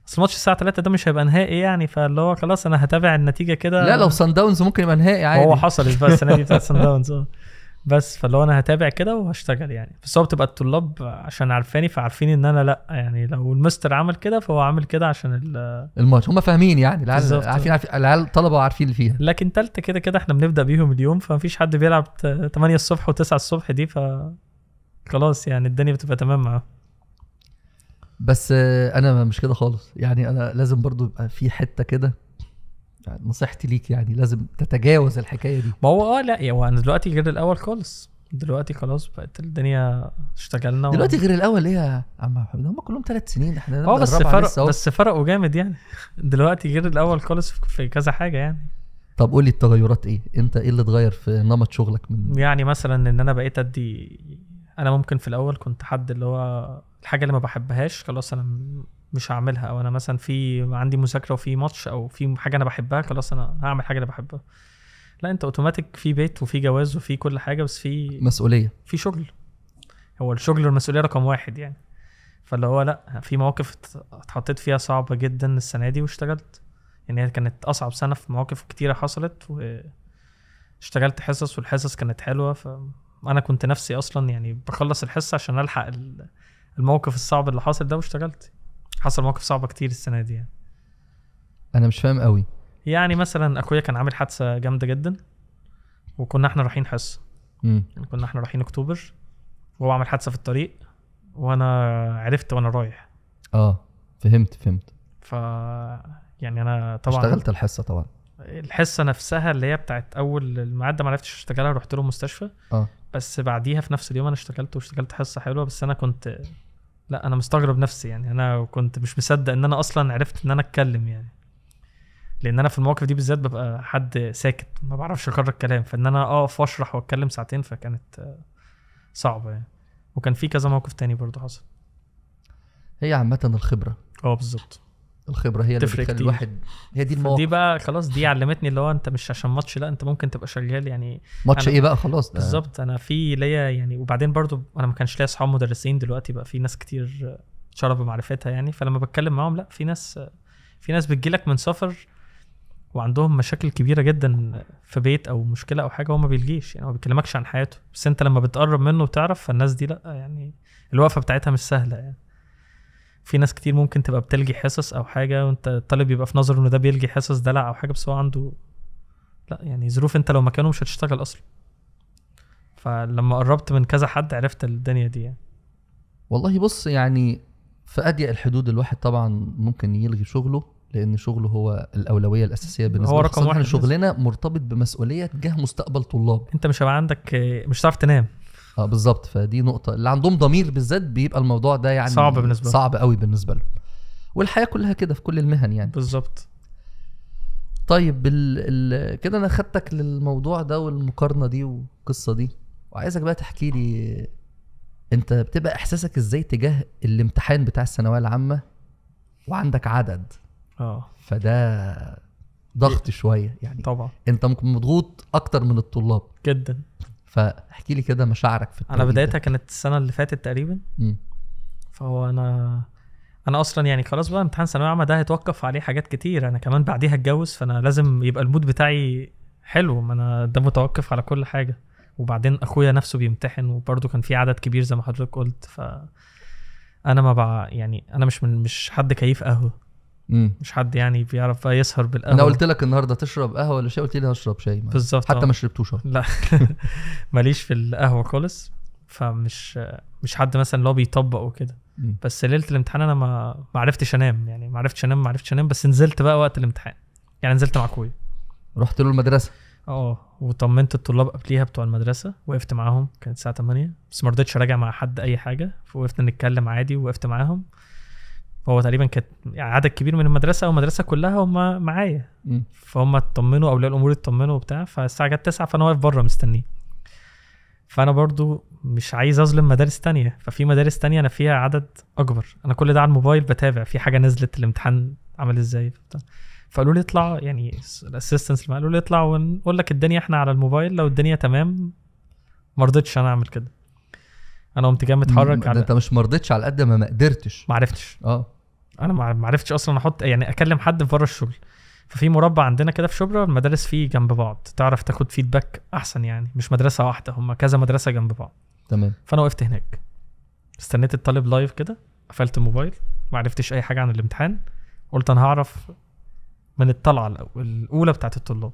اصل ماتش الساعه 3 ده مش هيبقى نهائي يعني فاللي هو خلاص انا هتابع النتيجه كده لا لو سان داونز ممكن يبقى نهائي عادي هو حصلت بقى السنه دي بتاعت سان داونز اه بس فاللي هو انا هتابع كده وهشتغل يعني بس هو بتبقى الطلاب عشان عارفاني فعارفين ان انا لا يعني لو المستر عمل كده فهو عامل كده عشان الماتش هم فاهمين يعني العيال عارفين العيال طلبه عارفين اللي فيها لكن تالتة كده كده احنا بنبدا بيهم اليوم فمفيش حد بيلعب 8 الصبح و9 الصبح دي ف خلاص يعني الدنيا بتبقى تمام معاه بس انا مش كده خالص يعني انا لازم برضو يبقى في حته كده يعني نصيحتي ليك يعني لازم تتجاوز الحكايه دي ما هو اه لا يعني هو انا دلوقتي غير الاول خالص دلوقتي خلاص بقت الدنيا اشتغلنا دلوقتي غير الاول ايه يا عم محمد هم كلهم ثلاث سنين احنا اه بس فرق بس فرقوا جامد يعني دلوقتي غير الاول خالص في كذا حاجه يعني طب قول لي التغيرات ايه انت ايه اللي اتغير في نمط شغلك من يعني مثلا ان انا بقيت ادي انا ممكن في الاول كنت حد اللي هو الحاجه اللي ما بحبهاش خلاص انا مش هعملها او انا مثلا في عندي مذاكره وفي ماتش او في حاجه انا بحبها خلاص انا هعمل حاجه انا بحبها لا انت اوتوماتيك في بيت وفي جواز وفي كل حاجه بس في مسؤوليه في شغل هو الشغل والمسؤوليه رقم واحد يعني فاللي هو لا في مواقف اتحطيت فيها صعبه جدا السنه دي واشتغلت يعني هي كانت اصعب سنه في مواقف كتيره حصلت واشتغلت حصص والحصص كانت حلوه ف انا كنت نفسي اصلا يعني بخلص الحصه عشان الحق الموقف الصعب اللي حاصل ده واشتغلت حصل مواقف صعبه كتير السنه دي يعني انا مش فاهم قوي يعني مثلا اخويا كان عامل حادثه جامده جدا وكنا احنا رايحين حصه يعني كنا احنا رايحين اكتوبر وهو عمل حادثه في الطريق وانا عرفت وانا رايح اه فهمت فهمت ف يعني انا طبعا اشتغلت الحصه طبعا الحصه نفسها اللي هي بتاعت اول المعده ما عرفتش اشتغلها رحت له مستشفى اه بس بعديها في نفس اليوم انا اشتغلت واشتغلت حصه حلوه بس انا كنت لا انا مستغرب نفسي يعني انا كنت مش مصدق ان انا اصلا عرفت ان انا اتكلم يعني لان انا في المواقف دي بالذات ببقى حد ساكت ما بعرفش اكرر الكلام فان انا اقف واشرح واتكلم ساعتين فكانت صعبه يعني وكان في كذا موقف تاني برضه حصل هي عامه الخبره اه بالظبط الخبره هي اللي بتخلي الواحد هي دي المواقف دي بقى خلاص دي علمتني اللي هو انت مش عشان ماتش لا انت ممكن تبقى شغال يعني ماتش ايه بقى خلاص بالظبط انا في ليا يعني وبعدين برضو انا ما كانش ليا اصحاب مدرسين دلوقتي بقى في ناس كتير شرب معرفتها يعني فلما بتكلم معاهم لا في ناس في ناس بتجي لك من سفر وعندهم مشاكل كبيره جدا في بيت او مشكله او حاجه هو ما بيلجيش يعني هو ما بيكلمكش عن حياته بس انت لما بتقرب منه وتعرف فالناس دي لا يعني الوقفه بتاعتها مش سهله يعني في ناس كتير ممكن تبقى بتلغي حصص او حاجه وانت الطالب يبقى في نظره انه ده بيلغي حصص دلع او حاجه بس هو عنده لا يعني ظروف انت لو مكانه مش هتشتغل اصلا فلما قربت من كذا حد عرفت الدنيا دي يعني والله بص يعني في اضيق الحدود الواحد طبعا ممكن يلغي شغله لان شغله هو الاولويه الاساسيه بالنسبه هو رقم واحد شغلنا مرتبط بمسؤوليه تجاه مستقبل طلاب انت مش هيبقى عندك مش هتعرف تنام اه بالظبط فدي نقطه اللي عندهم ضمير بالذات بيبقى الموضوع ده يعني صعب بالنسبه صعب قوي بالنسبه له والحياه كلها كده في كل المهن يعني بالظبط طيب ال... ال... كده انا خدتك للموضوع ده والمقارنه دي والقصه دي وعايزك بقى تحكي لي انت بتبقى احساسك ازاي تجاه الامتحان بتاع الثانويه العامه وعندك عدد اه فده ضغط شويه يعني طبعا انت ممكن مضغوط اكتر من الطلاب جدا فاحكي لي كده مشاعرك في انا بدايتها ده. كانت السنه اللي فاتت تقريبا م. فهو انا انا اصلا يعني خلاص بقى امتحان ثانويه عامه ده هيتوقف عليه حاجات كتير انا كمان بعديها اتجوز فانا لازم يبقى المود بتاعي حلو ما انا ده متوقف على كل حاجه وبعدين اخويا نفسه بيمتحن وبرده كان في عدد كبير زي ما حضرتك قلت ف انا ما بع... يعني انا مش من مش حد كيف قهوه مم. مش حد يعني بيعرف يسهر بالقهوه انا قلت لك النهارده تشرب قهوه ولا شاي قلت لي هشرب شاي بالظبط حتى آه. ما شربتوش لا ماليش في القهوه خالص فمش مش حد مثلا اللي هو بيطبق وكده بس ليله الامتحان انا ما ما عرفتش انام يعني ما عرفتش انام ما عرفتش انام بس نزلت بقى وقت الامتحان يعني نزلت مع اخويا رحت له المدرسه اه وطمنت الطلاب قبليها بتوع المدرسه وقفت معاهم كانت الساعه 8 بس ما رضيتش اراجع مع حد اي حاجه فوقفنا نتكلم عادي ووقفت معاهم هو تقريبا كانت يعني عدد كبير من المدرسه او المدرسه كلها هم معايا فهم اطمنوا اولياء الامور اطمنوا وبتاع فالساعه جت 9 فانا واقف بره مستنيه فانا برضو مش عايز اظلم مدارس تانية ففي مدارس تانية انا فيها عدد اكبر انا كل ده على الموبايل بتابع في حاجه نزلت الامتحان عمل ازاي فقالوا لي اطلع يعني الاسيستنس اللي قالوا لي اطلع ونقول لك الدنيا احنا على الموبايل لو الدنيا تمام ما رضيتش انا اعمل كده انا قمت جاي متحرك على انت مش مرضتش على قد ما ما قدرتش ما عرفتش اه انا ما عرفتش اصلا احط يعني اكلم حد في بره الشغل ففي مربع عندنا كده في شبرا المدارس فيه جنب بعض تعرف تاخد فيدباك احسن يعني مش مدرسه واحده هم كذا مدرسه جنب بعض تمام فانا وقفت هناك استنيت الطالب لايف كده قفلت الموبايل ما عرفتش اي حاجه عن الامتحان قلت انا هعرف من الطلعه الاولى بتاعت الطلاب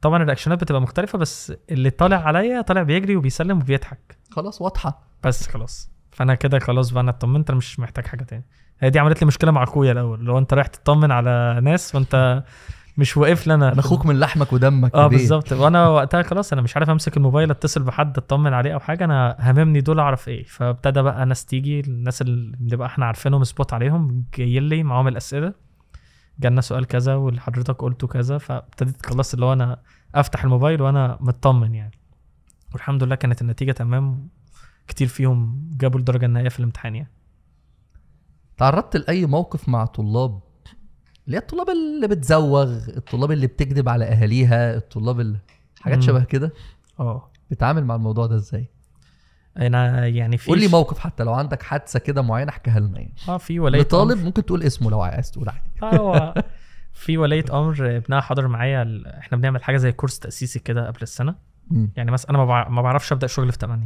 طبعا الرياكشنات بتبقى مختلفه بس اللي طالع عليا طالع بيجري وبيسلم وبيضحك خلاص واضحه بس خلاص فانا كده خلاص بقى انا اطمنت انا مش محتاج حاجه تاني هي دي عملت لي مشكله مع اخويا الاول لو انت رايح تطمن على ناس وانت مش واقف لي انا اخوك من لحمك ودمك اه بالظبط وانا وقتها خلاص انا مش عارف امسك الموبايل اتصل بحد اطمن عليه او حاجه انا هممني دول اعرف ايه فابتدى بقى ناس تيجي الناس اللي بنبقى احنا عارفينهم سبوت عليهم جايين لي معاهم الاسئله جالنا سؤال كذا حضرتك قلته كذا فابتديت خلاص اللي هو انا افتح الموبايل وانا مطمن يعني والحمد لله كانت النتيجه تمام كتير فيهم جابوا الدرجه النهائيه في الامتحان يعني تعرضت لاي موقف مع طلاب اللي هي الطلاب اللي بتزوغ الطلاب اللي بتكذب على اهاليها الطلاب اللي حاجات شبه كده اه بتتعامل مع الموضوع ده ازاي انا يعني في قول لي موقف حتى لو عندك حادثه كده معينه احكيها لنا يعني اه في ولايه لطالب ممكن تقول اسمه لو عايز تقول عادي اه في ولايه امر ابنها حضر معايا احنا بنعمل حاجه زي كورس تاسيسي كده قبل السنه م. يعني مثلا انا ما بعرفش ابدا شغل في 8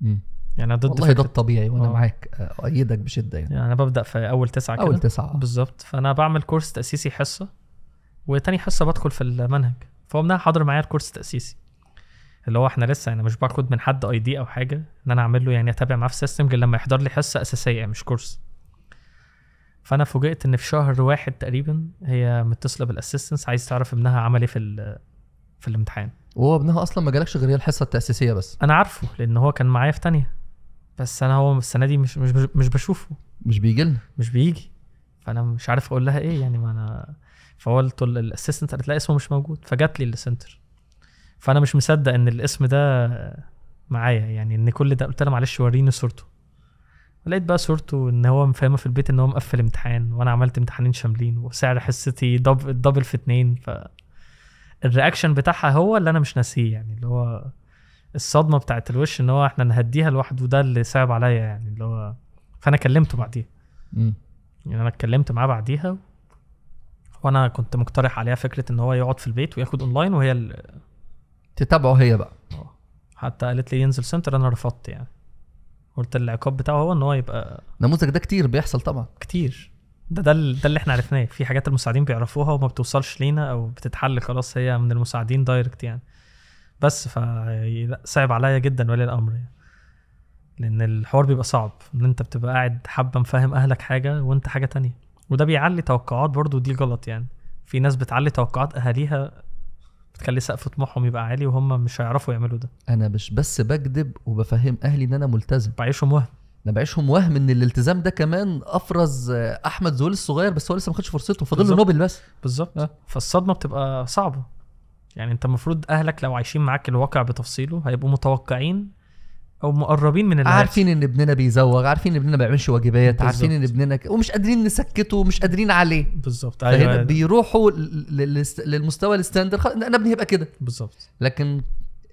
م. يعني ضد والله ده الطبيعي وانا أوه. معاك ايدك بشده يعني. يعني انا ببدا في اول تسعه كده اول تسعه بالظبط فانا بعمل كورس تاسيسي حصه وتاني حصه بدخل في المنهج فهو منها حاضر معايا الكورس التاسيسي اللي هو احنا لسه يعني مش باخد من حد اي دي او حاجه ان انا اعمل له يعني اتابع معاه في سيستم غير لما يحضر لي حصه اساسيه يعني مش كورس فانا فوجئت ان في شهر واحد تقريبا هي متصله بالاسيستنس عايز تعرف ابنها عمل ايه في في الامتحان وهو ابنها اصلا ما جالكش غير هي الحصه التاسيسيه بس انا عارفه لان هو كان معايا في تانية بس انا هو السنه دي مش مش مش بشوفه مش بيجي لنا مش بيجي فانا مش عارف اقول لها ايه يعني ما انا فهو الاسيستنت قالت لها اسمه مش موجود فجت لي السنتر فانا مش مصدق ان الاسم ده معايا يعني ان كل ده قلت لها معلش وريني صورته لقيت بقى صورته ان هو مفهمه في البيت ان هو مقفل امتحان وانا عملت امتحانين شاملين وسعر حصتي دبل في اتنين ف الرياكشن بتاعها هو اللي انا مش ناسيه يعني اللي هو الصدمه بتاعت الوش ان هو احنا نهديها لوحده وده اللي صعب عليا يعني اللي هو فانا كلمته بعديها يعني انا اتكلمت معاه بعديها وانا كنت مقترح عليها فكره ان هو يقعد في البيت وياخد اونلاين وهي تتابعه هي بقى آه. حتى قالت لي ينزل سنتر انا رفضت يعني قلت العقاب بتاعه هو ان هو يبقى النموذج ده كتير بيحصل طبعا كتير ده ده, ده اللي احنا عرفناه في حاجات المساعدين بيعرفوها وما بتوصلش لينا او بتتحل خلاص هي من المساعدين دايركت يعني بس ف صعب عليا جدا ولي الامر يعني لان الحوار بيبقى صعب ان انت بتبقى قاعد حبه مفهم اهلك حاجه وانت حاجه تانية وده بيعلي توقعات برضو دي غلط يعني في ناس بتعلي توقعات اهاليها بتخلي سقف طموحهم يبقى عالي وهم مش هيعرفوا يعملوا ده انا مش بس بكذب وبفهم اهلي ان انا ملتزم بعيشهم وهم انا بعيشهم وهم ان الالتزام ده كمان افرز احمد زول الصغير بس هو لسه ما خدش فرصته فاضل له نوبل بس بالظبط أه. فالصدمه بتبقى صعبه يعني انت المفروض اهلك لو عايشين معاك الواقع بتفصيله هيبقوا متوقعين او مقربين من اللي عارفين ان ابننا بيزوغ عارفين ان ابننا ما بيعملش واجبات عارفين ان ابننا ك... ومش قادرين نسكته ومش قادرين عليه بالظبط ايوه فهنا بيروحوا للمستوى الستاندر خل... انا ابني هيبقى كده بالظبط لكن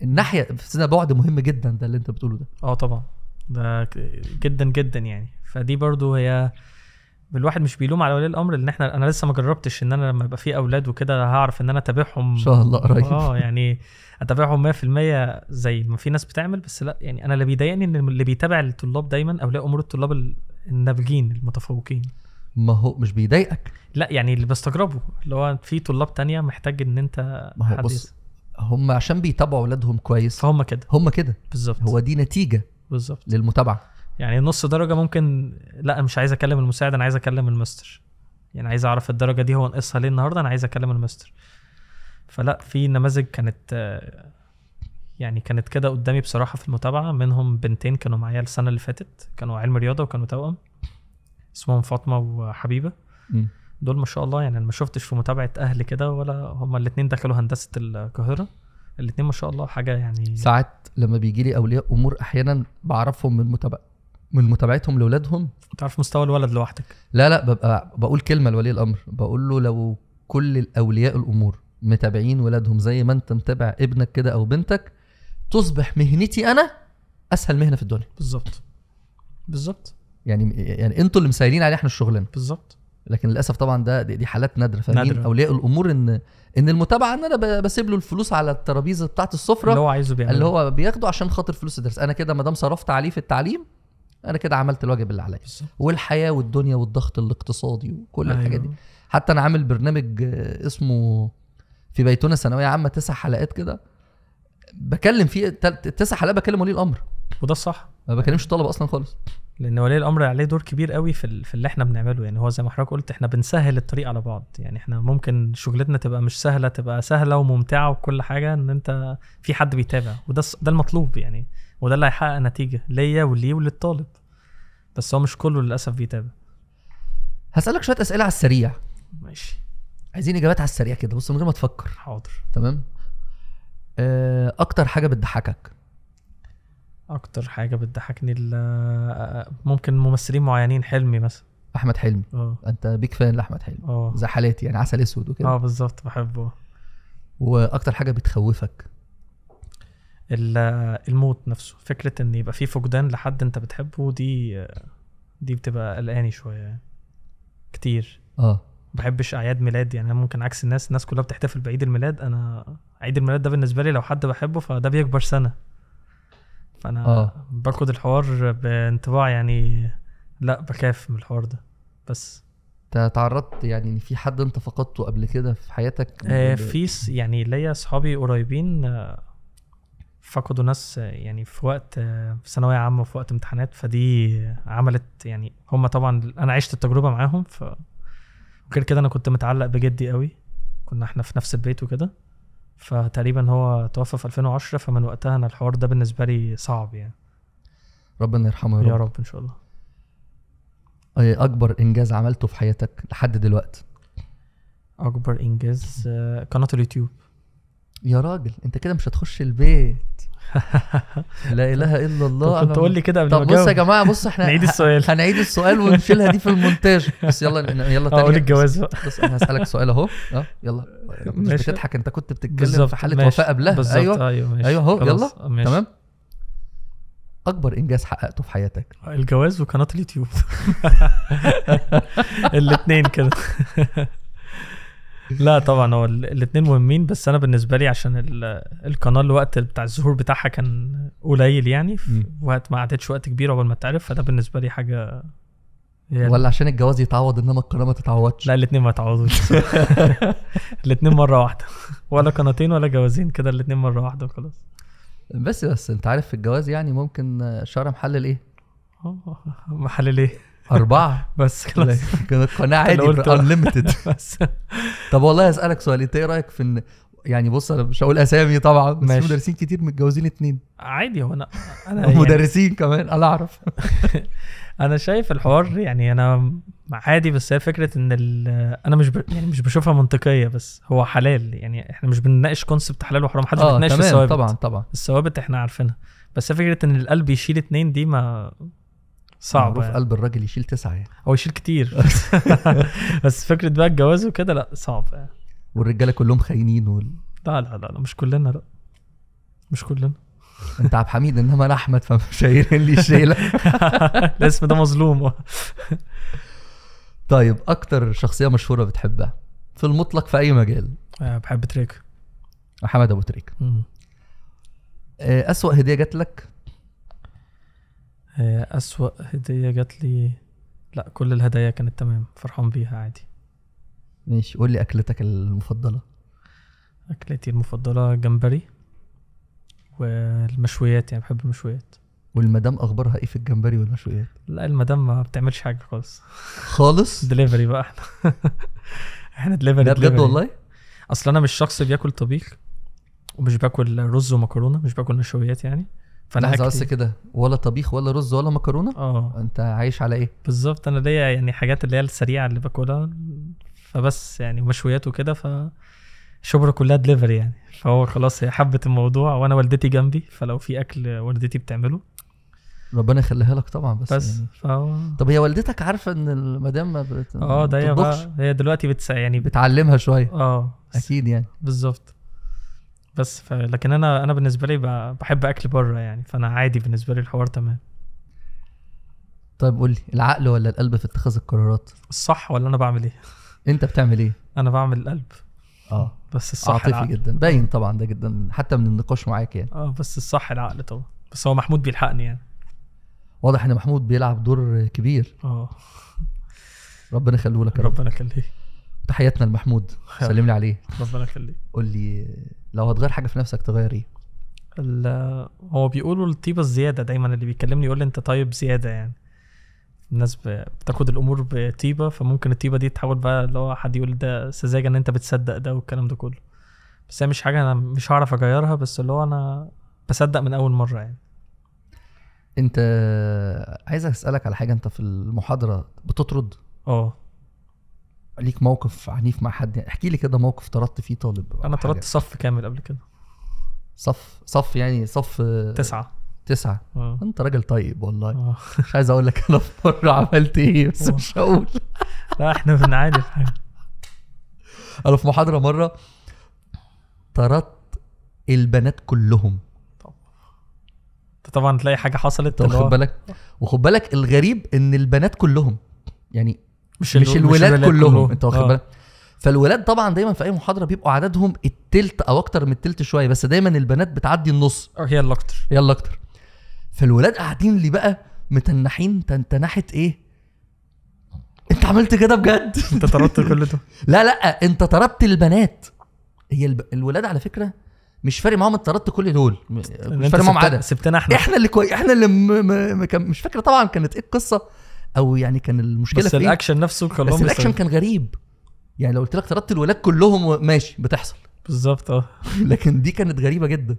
الناحيه ده بعد مهم جدا ده اللي انت بتقوله ده اه طبعا ده جدا جدا يعني فدي برضو هي الواحد مش بيلوم على ولي الامر ان احنا انا لسه ما جربتش ان انا لما يبقى في اولاد وكده هعرف ان انا اتابعهم ان شاء الله قريب اه يعني اتابعهم 100% زي ما في ناس بتعمل بس لا يعني انا اللي بيضايقني ان اللي بيتابع الطلاب دايما اولياء امور الطلاب الناجين المتفوقين ما هو مش بيضايقك لا يعني اللي بستغربه اللي هو في طلاب تانية محتاج ان انت ما هو بص هم عشان بيتابعوا اولادهم كويس فهم كده هم كده بالظبط هو دي نتيجه بالظبط للمتابعه يعني نص درجه ممكن لا مش عايز اكلم المساعد انا عايز اكلم المستر يعني عايز اعرف الدرجه دي هو نقصها ليه النهارده انا عايز اكلم المستر فلا في نماذج كانت يعني كانت كده قدامي بصراحه في المتابعه منهم بنتين كانوا معايا السنه اللي فاتت كانوا علم رياضه وكانوا توأم اسمهم فاطمه وحبيبه دول ما شاء الله يعني انا ما شفتش في متابعه اهل كده ولا هما الاتنين دخلوا هندسه القاهره الاتنين ما شاء الله حاجه يعني ساعات لما بيجي لي اولياء امور احيانا بعرفهم من المتابعه من متابعتهم لاولادهم تعرف مستوى الولد لوحدك لا لا ببقى بقول كلمه لولي الامر بقول له لو كل الاولياء الامور متابعين ولادهم زي ما انت متابع ابنك كده او بنتك تصبح مهنتي انا اسهل مهنه في الدنيا بالظبط بالظبط يعني يعني انتوا اللي مسايلين عليه احنا الشغلانه بالظبط لكن للاسف طبعا ده دي حالات نادره فاهمين اولياء الامور ان ان المتابعه ان انا بسيب له الفلوس على الترابيزه بتاعت السفره اللي هو عايزه بيعمل. اللي هو بياخده عشان خاطر فلوس الدرس انا كده ما دام صرفت عليه في التعليم انا كده عملت الواجب اللي عليا والحياه والدنيا والضغط الاقتصادي وكل أيوه. الحاجات دي حتى انا عامل برنامج آه، اسمه في بيتنا ثانويه عامه تسع حلقات كده بكلم فيه تسع حلقات بكلم ولي الامر وده الصح ما بكلمش طلبه اصلا خالص لان ولي الامر عليه دور كبير قوي في, في اللي احنا بنعمله يعني هو زي ما حضرتك قلت احنا بنسهل الطريق على بعض يعني احنا ممكن شغلتنا تبقى مش سهله تبقى سهله وممتعه وكل حاجه ان انت في حد بيتابع وده ده المطلوب يعني وده اللي هيحقق نتيجه ليا وليه وللطالب بس هو مش كله للاسف بيتابع هسالك شويه اسئله على السريع ماشي عايزين اجابات على السريع كده بص من غير ما تفكر حاضر تمام آه، اكتر حاجه بتضحكك اكتر حاجه بتضحكني آه، آه، ممكن ممثلين معينين حلمي مثلا احمد حلمي اه انت بيك فان لاحمد حلمي اه زي حالاتي يعني عسل اسود وكده اه بالظبط بحبه واكتر حاجه بتخوفك الموت نفسه فكره ان يبقى في فقدان لحد انت بتحبه دي دي بتبقى قلقاني شويه يعني. كتير اه بحبش اعياد ميلاد يعني انا ممكن عكس الناس الناس كلها بتحتفل بعيد الميلاد انا عيد الميلاد ده بالنسبه لي لو حد بحبه فده بيكبر سنه فانا آه. باخد الحوار بانطباع يعني لا بخاف من الحوار ده بس انت تعرضت يعني ان في حد انت فقدته قبل كده في حياتك آه في يعني ليا اصحابي قريبين آه فقدوا ناس يعني في وقت في ثانويه عامه وفي وقت امتحانات فدي عملت يعني هم طبعا انا عشت التجربه معاهم ف وكده كده انا كنت متعلق بجدي قوي كنا احنا في نفس البيت وكده فتقريبا هو توفى في 2010 فمن وقتها انا الحوار ده بالنسبه لي صعب يعني ربنا يرحمه يا رب, يا رب ان شاء الله اكبر انجاز عملته في حياتك لحد دلوقتي اكبر انجاز قناه اليوتيوب يا راجل انت كده مش هتخش البيت لا اله الا الله كنت تقول لي كده قبل طب بص يا جماعه بص احنا نعيد السؤال هنعيد السؤال ونشيلها دي في المونتاج بس يلا يلا آه، تاني اقول الجواز بقى بس انا هسالك سؤال اهو اه يلا مش بتضحك انت كنت بتتكلم في حاله وفاه قبلها ايوه ايوه ايوه اهو يلا تمام اكبر انجاز حققته في حياتك الجواز وقناه اليوتيوب الاثنين كده لا طبعا هو الاثنين مهمين بس انا بالنسبه لي عشان القناه الوقت بتاع الظهور بتاعها كان قليل يعني في وقت ما قعدتش وقت كبير قبل ما تعرف فده بالنسبه لي حاجه يعني ولا عشان الجواز يتعوض انما القناه ما تتعوضش لا الاثنين ما يتعوضوش الاثنين مره واحده ولا قناتين ولا جوازين كده الاثنين مره واحده وخلاص بس بس انت عارف في الجواز يعني ممكن شهر محلل ايه آه، محلل ايه أربعة بس خلاص كانت قناة عادي انليمتد بس طب والله أسألك سؤال أنت إيه رأيك في إن يعني بص انا مش هقول اسامي طبعا بس ماشي. مدرسين كتير متجوزين اتنين عادي هو انا انا يعني مدرسين يعني... كمان انا اعرف انا شايف الحوار يعني انا عادي بس هي فكره ان انا مش ب... يعني مش بشوفها منطقيه بس هو حلال يعني احنا مش بنناقش كونسبت حلال وحرام محدش آه الثوابت طبعا طبعا الثوابت احنا عارفينها بس فكره ان القلب يشيل اتنين دي ما صعب يعني. قلب الراجل يشيل تسعه يعني هو يشيل كتير بس فكره بقى الجواز وكده لا صعب يعني والرجاله كلهم خاينين وال... لا لا لا مش كلنا لا مش كلنا انت عبد الحميد انما انا احمد فمش شايلين لي الشيله الاسم ده مظلوم طيب اكتر شخصيه مشهوره بتحبها في المطلق في اي مجال آه، بحب تريك احمد ابو تريك آه، اسوأ هديه جات لك آه، أسوأ هدية جات لي لا كل الهدايا كانت تمام فرحان بيها عادي ماشي قول لي أكلتك المفضلة أكلتي المفضلة جمبري والمشويات يعني بحب المشويات والمدام اخبارها ايه في الجمبري والمشويات لا المدام ما بتعملش حاجه خالص خالص دليفري بقى احنا احنا دليفري ده بجد والله اصل انا مش شخص بياكل طبيخ ومش باكل رز ومكرونه مش باكل نشويات يعني فانا عايز بس كده ولا طبيخ ولا رز ولا مكرونه اه انت عايش على ايه بالظبط انا ليا يعني حاجات اللي هي السريعه اللي باكلها فبس يعني مشويات وكده ف شبرا كلها دليفري يعني فهو خلاص هي حبت الموضوع وانا والدتي جنبي فلو في اكل والدتي بتعمله ربنا يخليها لك طبعا بس, بس يعني. فهو... طب هي والدتك عارفه ان المدام ما بت... اه ده هي دلوقتي بتس... يعني بتعلمها شويه اه اكيد يعني بالظبط بس ف... لكن انا انا بالنسبه لي بحب اكل بره يعني فانا عادي بالنسبه لي الحوار تمام طيب قول لي العقل ولا القلب في اتخاذ القرارات الصح ولا انا بعمل ايه انت بتعمل ايه انا بعمل القلب اه بس الصح عاطفي العقل. جدا باين طبعا ده جدا حتى من النقاش معاك يعني اه بس الصح العقل طبعا بس هو محمود بيلحقني يعني واضح ان محمود بيلعب دور كبير اه ربنا يخليه لك ربنا يخليك تحياتنا لمحمود سلم لي عليه ربنا يخليك قول لي لو هتغير حاجه في نفسك تغير ايه؟ هو بيقولوا الطيبه الزياده دايما اللي بيكلمني يقول لي انت طيب زياده يعني الناس بتاخد الامور بطيبه فممكن الطيبه دي تحول بقى اللي هو حد يقول ده سذاجه ان انت بتصدق ده والكلام ده كله بس هي مش حاجه انا مش هعرف اغيرها بس اللي هو انا بصدق من اول مره يعني انت عايز اسالك على حاجه انت في المحاضره بتطرد اه ليك موقف عنيف مع حد يعني احكي لي كده موقف طردت فيه طالب انا طردت صف كامل قبل كده صف صف يعني صف تسعة تسعة أوه. انت راجل طيب والله آه. مش عايز اقول لك انا في مره عملت ايه بس أوه. مش هقول لا احنا بنعاني في حاجه انا في محاضره مره طردت البنات كلهم طبعا تلاقي حاجه حصلت خد بالك وخد بالك الغريب ان البنات كلهم يعني مش, مش الولاد, الولاد كلهم كله. انت واخد آه. بالك فالولاد طبعا دايما في اي محاضره بيبقوا عددهم التلت او اكتر من التلت شويه بس دايما البنات بتعدي النص آه، هي اللي اكتر هي اللي اكتر فالولاد قاعدين لي بقى متنحين تنتنحت ايه انت عملت كده بجد انت طردت كل ده لا لا انت طردت البنات هي الب... الولاد على فكره مش فارق معاهم انت طردت كل دول مش فارق معاهم عدد سبتنا احنا احنا اللي كوي... احنا اللي م... م... م... مش فاكر طبعا كانت ايه القصه او يعني كان المشكله بس إيه؟ الاكشن إيه؟ نفسه كولومبس بس الاكشن كان غريب يعني لو قلت لك طردت الولاد كلهم ماشي بتحصل بالظبط اه لكن دي كانت غريبه جدا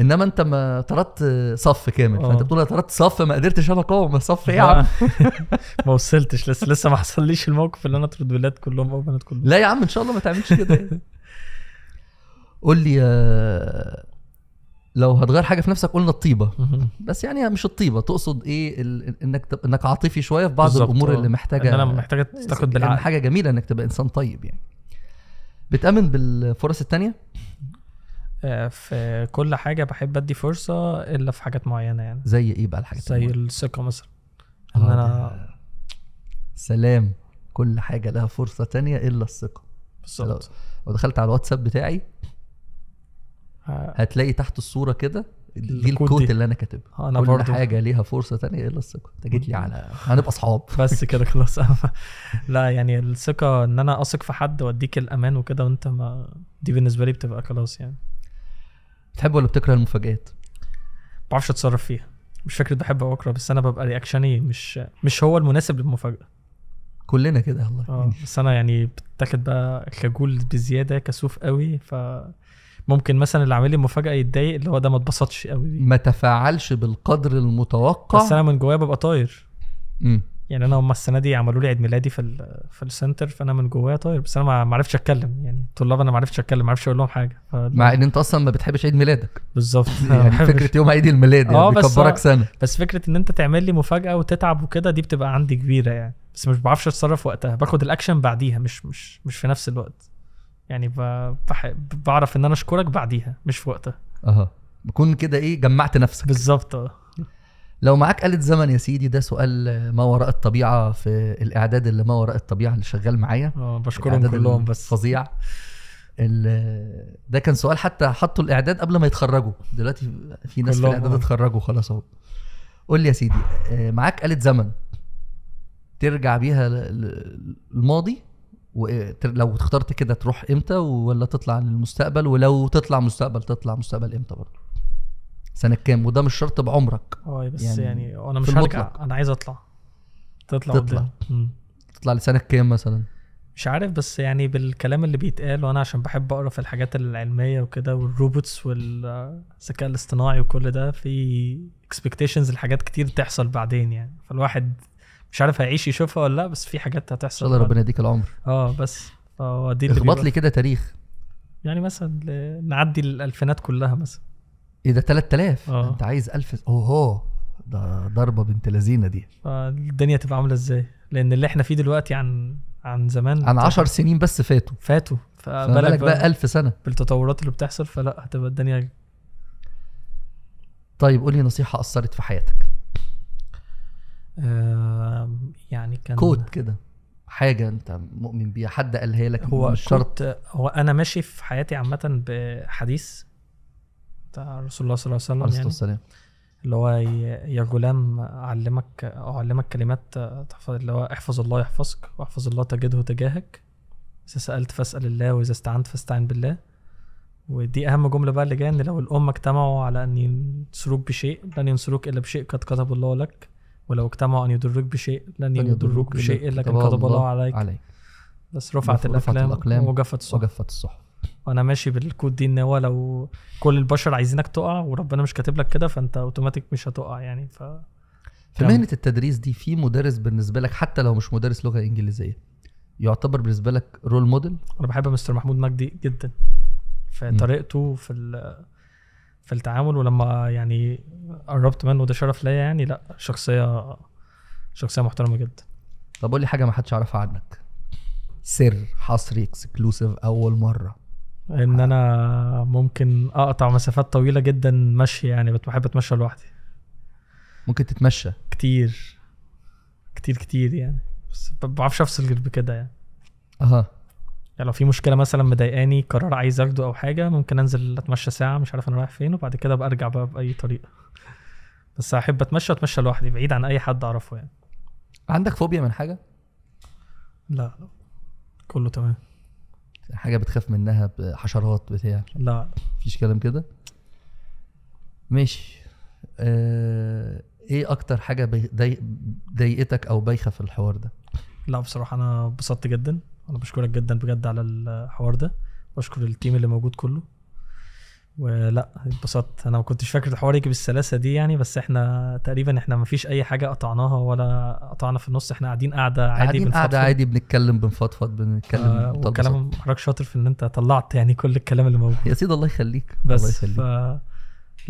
انما انت ما طردت صف كامل أوه. فانت آه. بتقول انا طردت صف ما قدرتش انا اقاوم صف ايه يا عم ما وصلتش لسه لسه ما حصليش الموقف اللي انا اطرد ولاد كلهم او بنات كلهم لا يا عم ان شاء الله ما تعملش كده قول لي آه، لو هتغير حاجه في نفسك قلنا الطيبه بس يعني مش الطيبه تقصد ايه ال... انك تب... انك عاطفي شويه في بعض الامور آه. اللي محتاجه إن انا محتاجه تستقد بالعقل حاجه جميله انك تبقى انسان طيب يعني بتامن بالفرص التانية آه، في كل حاجه بحب ادي فرصه الا في حاجات معينه يعني زي ايه بقى الحاجات زي الثقه مثلا آه، ان انا سلام كل حاجه لها فرصه تانية الا الثقه بالظبط لو دخلت على الواتساب بتاعي آه. هتلاقي تحت الصوره كده دي الكوت اللي انا كاتبها آه، انا كل برضو. حاجه ليها فرصه تانية الا الثقه انت جيت لي على هنبقى اصحاب بس كده خلاص لا يعني الثقه ان انا اثق في حد واديك الامان وكده وانت ما دي بالنسبه لي بتبقى خلاص يعني بتحب ولا بتكره المفاجآت؟ ما بعرفش اتصرف فيها مش فكره بحب او اكره بس انا ببقى رياكشني مش مش هو المناسب للمفاجاه كلنا كده والله اه بس انا يعني بتاخد بقى خجول بزياده كسوف قوي ف ممكن مثلا اللي عامل لي مفاجاه يتضايق اللي هو ده ما اتبسطش قوي بيه ما تفاعلش بالقدر المتوقع بس انا من جوايا ببقى طاير امم يعني انا هم السنه دي عملوا لي عيد ميلادي في الـ في السنتر فانا من جوايا طاير بس انا ما عرفتش اتكلم يعني الطلاب انا ما عرفتش اتكلم ما عرفتش اقول لهم حاجه مع ان انت اصلا ما بتحبش عيد ميلادك بالظبط يعني فكره يوم عيد الميلاد يعني آه، بيكبرك آه، سنه بس فكره ان انت تعمل لي مفاجاه وتتعب وكده دي بتبقى عندي كبيره يعني بس مش بعرفش اتصرف وقتها باخد الاكشن بعديها مش مش مش في نفس الوقت يعني بعرف ان انا اشكرك بعديها مش في وقتها اها بكون كده ايه جمعت نفسك بالظبط اه لو معاك آلة زمن يا سيدي ده سؤال ما وراء الطبيعة في الإعداد اللي ما وراء الطبيعة اللي شغال معايا اه بشكرهم كلهم بس فظيع ده كان سؤال حتى حطوا الإعداد قبل ما يتخرجوا دلوقتي في ناس في الإعداد آه. اتخرجوا خلاص أهو قول لي يا سيدي آه، معاك آلة زمن ترجع بيها الماضي ولو اخترت كده تروح امتى ولا تطلع للمستقبل ولو تطلع مستقبل تطلع مستقبل امتى برضه سنه كام وده مش شرط بعمرك اه بس يعني, يعني انا مش هرجع انا عايز اطلع تطلع تطلع تطلع لسنه كام مثلا مش عارف بس يعني بالكلام اللي بيتقال وانا عشان بحب اقرا في الحاجات العلميه وكده والروبوتس والذكاء الاصطناعي وكل ده في اكسبكتيشنز لحاجات كتير تحصل بعدين يعني فالواحد مش عارف هيعيش يشوفها ولا لا بس في حاجات هتحصل ان شاء الله ربنا يديك العمر اه بس اه دي اخبط لي كده تاريخ يعني مثلا نعدي الالفينات كلها مثلا ايه ده 3000 آه. انت عايز 1000 اوه ده ضربه بنت لذينه دي الدنيا تبقى عامله ازاي لان اللي احنا فيه دلوقتي عن عن زمان عن 10 سنين بس فاتوا فاتوا فبالك بقى 1000 سنه بالتطورات اللي بتحصل فلا هتبقى الدنيا طيب قولي نصيحه اثرت في حياتك يعني كان كود كده حاجه انت مؤمن بيها حد قالها لك هو مش شرط هو انا ماشي في حياتي عامه بحديث بتاع رسول الله صلى الله عليه وسلم عليه يعني السلام. اللي هو يا غلام اعلمك اعلمك كلمات تحفظ اللي هو احفظ الله يحفظك واحفظ الله تجده تجاهك اذا سالت فاسال الله واذا استعنت فاستعن بالله ودي اهم جمله بقى اللي جايه ان لو الامه اجتمعوا على ان ينصروك بشيء لن ينصروك الا بشيء قد كتب الله لك ولو اجتمعوا أن يضروك بشيء لن يضروك بشيء إلا كتب الله, الله عليك, عليك. بس رفعت, الأقلام, الأقلام وجفت الصحف وجفت الصحف وانا ماشي بالكود دي ان هو لو كل البشر عايزينك تقع وربنا مش كاتب لك كده فانت اوتوماتيك مش هتقع يعني ف في مهنه التدريس دي في مدرس بالنسبه لك حتى لو مش مدرس لغه انجليزيه يعتبر بالنسبه لك رول موديل انا بحب مستر محمود مجدي جدا في طريقته في ال... في التعامل ولما يعني قربت منه ده شرف ليا يعني لا شخصيه شخصيه محترمه جدا طب قول لي حاجه ما حدش يعرفها عنك سر حصري اكسكلوسيف اول مره ان انا ممكن اقطع مسافات طويله جدا مشي يعني بحب اتمشى لوحدي ممكن تتمشى كتير كتير كتير يعني بس ما بعرفش افصل غير بكده يعني اها يعني لو في مشكله مثلا مضايقاني قرار عايز اخده او حاجه ممكن انزل اتمشى ساعه مش عارف انا رايح فين وبعد كده برجع بقى باي طريقه بس احب اتمشى واتمشى لوحدي بعيد عن اي حد اعرفه يعني عندك فوبيا من حاجه لا كله تمام حاجه بتخاف منها حشرات بتاع لا مفيش كلام كده ماشي آه، ايه اكتر حاجه ضايقتك بي... دي... او بايخه في الحوار ده لا بصراحه انا اتبسطت جدا انا بشكرك جدا بجد على الحوار ده بشكر التيم اللي موجود كله ولا اتبسطت انا ما كنتش فاكر الحوار يجي بالسلاسه دي يعني بس احنا تقريبا احنا ما فيش اي حاجه قطعناها ولا قطعنا في النص احنا قاعدين قاعده عادي قاعدين قاعده عادي بنتكلم بنفضفض بنتكلم آه وكلام حضرتك شاطر في ان انت طلعت يعني كل الكلام اللي موجود يا سيدي الله يخليك بس الله يخليك. ف...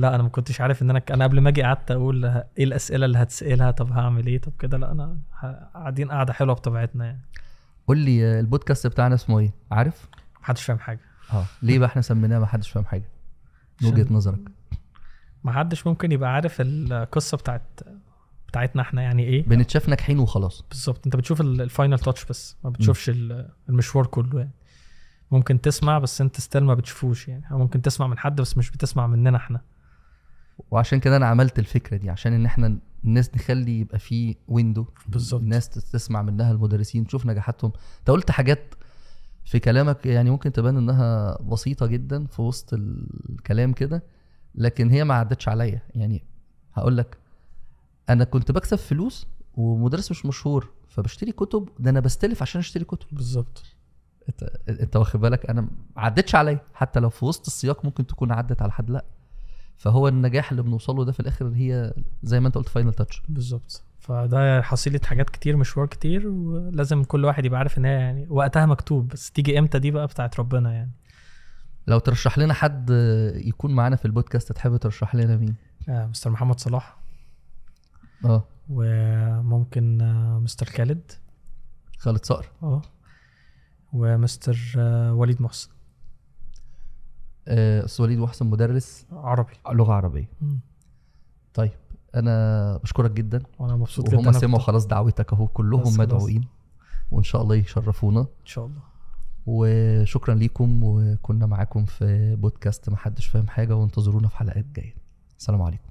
لا انا ما كنتش عارف ان انا انا قبل ما اجي قعدت اقول ايه الاسئله اللي هتسالها طب هعمل ايه طب كده لا انا قاعدين قاعده حلوه بطبيعتنا يعني قول لي آه، البودكاست بتاعنا اسمه ايه عارف محدش فاهم حاجه اه ليه بقى احنا سميناه محدش فاهم حاجه من وجهه نظرك محدش ممكن يبقى عارف القصه بتاعت بتاعتنا احنا يعني ايه بنتشاف ناجحين وخلاص بالظبط انت بتشوف الفاينل تاتش بس ما بتشوفش م. المشوار كله يعني ممكن تسمع بس انت ستيل ما بتشوفوش يعني او ممكن تسمع من حد بس مش بتسمع مننا احنا وعشان كده انا عملت الفكره دي عشان ان احنا الناس نخلي يبقى في ويندو بالظبط الناس تسمع منها المدرسين تشوف نجاحاتهم انت قلت حاجات في كلامك يعني ممكن تبان انها بسيطه جدا في وسط الكلام كده لكن هي ما عدتش عليا يعني هقول لك انا كنت بكسب فلوس ومدرس مش مشهور فبشتري كتب ده انا بستلف عشان اشتري كتب بالظبط انت انت واخد بالك انا ما عدتش عليا حتى لو في وسط السياق ممكن تكون عدت على حد لا فهو النجاح اللي بنوصله ده في الاخر هي زي ما انت قلت فاينل تاتش بالظبط فده حصيله حاجات كتير مشوار كتير ولازم كل واحد يبقى عارف ان هي يعني وقتها مكتوب بس تيجي امتى دي بقى بتاعت ربنا يعني لو ترشح لنا حد يكون معانا في البودكاست تحب ترشح لنا مين؟ آه مستر محمد صلاح اه وممكن آه مستر خالد خالد صقر اه ومستر آه وليد محسن استاذ آه، وليد واحسن مدرس عربي لغه عربيه مم. طيب انا بشكرك جدا وانا مبسوط جدا وهم سمعوا خلاص دعوتك اهو كلهم مدعوين وان شاء الله يشرفونا ان شاء الله وشكرا ليكم وكنا معاكم في بودكاست محدش فاهم حاجه وانتظرونا في حلقات جايه السلام عليكم